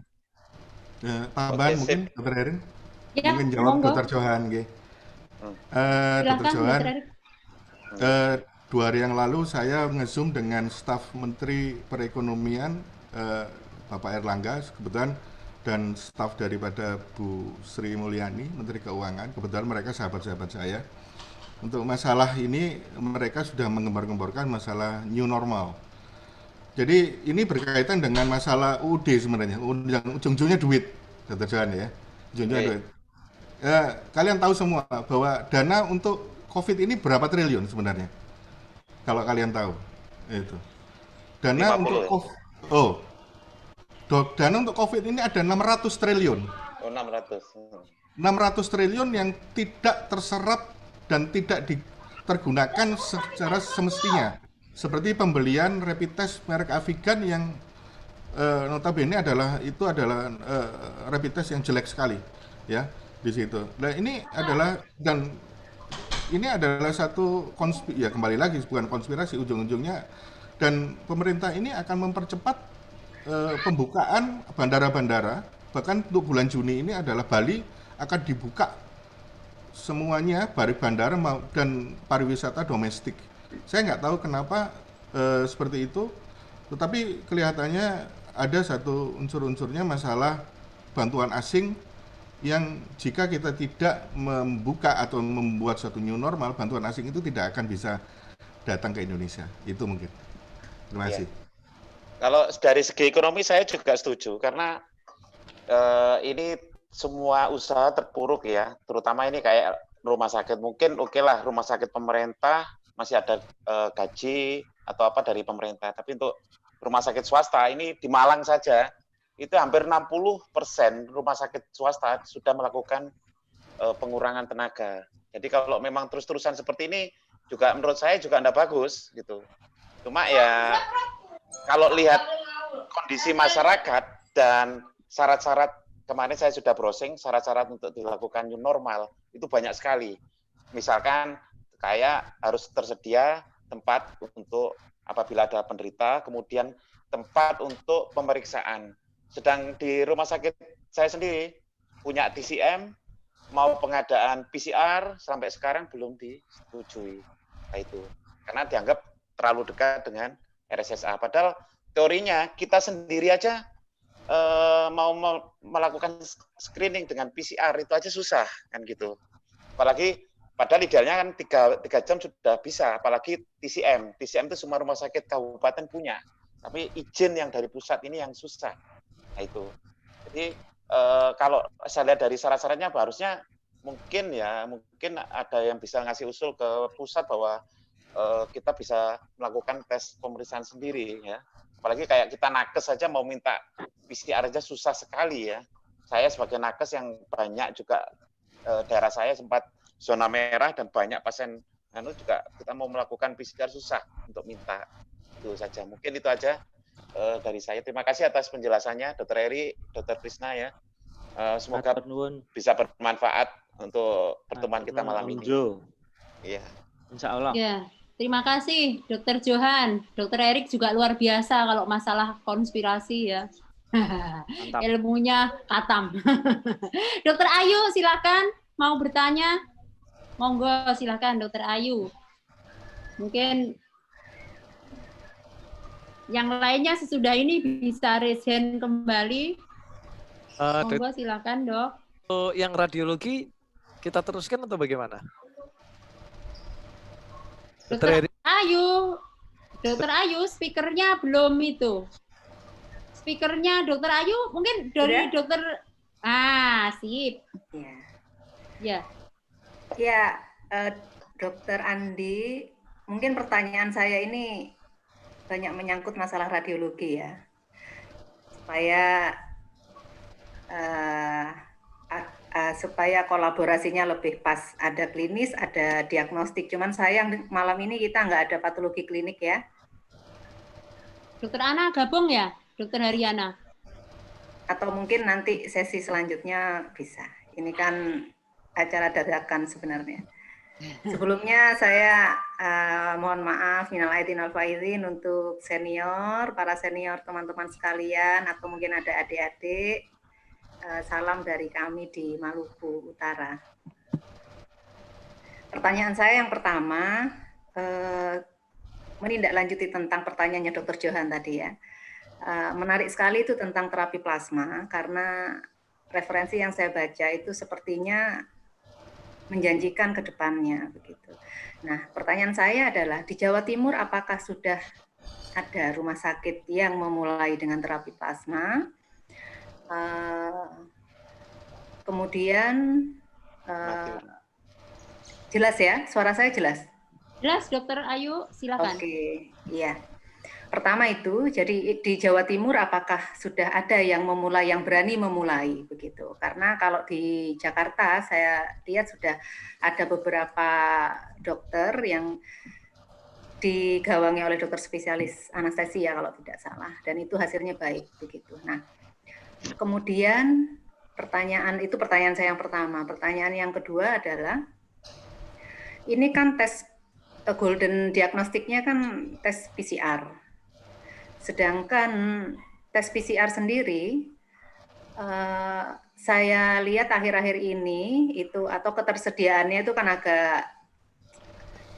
Uh, eh, Pak mungkin, Dokter Erin? Ya, mungkin jawab monggo. Dokter Johan. Uh, Dokter Johan, uh, dua hari yang lalu saya ngezoom dengan staf Menteri Perekonomian uh, Bapak Erlangga, kebetulan dan staf daripada Bu Sri Mulyani, Menteri Keuangan. Kebetulan mereka sahabat-sahabat saya. Untuk masalah ini mereka sudah mengembar-gemborkan masalah new normal. Jadi ini berkaitan dengan masalah UD sebenarnya. Ujung-ujungnya duit, saya ya. Ujung-ujungnya duit. E, kalian tahu semua bahwa dana untuk COVID ini berapa triliun sebenarnya? Kalau kalian tahu, itu. Dana 50. untuk COVID, oh dana untuk COVID ini ada 600 triliun. Oh, 600. 600 triliun yang tidak terserap dan tidak ditergunakan secara semestinya. Seperti pembelian rapid test merek Avigan yang eh, notabene adalah itu adalah eh, rapid test yang jelek sekali, ya di situ. Nah ini adalah dan ini adalah satu konspi ya kembali lagi bukan konspirasi ujung-ujungnya dan pemerintah ini akan mempercepat Eh, pembukaan bandara-bandara bahkan untuk bulan Juni ini adalah Bali akan dibuka semuanya baik bandara dan pariwisata domestik. Saya nggak tahu kenapa e, seperti itu, tetapi kelihatannya ada satu unsur-unsurnya masalah bantuan asing yang jika kita tidak membuka atau membuat satu new normal, bantuan asing itu tidak akan bisa datang ke Indonesia. Itu mungkin. Terima iya. kasih. Yeah. Kalau dari segi ekonomi saya juga setuju karena uh, ini semua usaha terpuruk ya, terutama ini kayak rumah sakit mungkin oke okay lah rumah sakit pemerintah masih ada uh, gaji atau apa dari pemerintah, tapi untuk rumah sakit swasta ini di Malang saja itu hampir 60 persen rumah sakit swasta sudah melakukan uh, pengurangan tenaga. Jadi kalau memang terus-terusan seperti ini juga menurut saya juga tidak bagus gitu. Cuma ya kalau lihat kondisi masyarakat dan syarat-syarat kemarin saya sudah browsing syarat-syarat untuk dilakukan new normal itu banyak sekali. Misalkan kayak harus tersedia tempat untuk apabila ada penderita, kemudian tempat untuk pemeriksaan. Sedang di rumah sakit saya sendiri punya TCM mau pengadaan PCR sampai sekarang belum disetujui. Nah, itu karena dianggap terlalu dekat dengan RSSA. Padahal teorinya kita sendiri aja e, mau melakukan screening dengan PCR itu aja susah kan gitu. Apalagi padahal idealnya kan tiga, tiga jam sudah bisa, apalagi TCM. TCM itu semua rumah sakit kabupaten punya. Tapi izin yang dari pusat ini yang susah. Nah itu. Jadi e, kalau saya lihat dari syarat-syaratnya harusnya mungkin ya mungkin ada yang bisa ngasih usul ke pusat bahwa uh, kita bisa melakukan tes pemeriksaan sendiri ya. Apalagi kayak kita nakes saja mau minta PCR aja susah sekali ya. Saya sebagai nakes yang banyak juga uh, eh, daerah saya sempat zona merah dan banyak pasien anu juga kita mau melakukan PCR susah untuk minta itu saja. Mungkin itu aja uh, dari saya. Terima kasih atas penjelasannya, Dokter Eri, Dokter Krisna ya. Uh, semoga bisa bermanfaat untuk pertemuan kita malam ini. Iya. Insya Allah. Yeah. Terima kasih, Dokter Johan. Dokter Erik juga luar biasa kalau masalah konspirasi ya. Ilmunya katam. Dokter Ayu, silakan mau bertanya. Monggo, silakan Dokter Ayu. Mungkin yang lainnya sesudah ini bisa resen kembali. Eh, Monggo, silakan dok. Yang radiologi kita teruskan atau bagaimana? Dokter Ayu, Dokter Ayu, speakernya belum itu. Speakernya Dokter Ayu, mungkin dari Udah? Dokter Ah, sip. Iya. Ya. Ya. Ya, uh, Dokter Andi, mungkin pertanyaan saya ini banyak menyangkut masalah radiologi ya. Supaya uh, uh, supaya kolaborasinya lebih pas. Ada klinis, ada diagnostik. Cuman sayang malam ini kita nggak ada patologi klinik ya. Dokter Ana gabung ya, Dokter Haryana. Atau mungkin nanti sesi selanjutnya bisa. Ini kan acara dadakan sebenarnya. Sebelumnya saya uh, mohon maaf minal aidin wal faizin untuk senior, para senior teman-teman sekalian atau mungkin ada adik-adik Eh, salam dari kami di Maluku Utara. Pertanyaan saya yang pertama, eh, menindaklanjuti tentang pertanyaannya Dr. Johan tadi ya. Eh, menarik sekali itu tentang terapi plasma, karena referensi yang saya baca itu sepertinya menjanjikan ke depannya begitu. Nah, pertanyaan saya adalah di Jawa Timur apakah sudah ada rumah sakit yang memulai dengan terapi plasma? Eh, kemudian uh, jelas ya, suara saya jelas. Jelas, Dokter Ayu, silakan. Oke, okay. iya. Pertama itu, jadi di Jawa Timur apakah sudah ada yang memulai, yang berani memulai begitu? Karena kalau di Jakarta saya lihat sudah ada beberapa dokter yang digawangi oleh dokter spesialis anestesi ya kalau tidak salah, dan itu hasilnya baik begitu. Nah, Kemudian pertanyaan itu pertanyaan saya yang pertama. Pertanyaan yang kedua adalah ini kan tes eh, golden diagnostiknya kan tes PCR. Sedangkan tes PCR sendiri uh, saya lihat akhir-akhir ini itu atau ketersediaannya itu kan agak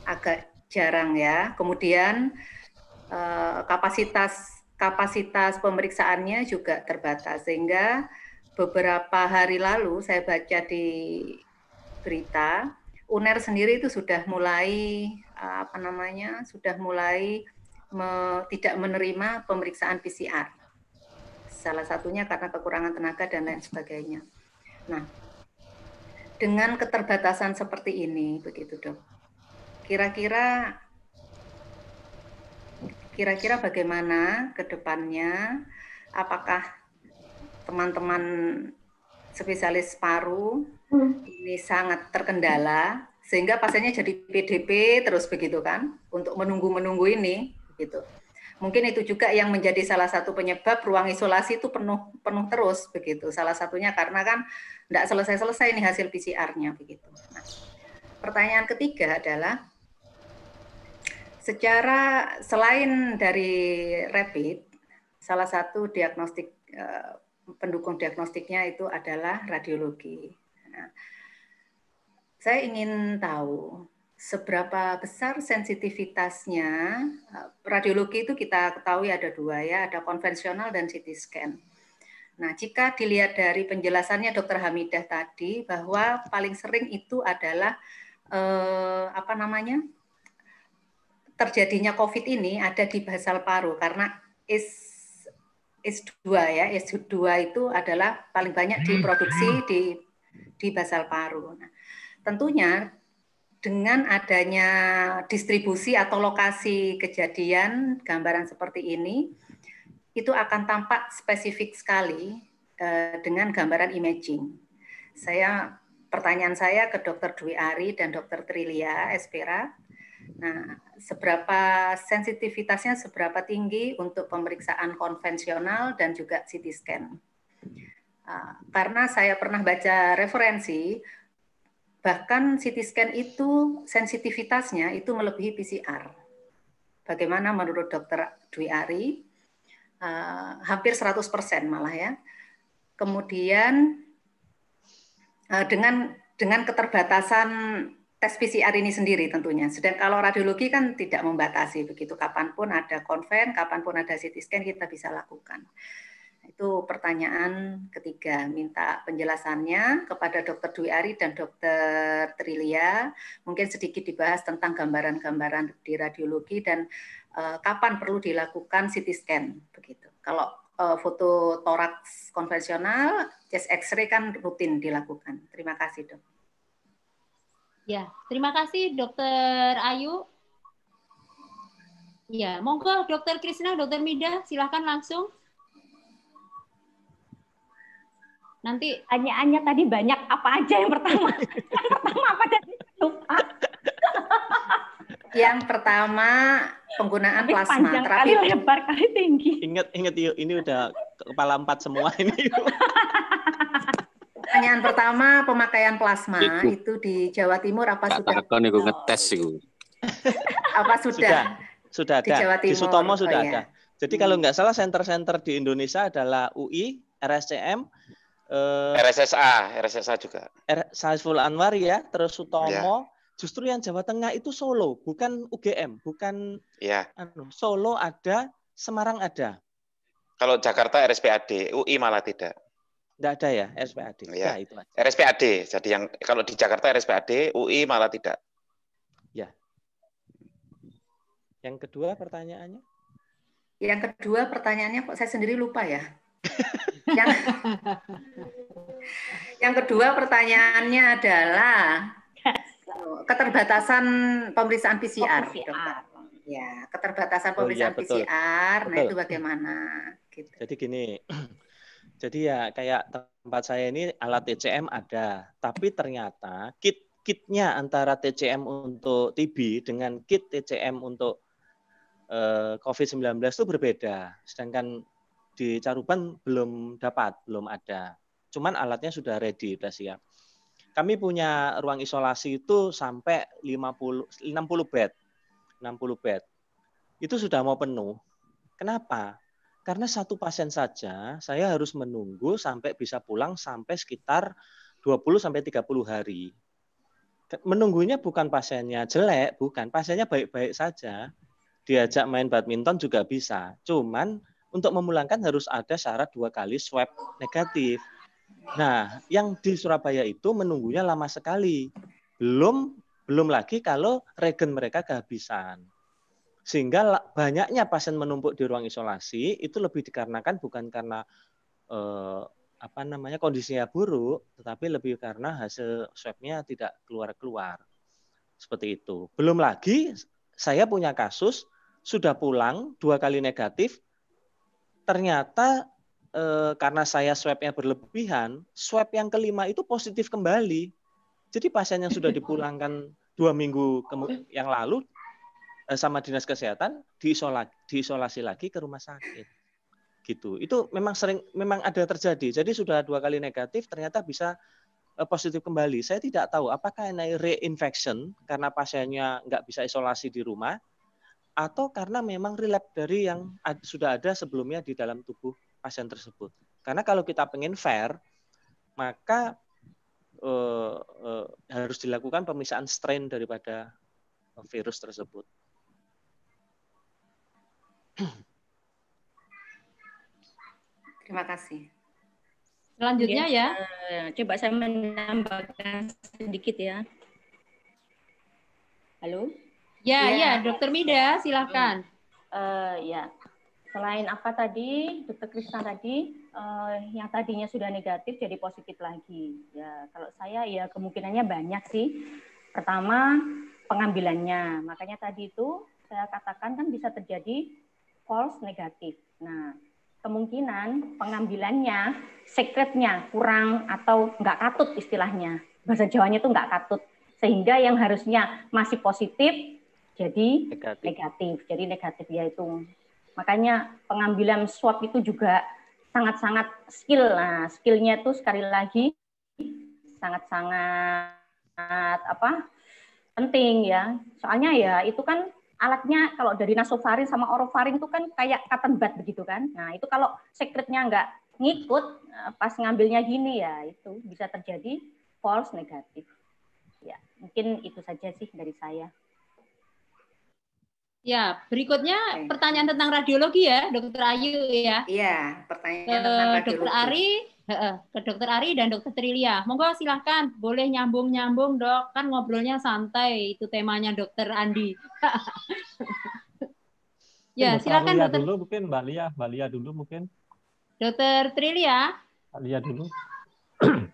agak jarang ya. Kemudian eh, kapasitas kapasitas pemeriksaannya juga terbatas sehingga beberapa hari lalu saya baca di berita UNER sendiri itu sudah mulai eh, apa namanya sudah mulai me, tidak menerima pemeriksaan PCR salah satunya karena kekurangan tenaga dan lain sebagainya. Nah dengan keterbatasan seperti ini begitu dok kira-kira kira-kira bagaimana ke depannya? Apakah teman-teman spesialis paru hmm. ini sangat terkendala sehingga pasiennya jadi PDP terus begitu kan untuk menunggu-menunggu ini gitu. Mungkin itu juga yang menjadi salah satu penyebab ruang isolasi itu penuh penuh terus begitu. Salah satunya karena kan tidak selesai-selesai ini hasil PCR-nya begitu. Nah, pertanyaan ketiga adalah Secara selain dari rapid, salah satu diagnostik eh, pendukung diagnostiknya itu adalah radiologi. Nah, saya ingin tahu seberapa besar sensitivitasnya eh, radiologi itu kita ketahui ada dua ya, ada konvensional dan CT scan. Nah, jika dilihat dari penjelasannya Dr. Hamidah tadi bahwa paling sering itu adalah eh, apa namanya? terjadinya COVID ini ada di basal paru karena is S2 ya, S2 itu adalah paling banyak hmm, diproduksi di di basal paru. Nah, tentunya dengan adanya distribusi atau lokasi kejadian gambaran seperti ini itu akan tampak spesifik sekali eh, dengan gambaran imaging. Saya pertanyaan saya ke Dr. Dwi Ari dan Dr. Trilia Espera. Nah, seberapa sensitivitasnya seberapa tinggi untuk pemeriksaan konvensional dan juga CT scan. Ah, karena saya pernah baca referensi, bahkan CT scan itu sensitivitasnya itu melebihi PCR. Bagaimana menurut dokter Dwi Ari? Uh, hampir 100% malah ya. Kemudian ah, dengan dengan keterbatasan tes PCR ini sendiri tentunya. Sedang kalau radiologi kan tidak membatasi begitu, kapanpun ada konven, kapanpun ada CT scan kita bisa lakukan. Itu pertanyaan ketiga, minta penjelasannya kepada Dr. Dwi Ari dan Dr. Trilia. Mungkin sedikit dibahas tentang gambaran-gambaran di radiologi dan uh, kapan perlu dilakukan CT scan begitu. Kalau uh, foto toraks konvensional, chest X-ray kan rutin dilakukan. Terima kasih dok. Ya, terima kasih Dokter Ayu. Ya, monggo Dokter Krisna, Dokter Mida, silahkan langsung. Nanti tanyaannya tadi banyak apa aja yang pertama? yang pertama apa tadi? Lupa. yang pertama penggunaan Tapi plasma terapi. kali lebar kali tinggi. Ingat ingat ini udah kepala empat semua ini. Pertanyaan pertama pemakaian plasma itu, itu di Jawa Timur apa Gak sudah? Takon ngetes itu. apa sudah? Sudah, sudah ada. Di, di Sutomo sudah oh, ya. ada. Iya. Jadi kalau hmm. nggak salah center-center di Indonesia adalah UI, RSCM, eh, RSSA, RSSA juga. R Saiful Anwar ya, terus Sutomo. Ya. Justru yang Jawa Tengah itu Solo, bukan UGM, bukan ya. anu, Solo ada, Semarang ada. Kalau Jakarta RSPAD, UI malah tidak. Enggak ada ya RSPAD. Ya. Nah, itu aja. RSPAD. Jadi yang kalau di Jakarta RSPAD, UI malah tidak. Ya. Yang kedua pertanyaannya? Yang kedua pertanyaannya kok saya sendiri lupa ya. yang, yang kedua pertanyaannya adalah keterbatasan pemeriksaan PCR. Oh, PCR. Ya, keterbatasan oh, iya, pemeriksaan oh, ya, PCR. Betul. Nah, itu bagaimana? Gitu. Jadi gini, jadi ya kayak tempat saya ini alat TCM ada, tapi ternyata kit kitnya antara TCM untuk TB dengan kit TCM untuk eh, COVID-19 itu berbeda. Sedangkan di Caruban belum dapat, belum ada. Cuman alatnya sudah ready, sudah ya. siap. Kami punya ruang isolasi itu sampai 50 60 bed. 60 bed. Itu sudah mau penuh. Kenapa? Karena satu pasien saja saya harus menunggu sampai bisa pulang sampai sekitar 20 sampai 30 hari. Menunggunya bukan pasiennya jelek, bukan pasiennya baik-baik saja. Diajak main badminton juga bisa. Cuman untuk memulangkan harus ada syarat dua kali swab negatif. Nah, yang di Surabaya itu menunggunya lama sekali. Belum belum lagi kalau regen mereka kehabisan. Sehingga banyaknya pasien menumpuk di ruang isolasi itu lebih dikarenakan bukan karena eh, apa namanya kondisinya buruk, tetapi lebih karena hasil swabnya tidak keluar-keluar. Seperti itu. Belum lagi saya punya kasus sudah pulang dua kali negatif, ternyata eh, karena saya swabnya berlebihan, swab yang kelima itu positif kembali. Jadi pasien yang sudah dipulangkan dua minggu yang lalu Eh, sama dinas kesehatan diisolasi, diisolasi lagi ke rumah sakit gitu itu memang sering memang ada terjadi jadi sudah dua kali negatif ternyata bisa eh, positif kembali saya tidak tahu apakah ini reinfection karena pasiennya nggak bisa isolasi di rumah atau karena memang relap dari yang sudah ada sebelumnya di dalam tubuh pasien tersebut karena kalau kita pengen fair maka eh, eh, harus dilakukan pemisahan strain daripada virus tersebut Terima kasih. Selanjutnya ya. ya. Coba saya menambahkan sedikit ya. Halo? Ya, ya, ya Dokter Mida, silahkan. Uh, eh, eh, ya, selain apa tadi, Dokter Krisna tadi, uh, yang tadinya sudah negatif jadi positif lagi. Ya, kalau saya ya kemungkinannya banyak sih. Pertama, pengambilannya. Makanya tadi itu saya katakan kan bisa terjadi false negatif. Nah, kemungkinan pengambilannya, sekretnya kurang atau nggak katut istilahnya. Bahasa Jawanya itu nggak katut. Sehingga yang harusnya masih positif jadi negatif. negatif. Jadi negatif ya itu. makanya pengambilan swab itu juga sangat-sangat skill. Nah, skillnya itu sekali lagi sangat-sangat apa penting ya. Soalnya ya itu kan alatnya kalau dari nasofaring sama orofaring itu kan kayak cotton bud begitu kan. Nah, itu kalau sekretnya nggak ngikut eh, pas ngambilnya gini ya itu bisa terjadi false negatif. Ya, mungkin itu saja sih dari saya. Ya, berikutnya okay. pertanyaan tentang radiologi ya, Dokter Ayu ya. Iya, pertanyaan eh, tentang radiologi. Dokter Ari, ke dokter Ari dan dokter Trilia. Monggo silahkan, boleh nyambung-nyambung dok, kan ngobrolnya santai, itu temanya dokter Andi. ya, dokter silahkan Lia dokter. dulu mungkin Mbak Lia, Mbak Lia dulu mungkin. Dokter Trilia. Mbak Lia dulu.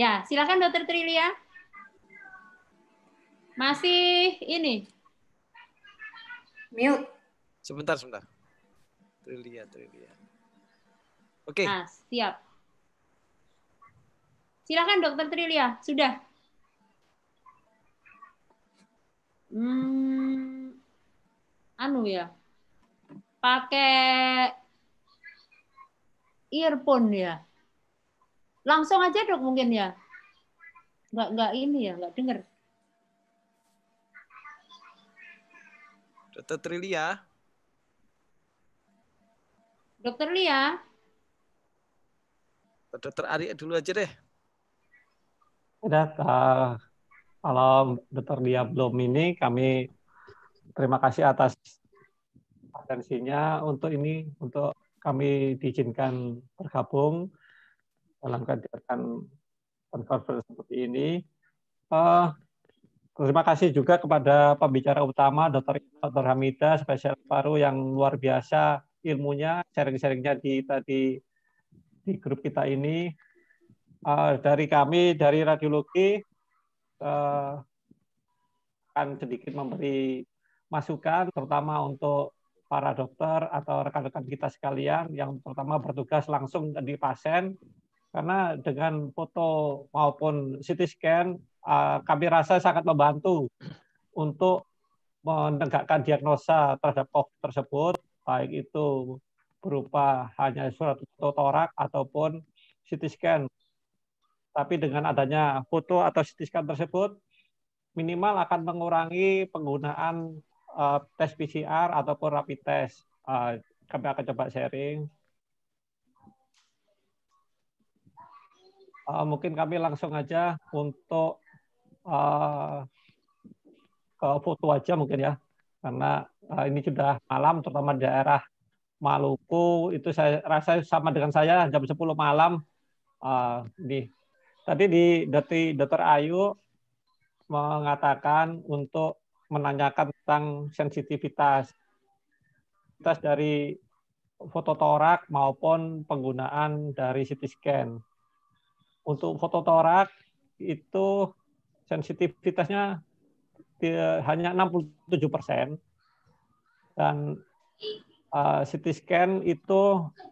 ya, silahkan dokter Trilia. Masih ini. Mute. Sebentar, sebentar. Trilia, Trilia. Oke. Okay. Nah, siap. Silakan Dokter Trilia, sudah. Hmm, anu ya, pakai earphone ya. Langsung aja dok mungkin ya. Nggak nggak ini ya, nggak dengar. Dokter Trilia. Dokter Lia. Dokter Ari dulu aja deh. Ya, kalau eh, Dokter Dia belum ini kami terima kasih atas atensinya untuk ini untuk kami diizinkan bergabung dalam kegiatan konferensi seperti ini. Uh, terima kasih juga kepada pembicara utama Dr. Dr. Hamida spesial paru yang luar biasa ilmunya, sharing-sharingnya di tadi di grup kita ini uh, dari kami dari radiologi uh, eh, akan sedikit memberi masukan terutama untuk para dokter atau rekan-rekan kita sekalian yang pertama bertugas langsung di pasien karena dengan foto maupun CT scan eh, kami rasa sangat membantu untuk menegakkan diagnosa terhadap COVID tersebut baik itu berupa hanya surat foto torak ataupun CT scan. Tapi dengan adanya foto atau CT scan tersebut, minimal akan mengurangi penggunaan uh, tes PCR ataupun rapid test. Uh, kami akan coba sharing. Uh, mungkin kami langsung aja untuk uh, ke foto aja mungkin ya, karena uh, ini sudah malam, terutama di daerah Maluku itu saya rasa sama dengan saya jam 10 malam uh, di tadi di Dr. Dr. Ayu mengatakan untuk menanyakan tentang sensitivitas tes dari torak maupun penggunaan dari CT scan. Untuk foto torak itu sensitivitasnya hanya 67 persen dan Eh, CT scan itu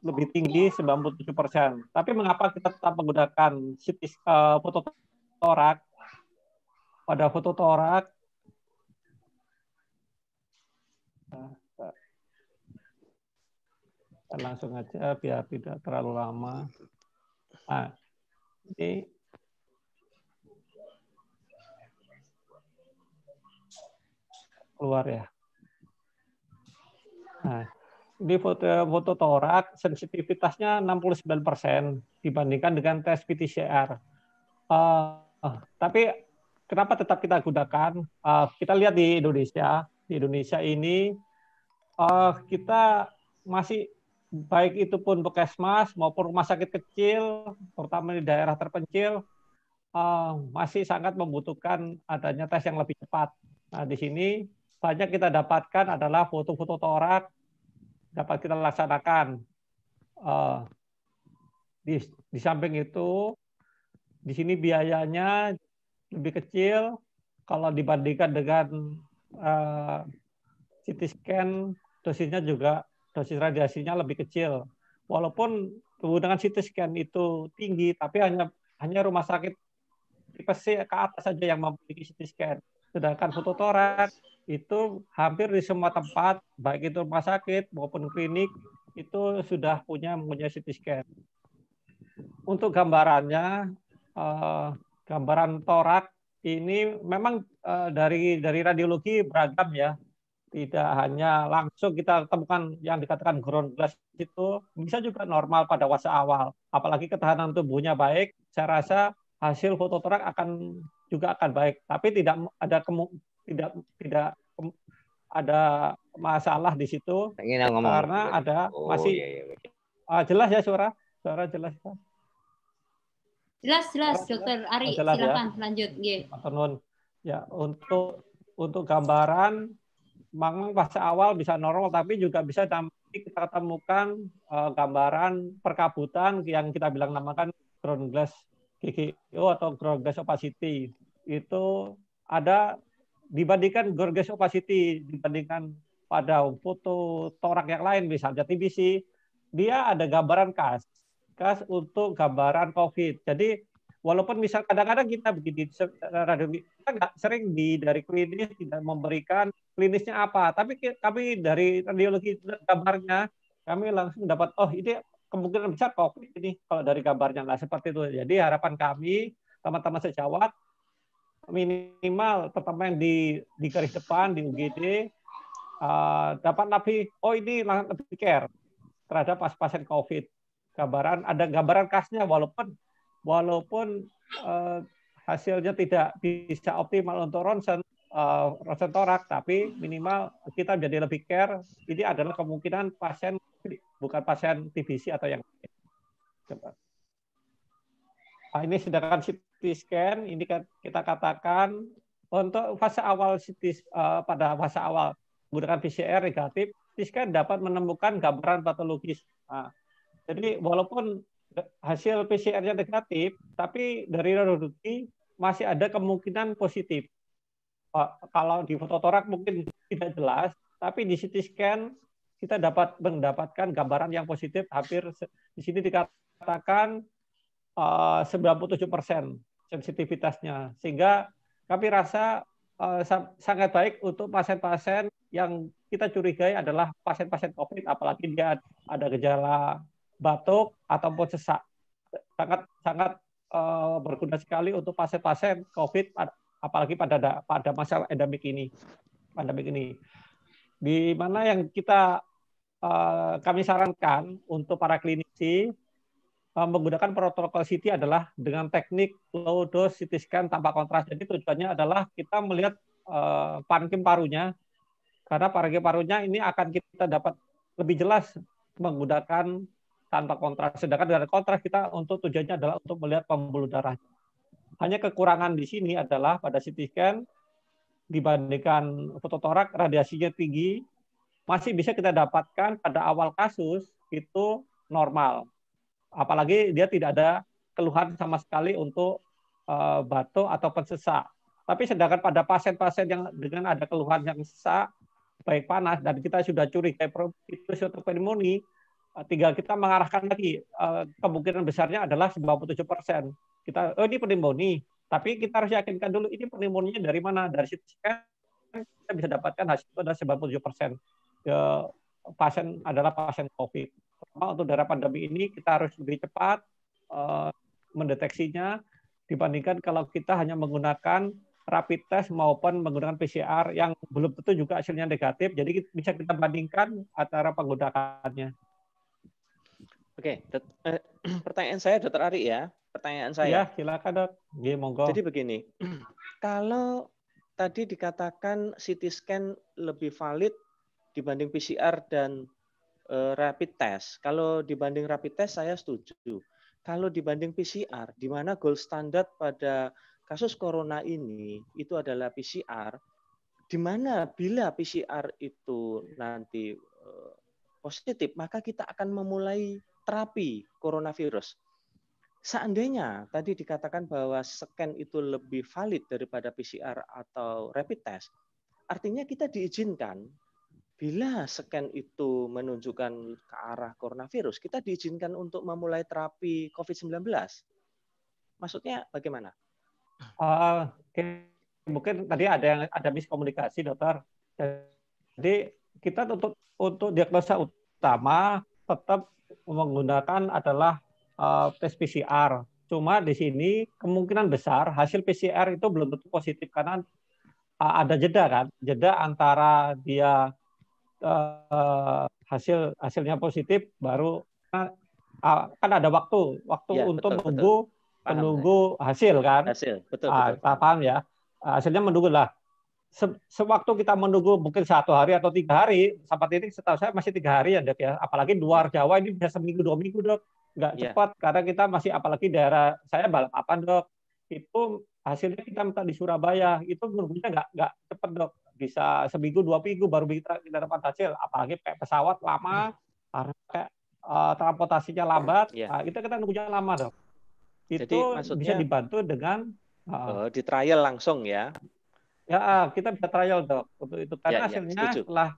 lebih tinggi 97%. Tapi mengapa kita tetap menggunakan CT uh, eh, foto torak? Pada foto torak kita langsung aja eh, biar tidak terlalu lama. Nah, ini keluar ya. Nah, di foto, foto torak sensitivitasnya 69% dibandingkan dengan tes PCR. Uh, eh, uh, tapi kenapa tetap kita gunakan? Uh, kita lihat di Indonesia, di Indonesia ini uh, kita masih baik itu pun puskesmas maupun rumah sakit kecil, terutama di daerah terpencil, uh, masih sangat membutuhkan adanya tes yang lebih cepat. Nah, di sini banyak kita dapatkan adalah foto-foto torak dapat kita laksanakan. Uh, di, di samping itu, di sini biayanya lebih kecil kalau dibandingkan dengan uh, CT scan dosisnya juga dosis radiasinya lebih kecil. Walaupun dengan CT scan itu tinggi, tapi hanya hanya rumah sakit tipe C ke atas saja yang memiliki CT scan. Sedangkan foto torak itu hampir di semua tempat, baik itu rumah sakit maupun klinik, itu sudah punya punya CT scan. Untuk gambarannya, eh, gambaran torak ini memang eh, dari dari radiologi beragam ya. Tidak hanya langsung kita temukan yang dikatakan ground glass itu, bisa juga normal pada fase awal. Apalagi ketahanan tubuhnya baik, saya rasa hasil foto torak akan juga akan baik tapi tidak ada kemu tidak tidak kem ada masalah di situ Ingin ngomong. karena ada oh, masih iya, iya. Uh, jelas ya suara suara jelas ya? jelas jelas dokter Ari oh, jelas, ya. silakan ya. lanjut yeah. ya untuk untuk gambaran memang pas awal bisa normal tapi juga bisa nanti kita temukan uh, gambaran perkabutan yang kita bilang namakan ground glass GGO atau ground glass opacity itu ada dibandingkan gorges opacity dibandingkan pada foto torak yang lain misalnya TBC dia ada gambaran kas kas untuk gambaran COVID jadi walaupun misal kadang-kadang kita begini kita nggak sering di dari klinis tidak memberikan klinisnya apa tapi kami dari radiologi gambarnya kami langsung dapat oh ini kemungkinan besar COVID ini kalau dari gambarnya nggak seperti itu jadi harapan kami teman-teman sejawat minimal terutama yang di di garis depan di UGD uh, ah, dapat lebih oh ini lebih care terhadap pas pasien COVID gambaran ada gambaran kasnya walaupun walaupun uh, hasilnya tidak bisa optimal untuk ronsen uh, ronsen torak tapi minimal kita menjadi lebih care ini adalah kemungkinan pasien bukan pasien TBC atau yang lain. Coba. Ah, ini sedangkan CT scan ini kan kita katakan untuk fase awal CT uh, eh, pada fase awal menggunakan PCR negatif, CT scan dapat menemukan gambaran patologis. Nah, jadi walaupun hasil PCR-nya negatif, tapi dari radiologi masih ada kemungkinan positif. Kalau di fototorak mungkin tidak jelas, tapi di CT scan kita dapat mendapatkan gambaran yang positif hampir di sini dikatakan 97 eh, persen sensitivitasnya. Sehingga kami rasa eh, sangat baik untuk pasien-pasien yang kita curigai adalah pasien-pasien COVID, apalagi dia ada gejala batuk ataupun sesak. Sangat sangat uh, berguna sekali untuk pasien-pasien COVID, apalagi pada pada masa endemik ini, pandemik ini. Di mana yang kita uh, kami sarankan untuk para klinisi Eh, menggunakan protokol CT adalah dengan teknik low dose CT scan tanpa kontras. Jadi tujuannya adalah kita melihat uh, parunya, karena parenkim parunya ini akan kita dapat lebih jelas menggunakan tanpa kontras. Sedangkan dengan kontras kita untuk tujuannya adalah untuk melihat pembuluh darah. Hanya kekurangan di sini adalah pada CT scan dibandingkan fototorak radiasinya tinggi, masih bisa kita dapatkan pada awal kasus itu normal apalagi dia tidak ada keluhan sama sekali untuk uh, batuk atau sesak. Tapi sedangkan pada pasien-pasien yang dengan ada keluhan yang sesak, baik panas dan kita sudah curiga itu atau pneumonia, eh, tinggal kita mengarahkan lagi uh, kemungkinan besarnya adalah 97 persen. Kita oh ini pneumonia, tapi kita harus yakinkan dulu ini pneumonia dari mana? Dari situ kita bisa dapatkan hasil itu adalah 97 persen. Pasien adalah pasien COVID pertama oh, untuk daerah pandemi ini kita harus lebih cepat uh, mendeteksinya dibandingkan kalau kita hanya menggunakan rapid test maupun menggunakan PCR yang belum tentu juga hasilnya negatif. Jadi bisa kita bandingkan antara penggunaannya. Oke, eh, okay. pertanyaan saya Dokter Ari ya. Pertanyaan saya. Ya, silakan Dok. Ya, monggo. Jadi begini, kalau tadi dikatakan CT scan lebih valid dibanding PCR dan Eh, rapid test. Kalau dibanding rapid test saya setuju. Kalau dibanding PCR, di mana gold standard pada kasus corona ini itu adalah PCR, di mana bila PCR itu nanti eh, positif, maka kita akan memulai terapi coronavirus. Seandainya tadi dikatakan bahwa scan itu lebih valid daripada PCR atau rapid test, artinya kita diizinkan Bila scan itu menunjukkan ke arah coronavirus, kita diizinkan untuk memulai terapi COVID-19. Maksudnya bagaimana? Uh, mungkin tadi ada yang ada miskomunikasi, dokter. Jadi kita untuk untuk diagnosa utama tetap menggunakan adalah uh, tes PCR. Cuma di sini kemungkinan besar hasil PCR itu belum tentu positif karena uh, ada jeda kan, jeda antara dia uh, hasil hasilnya positif baru ah, ah, kan ada waktu waktu ya, untuk betul, ya. menunggu betul. menunggu ya. hasil kan hasil betul, ah, betul. Ah, paham ya hasilnya menunggu lah Se sewaktu kita menunggu mungkin satu hari atau tiga hari sampai titik setahu saya masih tiga hari ya dok ya apalagi luar Jawa ini bisa seminggu dua minggu dok nggak ya. cepat karena kita masih apalagi daerah saya balap apa dok itu hasilnya kita minta di Surabaya itu menunggunya nggak nggak cepat dok bisa seminggu dua minggu baru kita kita dapat hasil apalagi kayak pesawat lama karena hmm. kayak uh, transportasinya lambat yeah. nah, itu kita nunggunya lama dong itu Jadi, maksudnya, bisa dibantu dengan uh, di trial langsung ya ya kita bisa trial dok untuk itu karena yeah, ya, hasilnya yeah, setelah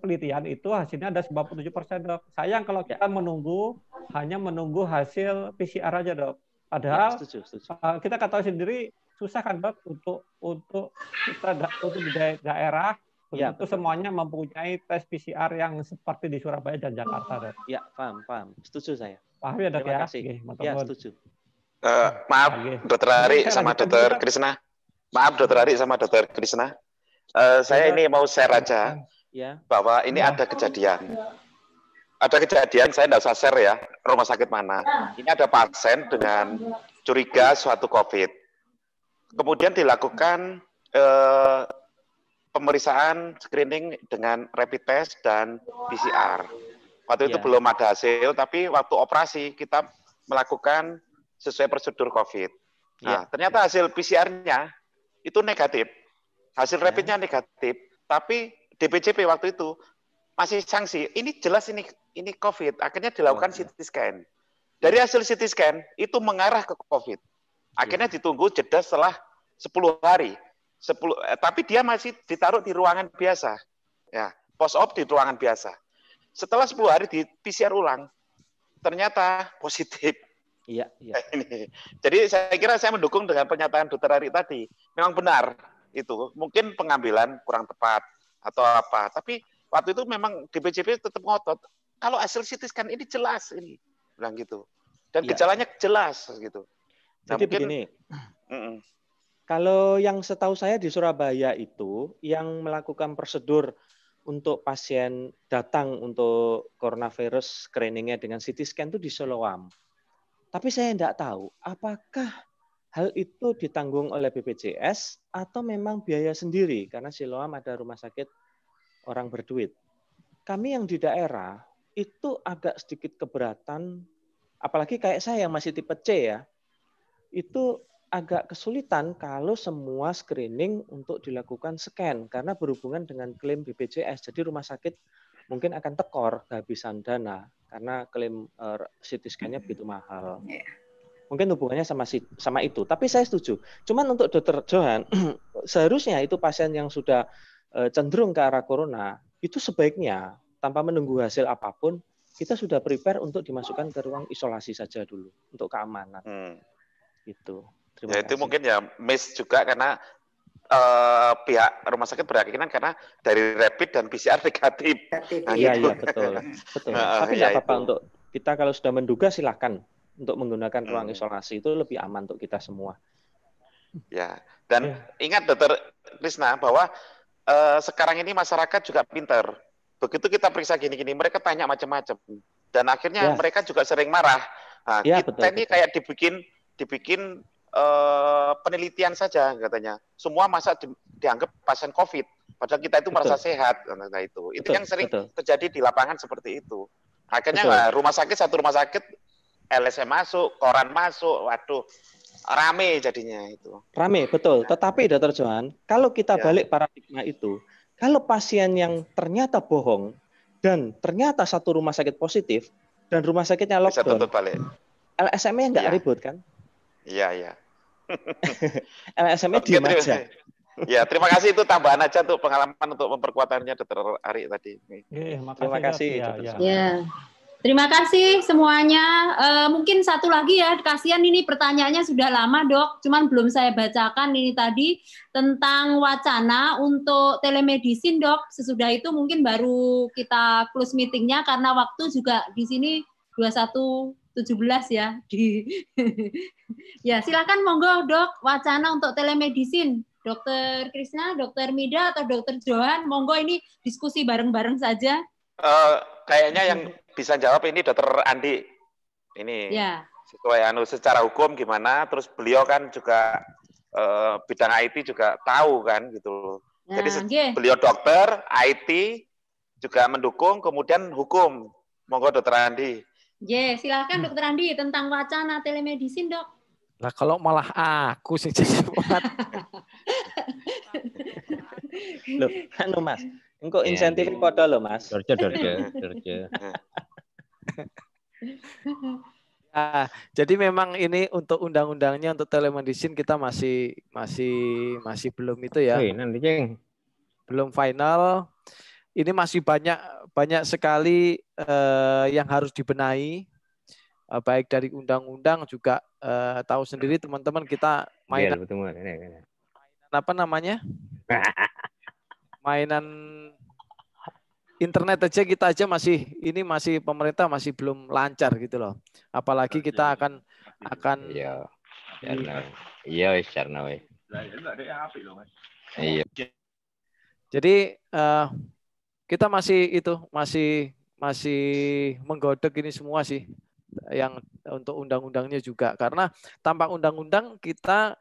penelitian itu hasilnya ada 97 persen dok sayang kalau kita yeah. menunggu hanya menunggu hasil PCR aja dok ya, padahal ya, setuju, setuju. Eh, kita kata sendiri susah kan Pak untuk untuk kita da untuk di daerah ya, itu semuanya mempunyai tes PCR yang seperti di Surabaya dan Jakarta dok. Ya paham paham setuju saya. Paham ya dok Terima ya. Kasih. Oke, ya setuju. Uh, maaf dokter Ari sama dokter Krisna. Maaf dokter Ari sama dokter Krisna. Uh, saya ini mau share ya. aja ya. bahwa ini ya. ada kejadian. Ada kejadian saya tidak usah share ya rumah sakit mana. Ya. Ini ada pasien dengan curiga suatu COVID Kemudian dilakukan eh, pemeriksaan screening dengan rapid test dan PCR. Waktu itu iya. belum ada hasil, tapi waktu operasi kita melakukan sesuai prosedur COVID. Nah, yeah. ternyata hasil PCR-nya itu negatif. Hasil yeah. rapidnya negatif, tapi DPJP waktu itu masih sanksi. Ini jelas ini ini COVID. Akhirnya dilakukan oh, iya. CT scan. Dari hasil CT scan itu mengarah ke COVID. Akhirnya ditunggu jeda setelah 10 hari. 10 eh, tapi dia masih ditaruh di ruangan biasa. Ya, post op di ruangan biasa. Setelah 10 hari di PCR ulang, ternyata positif. Iya, iya. Jadi saya kira saya mendukung dengan pernyataan Dr. Ari tadi. Memang benar itu. Mungkin pengambilan kurang tepat atau apa. Tapi waktu itu memang DPJP tetap ngotot. Kalau hasil CT scan ini jelas ini, bilang gitu. Dan ya. gejalanya jelas gitu. Nah, Jadi mungkin, begini. Mm Kalau yang setahu saya di Surabaya itu yang melakukan prosedur untuk pasien datang untuk coronavirus screeningnya dengan CT scan itu di Soloam. Tapi saya tidak tahu apakah hal itu ditanggung oleh BPJS atau memang biaya sendiri karena Siloam ada rumah sakit orang berduit. Kami yang di daerah itu agak sedikit keberatan, apalagi kayak saya yang masih tipe C ya, itu agak kesulitan kalau semua screening untuk dilakukan scan karena berhubungan dengan klaim BPJS. Jadi rumah sakit mungkin akan tekor kehabisan dana karena klaim uh, eh, CT scan-nya begitu mahal. Iya. Mungkin hubungannya sama sama itu. Tapi saya setuju. Cuman untuk dokter Johan, seharusnya itu pasien yang sudah eh, cenderung ke arah corona itu sebaiknya tanpa menunggu hasil apapun kita sudah prepare untuk dimasukkan ke ruang isolasi saja dulu untuk keamanan. Hmm. Gitu. Terima ya, kasih. itu mungkin ya miss juga karena Uh, pihak rumah sakit berkeyakinan karena dari rapid dan PCR negatif. Nah, iya, gitu. iya, betul. betul. Nah, Tapi ya nggak ya apa-apa untuk kita kalau sudah menduga silahkan untuk menggunakan hmm. ruang isolasi itu lebih aman untuk kita semua. Ya, dan ya. ingat dokter Krisna bahwa uh, sekarang ini masyarakat juga pinter. Begitu kita periksa gini-gini, mereka tanya macam-macam. Dan akhirnya ya. mereka juga sering marah. Nah, ya, kita betul, ini betul. kayak dibikin dibikin uh, penelitian saja katanya. Semua masa di, dianggap pasien COVID, padahal kita itu betul. merasa sehat. Nah itu, betul, itu yang sering betul. terjadi di lapangan seperti itu. Akhirnya betul. rumah sakit satu rumah sakit LSM masuk, koran masuk, waduh rame jadinya itu. Rame betul. Ya. Tetapi Dokter Johan, kalau kita ya. balik paradigma itu, kalau pasien yang ternyata bohong dan ternyata satu rumah sakit positif dan rumah sakitnya lockdown, LSM-nya nggak ya. ribut kan? Iya, iya. LSM-nya diam aja. Ya, terima kasih itu tambahan aja untuk pengalaman untuk memperkuatannya Dr. Ari tadi. terima kasih. Ya, ya. ya. Terima kasih semuanya. E, mungkin satu lagi ya, kasihan ini pertanyaannya sudah lama dok, cuman belum saya bacakan ini tadi tentang wacana untuk telemedicine dok. Sesudah itu mungkin baru kita close meetingnya karena waktu juga di sini 21 17 ya di ya silakan monggo dok wacana untuk telemedicine dokter Krisna dokter Mida atau dokter Johan monggo ini diskusi bareng-bareng saja uh, kayaknya yang bisa jawab ini dokter Andi ini ya. sesuai anu secara hukum gimana terus beliau kan juga uh, bidang IT juga tahu kan gitu nah, jadi okay. beliau dokter IT juga mendukung kemudian hukum monggo dokter Andi Yes, silakan silakan hmm. Dokter Andi tentang wacana telemedicine, Dok. Nah, kalau malah aku sih jadi Loh, anu Mas, engko iya, insentif yeah. padha Mas. Dorje, dorje, dorje. Ah, ya, jadi memang ini untuk undang-undangnya untuk telemedicine kita masih masih masih belum itu ya. Hey, belum final ini masih banyak banyak sekali uh, yang harus dibenahi uh, baik dari undang-undang juga uh, tahu sendiri teman-teman kita iya, mainan ya, betul, iya, iya. mainan apa namanya mainan internet aja kita aja masih ini masih pemerintah masih belum lancar gitu loh apalagi kita akan akan ya iya wes karena iya jadi uh, kita masih itu masih masih menggodok ini semua sih yang untuk undang-undangnya juga karena tampak undang-undang kita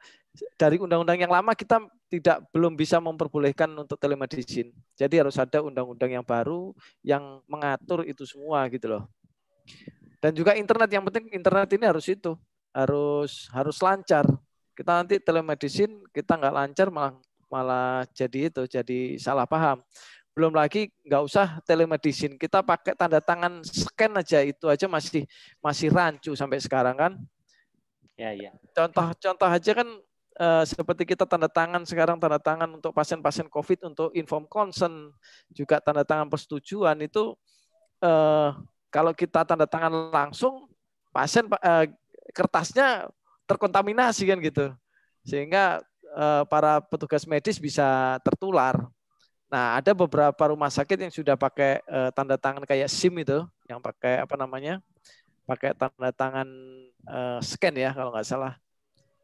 dari undang-undang yang lama kita tidak belum bisa memperbolehkan untuk telemedicine. Jadi harus ada undang-undang yang baru yang mengatur itu semua gitu loh. Dan juga internet yang penting internet ini harus itu harus harus lancar. Kita nanti telemedicine kita nggak lancar malah malah jadi itu jadi salah paham belum lagi nggak usah telemedicine kita pakai tanda tangan scan aja itu aja masih masih rancu sampai sekarang kan ya ya contoh-contoh aja kan eh, seperti kita tanda tangan sekarang tanda tangan untuk pasien-pasien covid untuk inform concern juga tanda tangan persetujuan itu eh, kalau kita tanda tangan langsung pasien eh, kertasnya terkontaminasi kan gitu sehingga eh, para petugas medis bisa tertular Nah, ada beberapa rumah sakit yang sudah pakai uh, tanda tangan kayak SIM itu, yang pakai apa namanya? pakai tanda tangan uh, scan ya kalau nggak salah.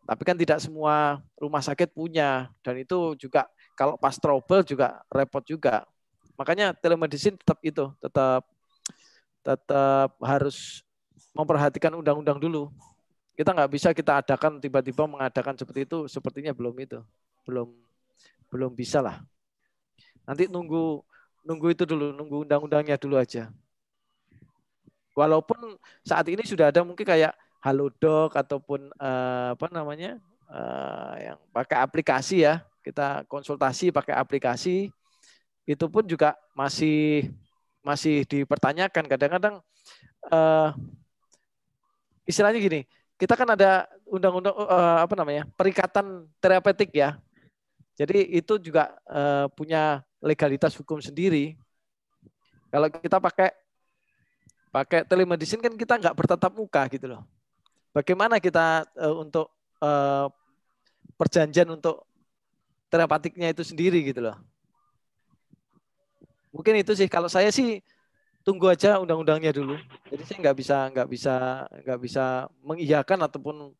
Tapi kan tidak semua rumah sakit punya dan itu juga kalau pas trouble juga repot juga. Makanya telemedicine tetap itu, tetap tetap harus memperhatikan undang-undang dulu. Kita nggak bisa kita adakan tiba-tiba mengadakan seperti itu, sepertinya belum itu, belum belum bisa lah. Nanti nunggu nunggu itu dulu, nunggu undang-undangnya dulu aja. Walaupun saat ini sudah ada mungkin kayak Halodoc ataupun uh, apa namanya uh, yang pakai aplikasi ya, kita konsultasi pakai aplikasi itu pun juga masih masih dipertanyakan kadang-kadang uh, istilahnya gini, kita kan ada undang-undang uh, apa namanya perikatan terapeutik ya jadi itu juga eh, punya legalitas hukum sendiri. Kalau kita pakai pakai telemedicine kan kita nggak bertatap muka gitu loh. Bagaimana kita eh, untuk eh, perjanjian untuk terapatiknya itu sendiri gitu loh. Mungkin itu sih kalau saya sih tunggu aja undang-undangnya dulu. Jadi saya nggak bisa nggak bisa nggak bisa mengiyakan ataupun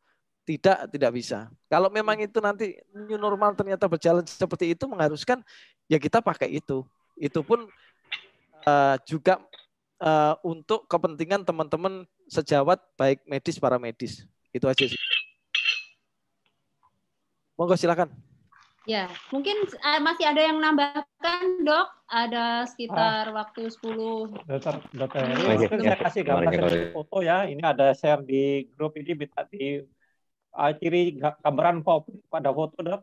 tidak, tidak bisa. Kalau memang hmm. itu nanti new normal ternyata berjalan seperti itu mengharuskan ya kita pakai itu. Itu pun uh, juga uh, untuk kepentingan teman-teman sejawat baik medis para medis. Itu aja sih. Monggo silakan. Ya, mungkin eh, masih ada yang nambahkan, Dok. Ada sekitar ah. waktu 10. Dokter, dokter. Ini saya kasih gambar foto ya. Ini ada share di grup ini di uh, ah, ciri gambaran kopi pada foto dok?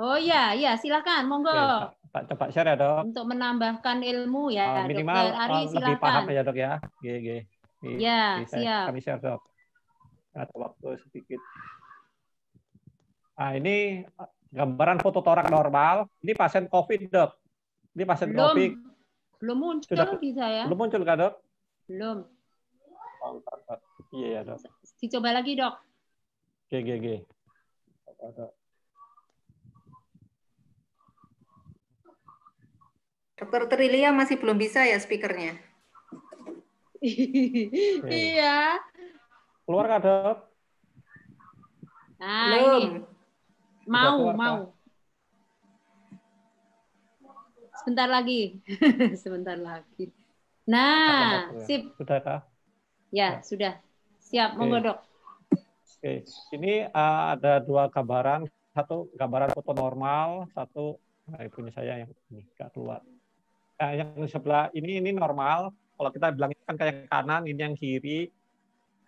Oh ya, ya silakan, monggo. Oke, tak cepat share ya dok. Untuk menambahkan ilmu ya. Uh, minimal Dr. Ah, Ari, uh, lebih paham ya dok ya. Gih, gih. Ya, bisa siap. Kami share dok. Ada waktu sedikit. Nah ini gambaran foto torak normal. Ini pasien COVID dok. Ini pasien belum, COVID. Belum muncul Sudah, di saya. Belum muncul kan dok? Belum. Oh, iya ya dok. Dicoba lagi dok. GGG. Dokter Trilia masih belum bisa ya speakernya? iya. Keluar nggak dok? Nah, belum. Ini. Mau, keluar, mau. Kah? Sebentar lagi. Sebentar lagi. Nah, sip. Sudah kak? Ya, ya, sudah. Siap, monggo dok. Oke, ini uh, ada dua gambaran, satu gambaran foto normal, satu nah, eh, punya saya yang ini nggak keluar. Nah, yang sebelah ini ini normal. Kalau kita bilang kan kayak kanan, ini yang kiri.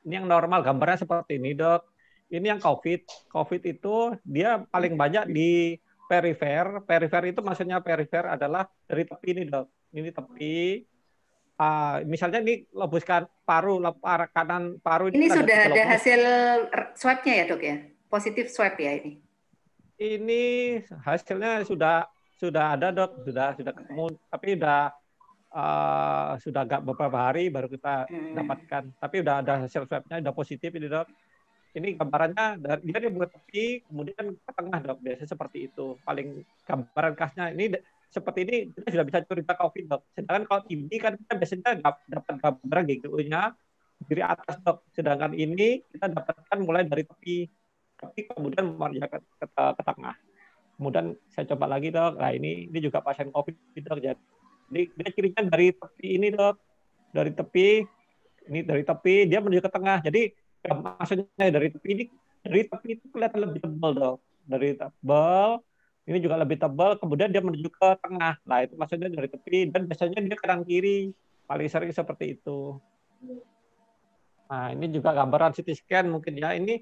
Ini yang normal, gambarnya seperti ini, Dok. Ini yang COVID. COVID itu dia paling banyak di perifer. Perifer itu maksudnya perifer adalah dari tepi ini, Dok. Ini tepi, uh, misalnya ini kan paru, lepar ah, kanan paru. Ini, ini sudah ada lobus. hasil swabnya ya dok ya, positif swab ya ini. Ini hasilnya sudah sudah ada dok, sudah sudah ketemu, tapi sudah uh, ah, sudah agak beberapa hari baru kita hmm. dapatkan. Tapi sudah ada hasil swabnya, sudah positif ini dok. Ini gambarannya dari dia dibuat tepi, kemudian kan ke tengah dok, biasanya seperti itu. Paling gambaran khasnya ini seperti ini kita sudah bisa cerita COVID dok. Sedangkan kalau tv kan kita biasanya nggak dapat gambaran GGU-nya dari atas dok. Sedangkan ini kita dapatkan mulai dari tepi, tepi kemudian memanjakan ke, ke, ke tengah. Kemudian saya coba lagi dok. Nah ini ini juga pasien COVID dok. Jadi dia cirinya dari tepi ini dok, dari tepi ini dari tepi dia menuju ke tengah. Jadi maksudnya dari tepi ini dari tepi itu kelihatan lebih tebal dok, dari tebal ini juga lebih tebal, kemudian dia menuju ke tengah. Nah, itu maksudnya dari tepi, dan biasanya dia kanan kiri, paling sering seperti itu. Nah, ini juga gambaran CT scan mungkin ya. Ini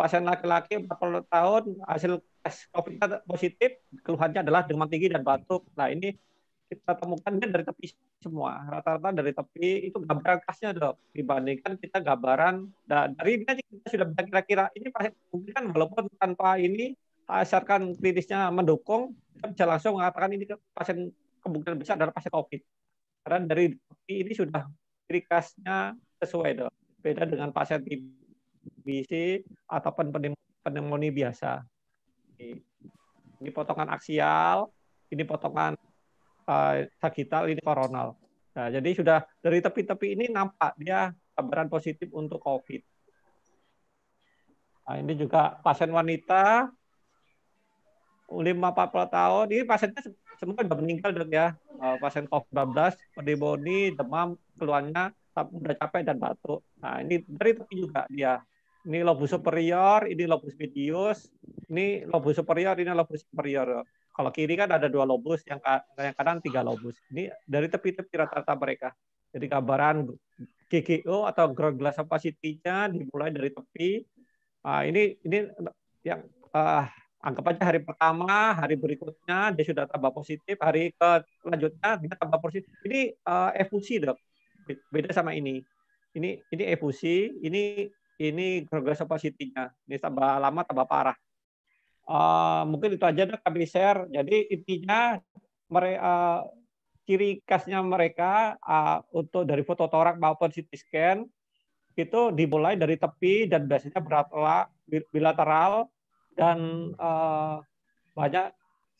pasien laki-laki 40 tahun, hasil tes COVID positif, keluhannya adalah demam tinggi dan batuk. Nah, ini kita temukan dia dari tepi semua, rata-rata dari tepi. Itu gambaran khasnya, dok. Dibandingkan kita gambaran, nah, dari ini kita sudah kira-kira, ini pasien mungkin kan walaupun tanpa ini, Asalkan klinisnya mendukung, kita bisa langsung mengatakan ini pasien kemungkinan besar adalah pasien COVID. Karena dari ini sudah ciri khasnya sesuai dong. Beda dengan pasien TBC ataupun pneumonia biasa. Ini potongan aksial, ini potongan uh, sagital, ini koronal. Nah, jadi sudah dari tepi-tepi ini nampak dia kabaran positif untuk COVID. Nah, ini juga pasien wanita lima empat puluh tahun ini pasiennya semua sudah meninggal dok ya eh, pasien COVID-19 pneumonia demam keluarnya sudah capek dan batuk nah ini dari tepi juga dia ini lobus superior ini lobus medius ini lobus superior ini lobus superior kalau kiri kan ada dua lobus yang yang kanan tiga lobus ini dari tepi-tepi rata-rata mereka jadi kabaran GGO atau ground glass opacity-nya dimulai dari tepi. Nah, ini ini yang uh, anggap aja hari pertama, hari berikutnya dia sudah tambah positif, hari ke selanjutnya dia tambah positif. Ini uh, efusi dok, beda sama ini. Ini ini efusi, ini ini progres positifnya. Ini tambah lama tambah parah. Uh, mungkin itu aja dok kami share. Jadi intinya mereka uh, eh, ciri khasnya mereka uh, untuk dari foto torak maupun CT scan itu dimulai dari tepi dan biasanya berat bilateral dan uh, banyak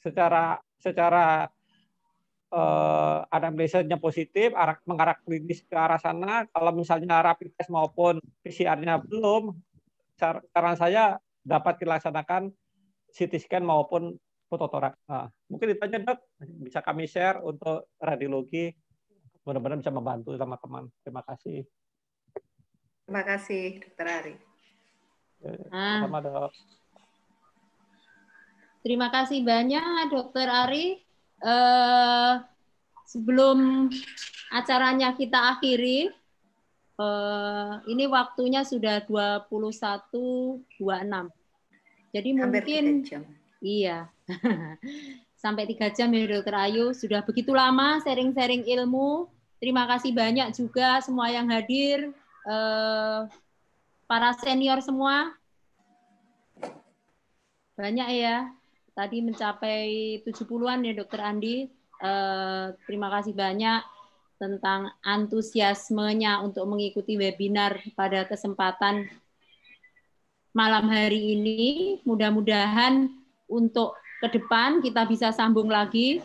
secara secara uh, anamnesanya positif, arah, mengarah klinis ke arah sana. Kalau misalnya rapid test maupun PCR-nya belum, saran saya dapat dilaksanakan CT scan maupun fototorak. Nah, mungkin ditanya dok, bisa kami share untuk radiologi. benar-benar bisa membantu sama teman. Terima kasih. Terima kasih, Dokter Ari. Eh, sama dok. Terima kasih banyak Dokter Ari. Uh, eh, sebelum acaranya kita akhiri, uh, ini waktunya sudah 21.26. Jadi Hampir mungkin jam. iya. Sampai tiga jam ya Dokter Ayu. Sudah begitu lama sharing-sharing ilmu. Terima kasih banyak juga semua yang hadir. Uh, para senior semua banyak ya tadi mencapai 70-an ya Dokter Andi. Eh, terima kasih banyak tentang antusiasmenya untuk mengikuti webinar pada kesempatan malam hari ini. Mudah-mudahan untuk ke depan kita bisa sambung lagi.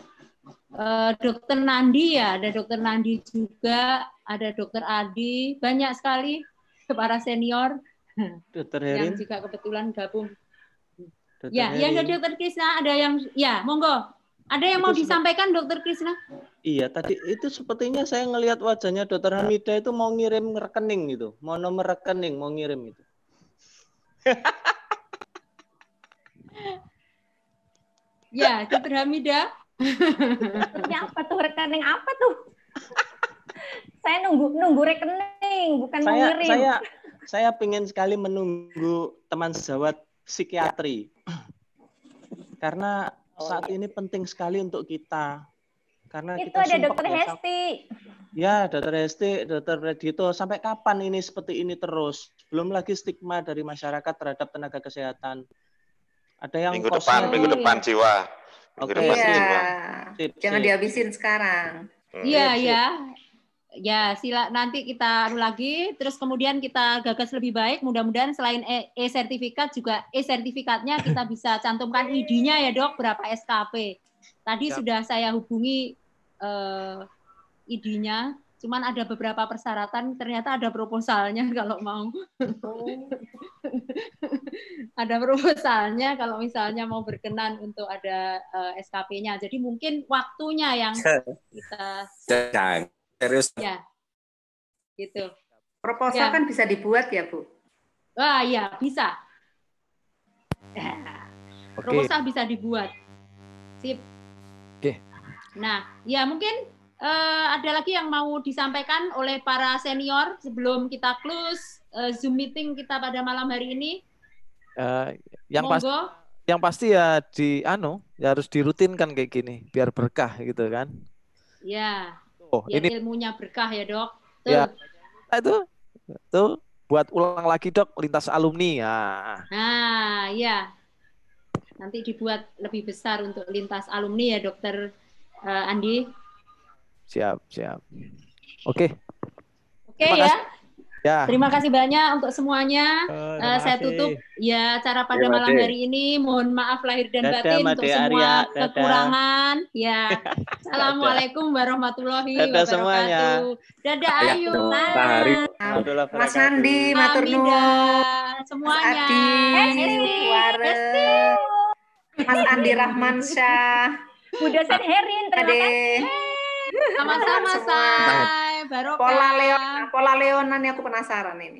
Eh, dokter Nandi ya, ada Dokter Nandi juga, ada Dokter Adi, banyak sekali para senior Dokter yang juga kebetulan gabung. Ya, Dr. Ya, Heri. yang Dokter Krisna ada yang ya, monggo. Ada yang itu mau disampaikan Dokter Krisna? Iya, tadi itu sepertinya saya ngelihat wajahnya Dokter Hamida itu mau ngirim rekening gitu, mau nomor rekening, mau ngirim itu. ya, Dokter Hamida. Ini apa tuh rekening apa tuh? saya nunggu nunggu rekening, bukan saya, mau ngirim. Saya saya pengen sekali menunggu teman sejawat psikiatri. Karena oh, saat iya. ini penting sekali untuk kita. Karena itu kita ada dokter ya, Hesti. Ya, dokter Hesti, dokter Redito. sampai kapan ini seperti ini terus? Belum lagi stigma dari masyarakat terhadap tenaga kesehatan. Ada yang minggu depan, minggu depan jiwa. Minggu okay. depan ya. jiwa. Sip, Jangan dihabisin sekarang. Iya, hmm. ya. Ya, sila nanti kita anu lagi terus kemudian kita gagas lebih baik. Mudah-mudahan selain e, e-sertifikat juga e-sertifikatnya kita bisa cantumkan ID-nya ya, Dok, berapa SKP. Tadi ya. sudah saya hubungi uh, eh, ID-nya, cuman ada beberapa persyaratan, ternyata ada proposalnya kalau mau. Oh. ada proposalnya kalau misalnya mau berkenan untuk ada uh, eh, SKP-nya. Jadi mungkin waktunya yang kita serius ya gitu proposal ya. kan bisa dibuat ya bu wah iya, ya bisa Okay. proposal bisa dibuat sip oke okay. nah ya mungkin uh, ada lagi yang mau disampaikan oleh para senior sebelum kita close uh, zoom meeting kita pada malam hari ini uh, yang pasti yang pasti ya di anu ya harus dirutinkan kayak gini biar berkah gitu kan ya Oh, ya, ini ilmunya berkah ya, Dok. Tuh. Ya. Nah, itu tuh buat ulang lagi, Dok, lintas alumni. Ya. Nah, ya. Nanti dibuat lebih besar untuk lintas alumni ya, Dokter uh, Andi. Siap, siap. Oke. Okay. Oke okay, ya. Kasih. Ya. Terima kasih banyak untuk semuanya. Oh, uh, saya tutup ya cara pada terima malam hari ini. Mohon maaf lahir dan Dada, batin Made untuk semua Dada. kekurangan. Ya. Assalamualaikum warahmatullahi Dada wabarakatuh. Semuanya. Dadah ya. Ayu. Mas Andi, Matur semuanya. Mas Andi Rahmansyah. Udah Herin, terima kasih. Sama-sama, Sa barokah. Pola Leonan. pola Leonan aku penasaran ini.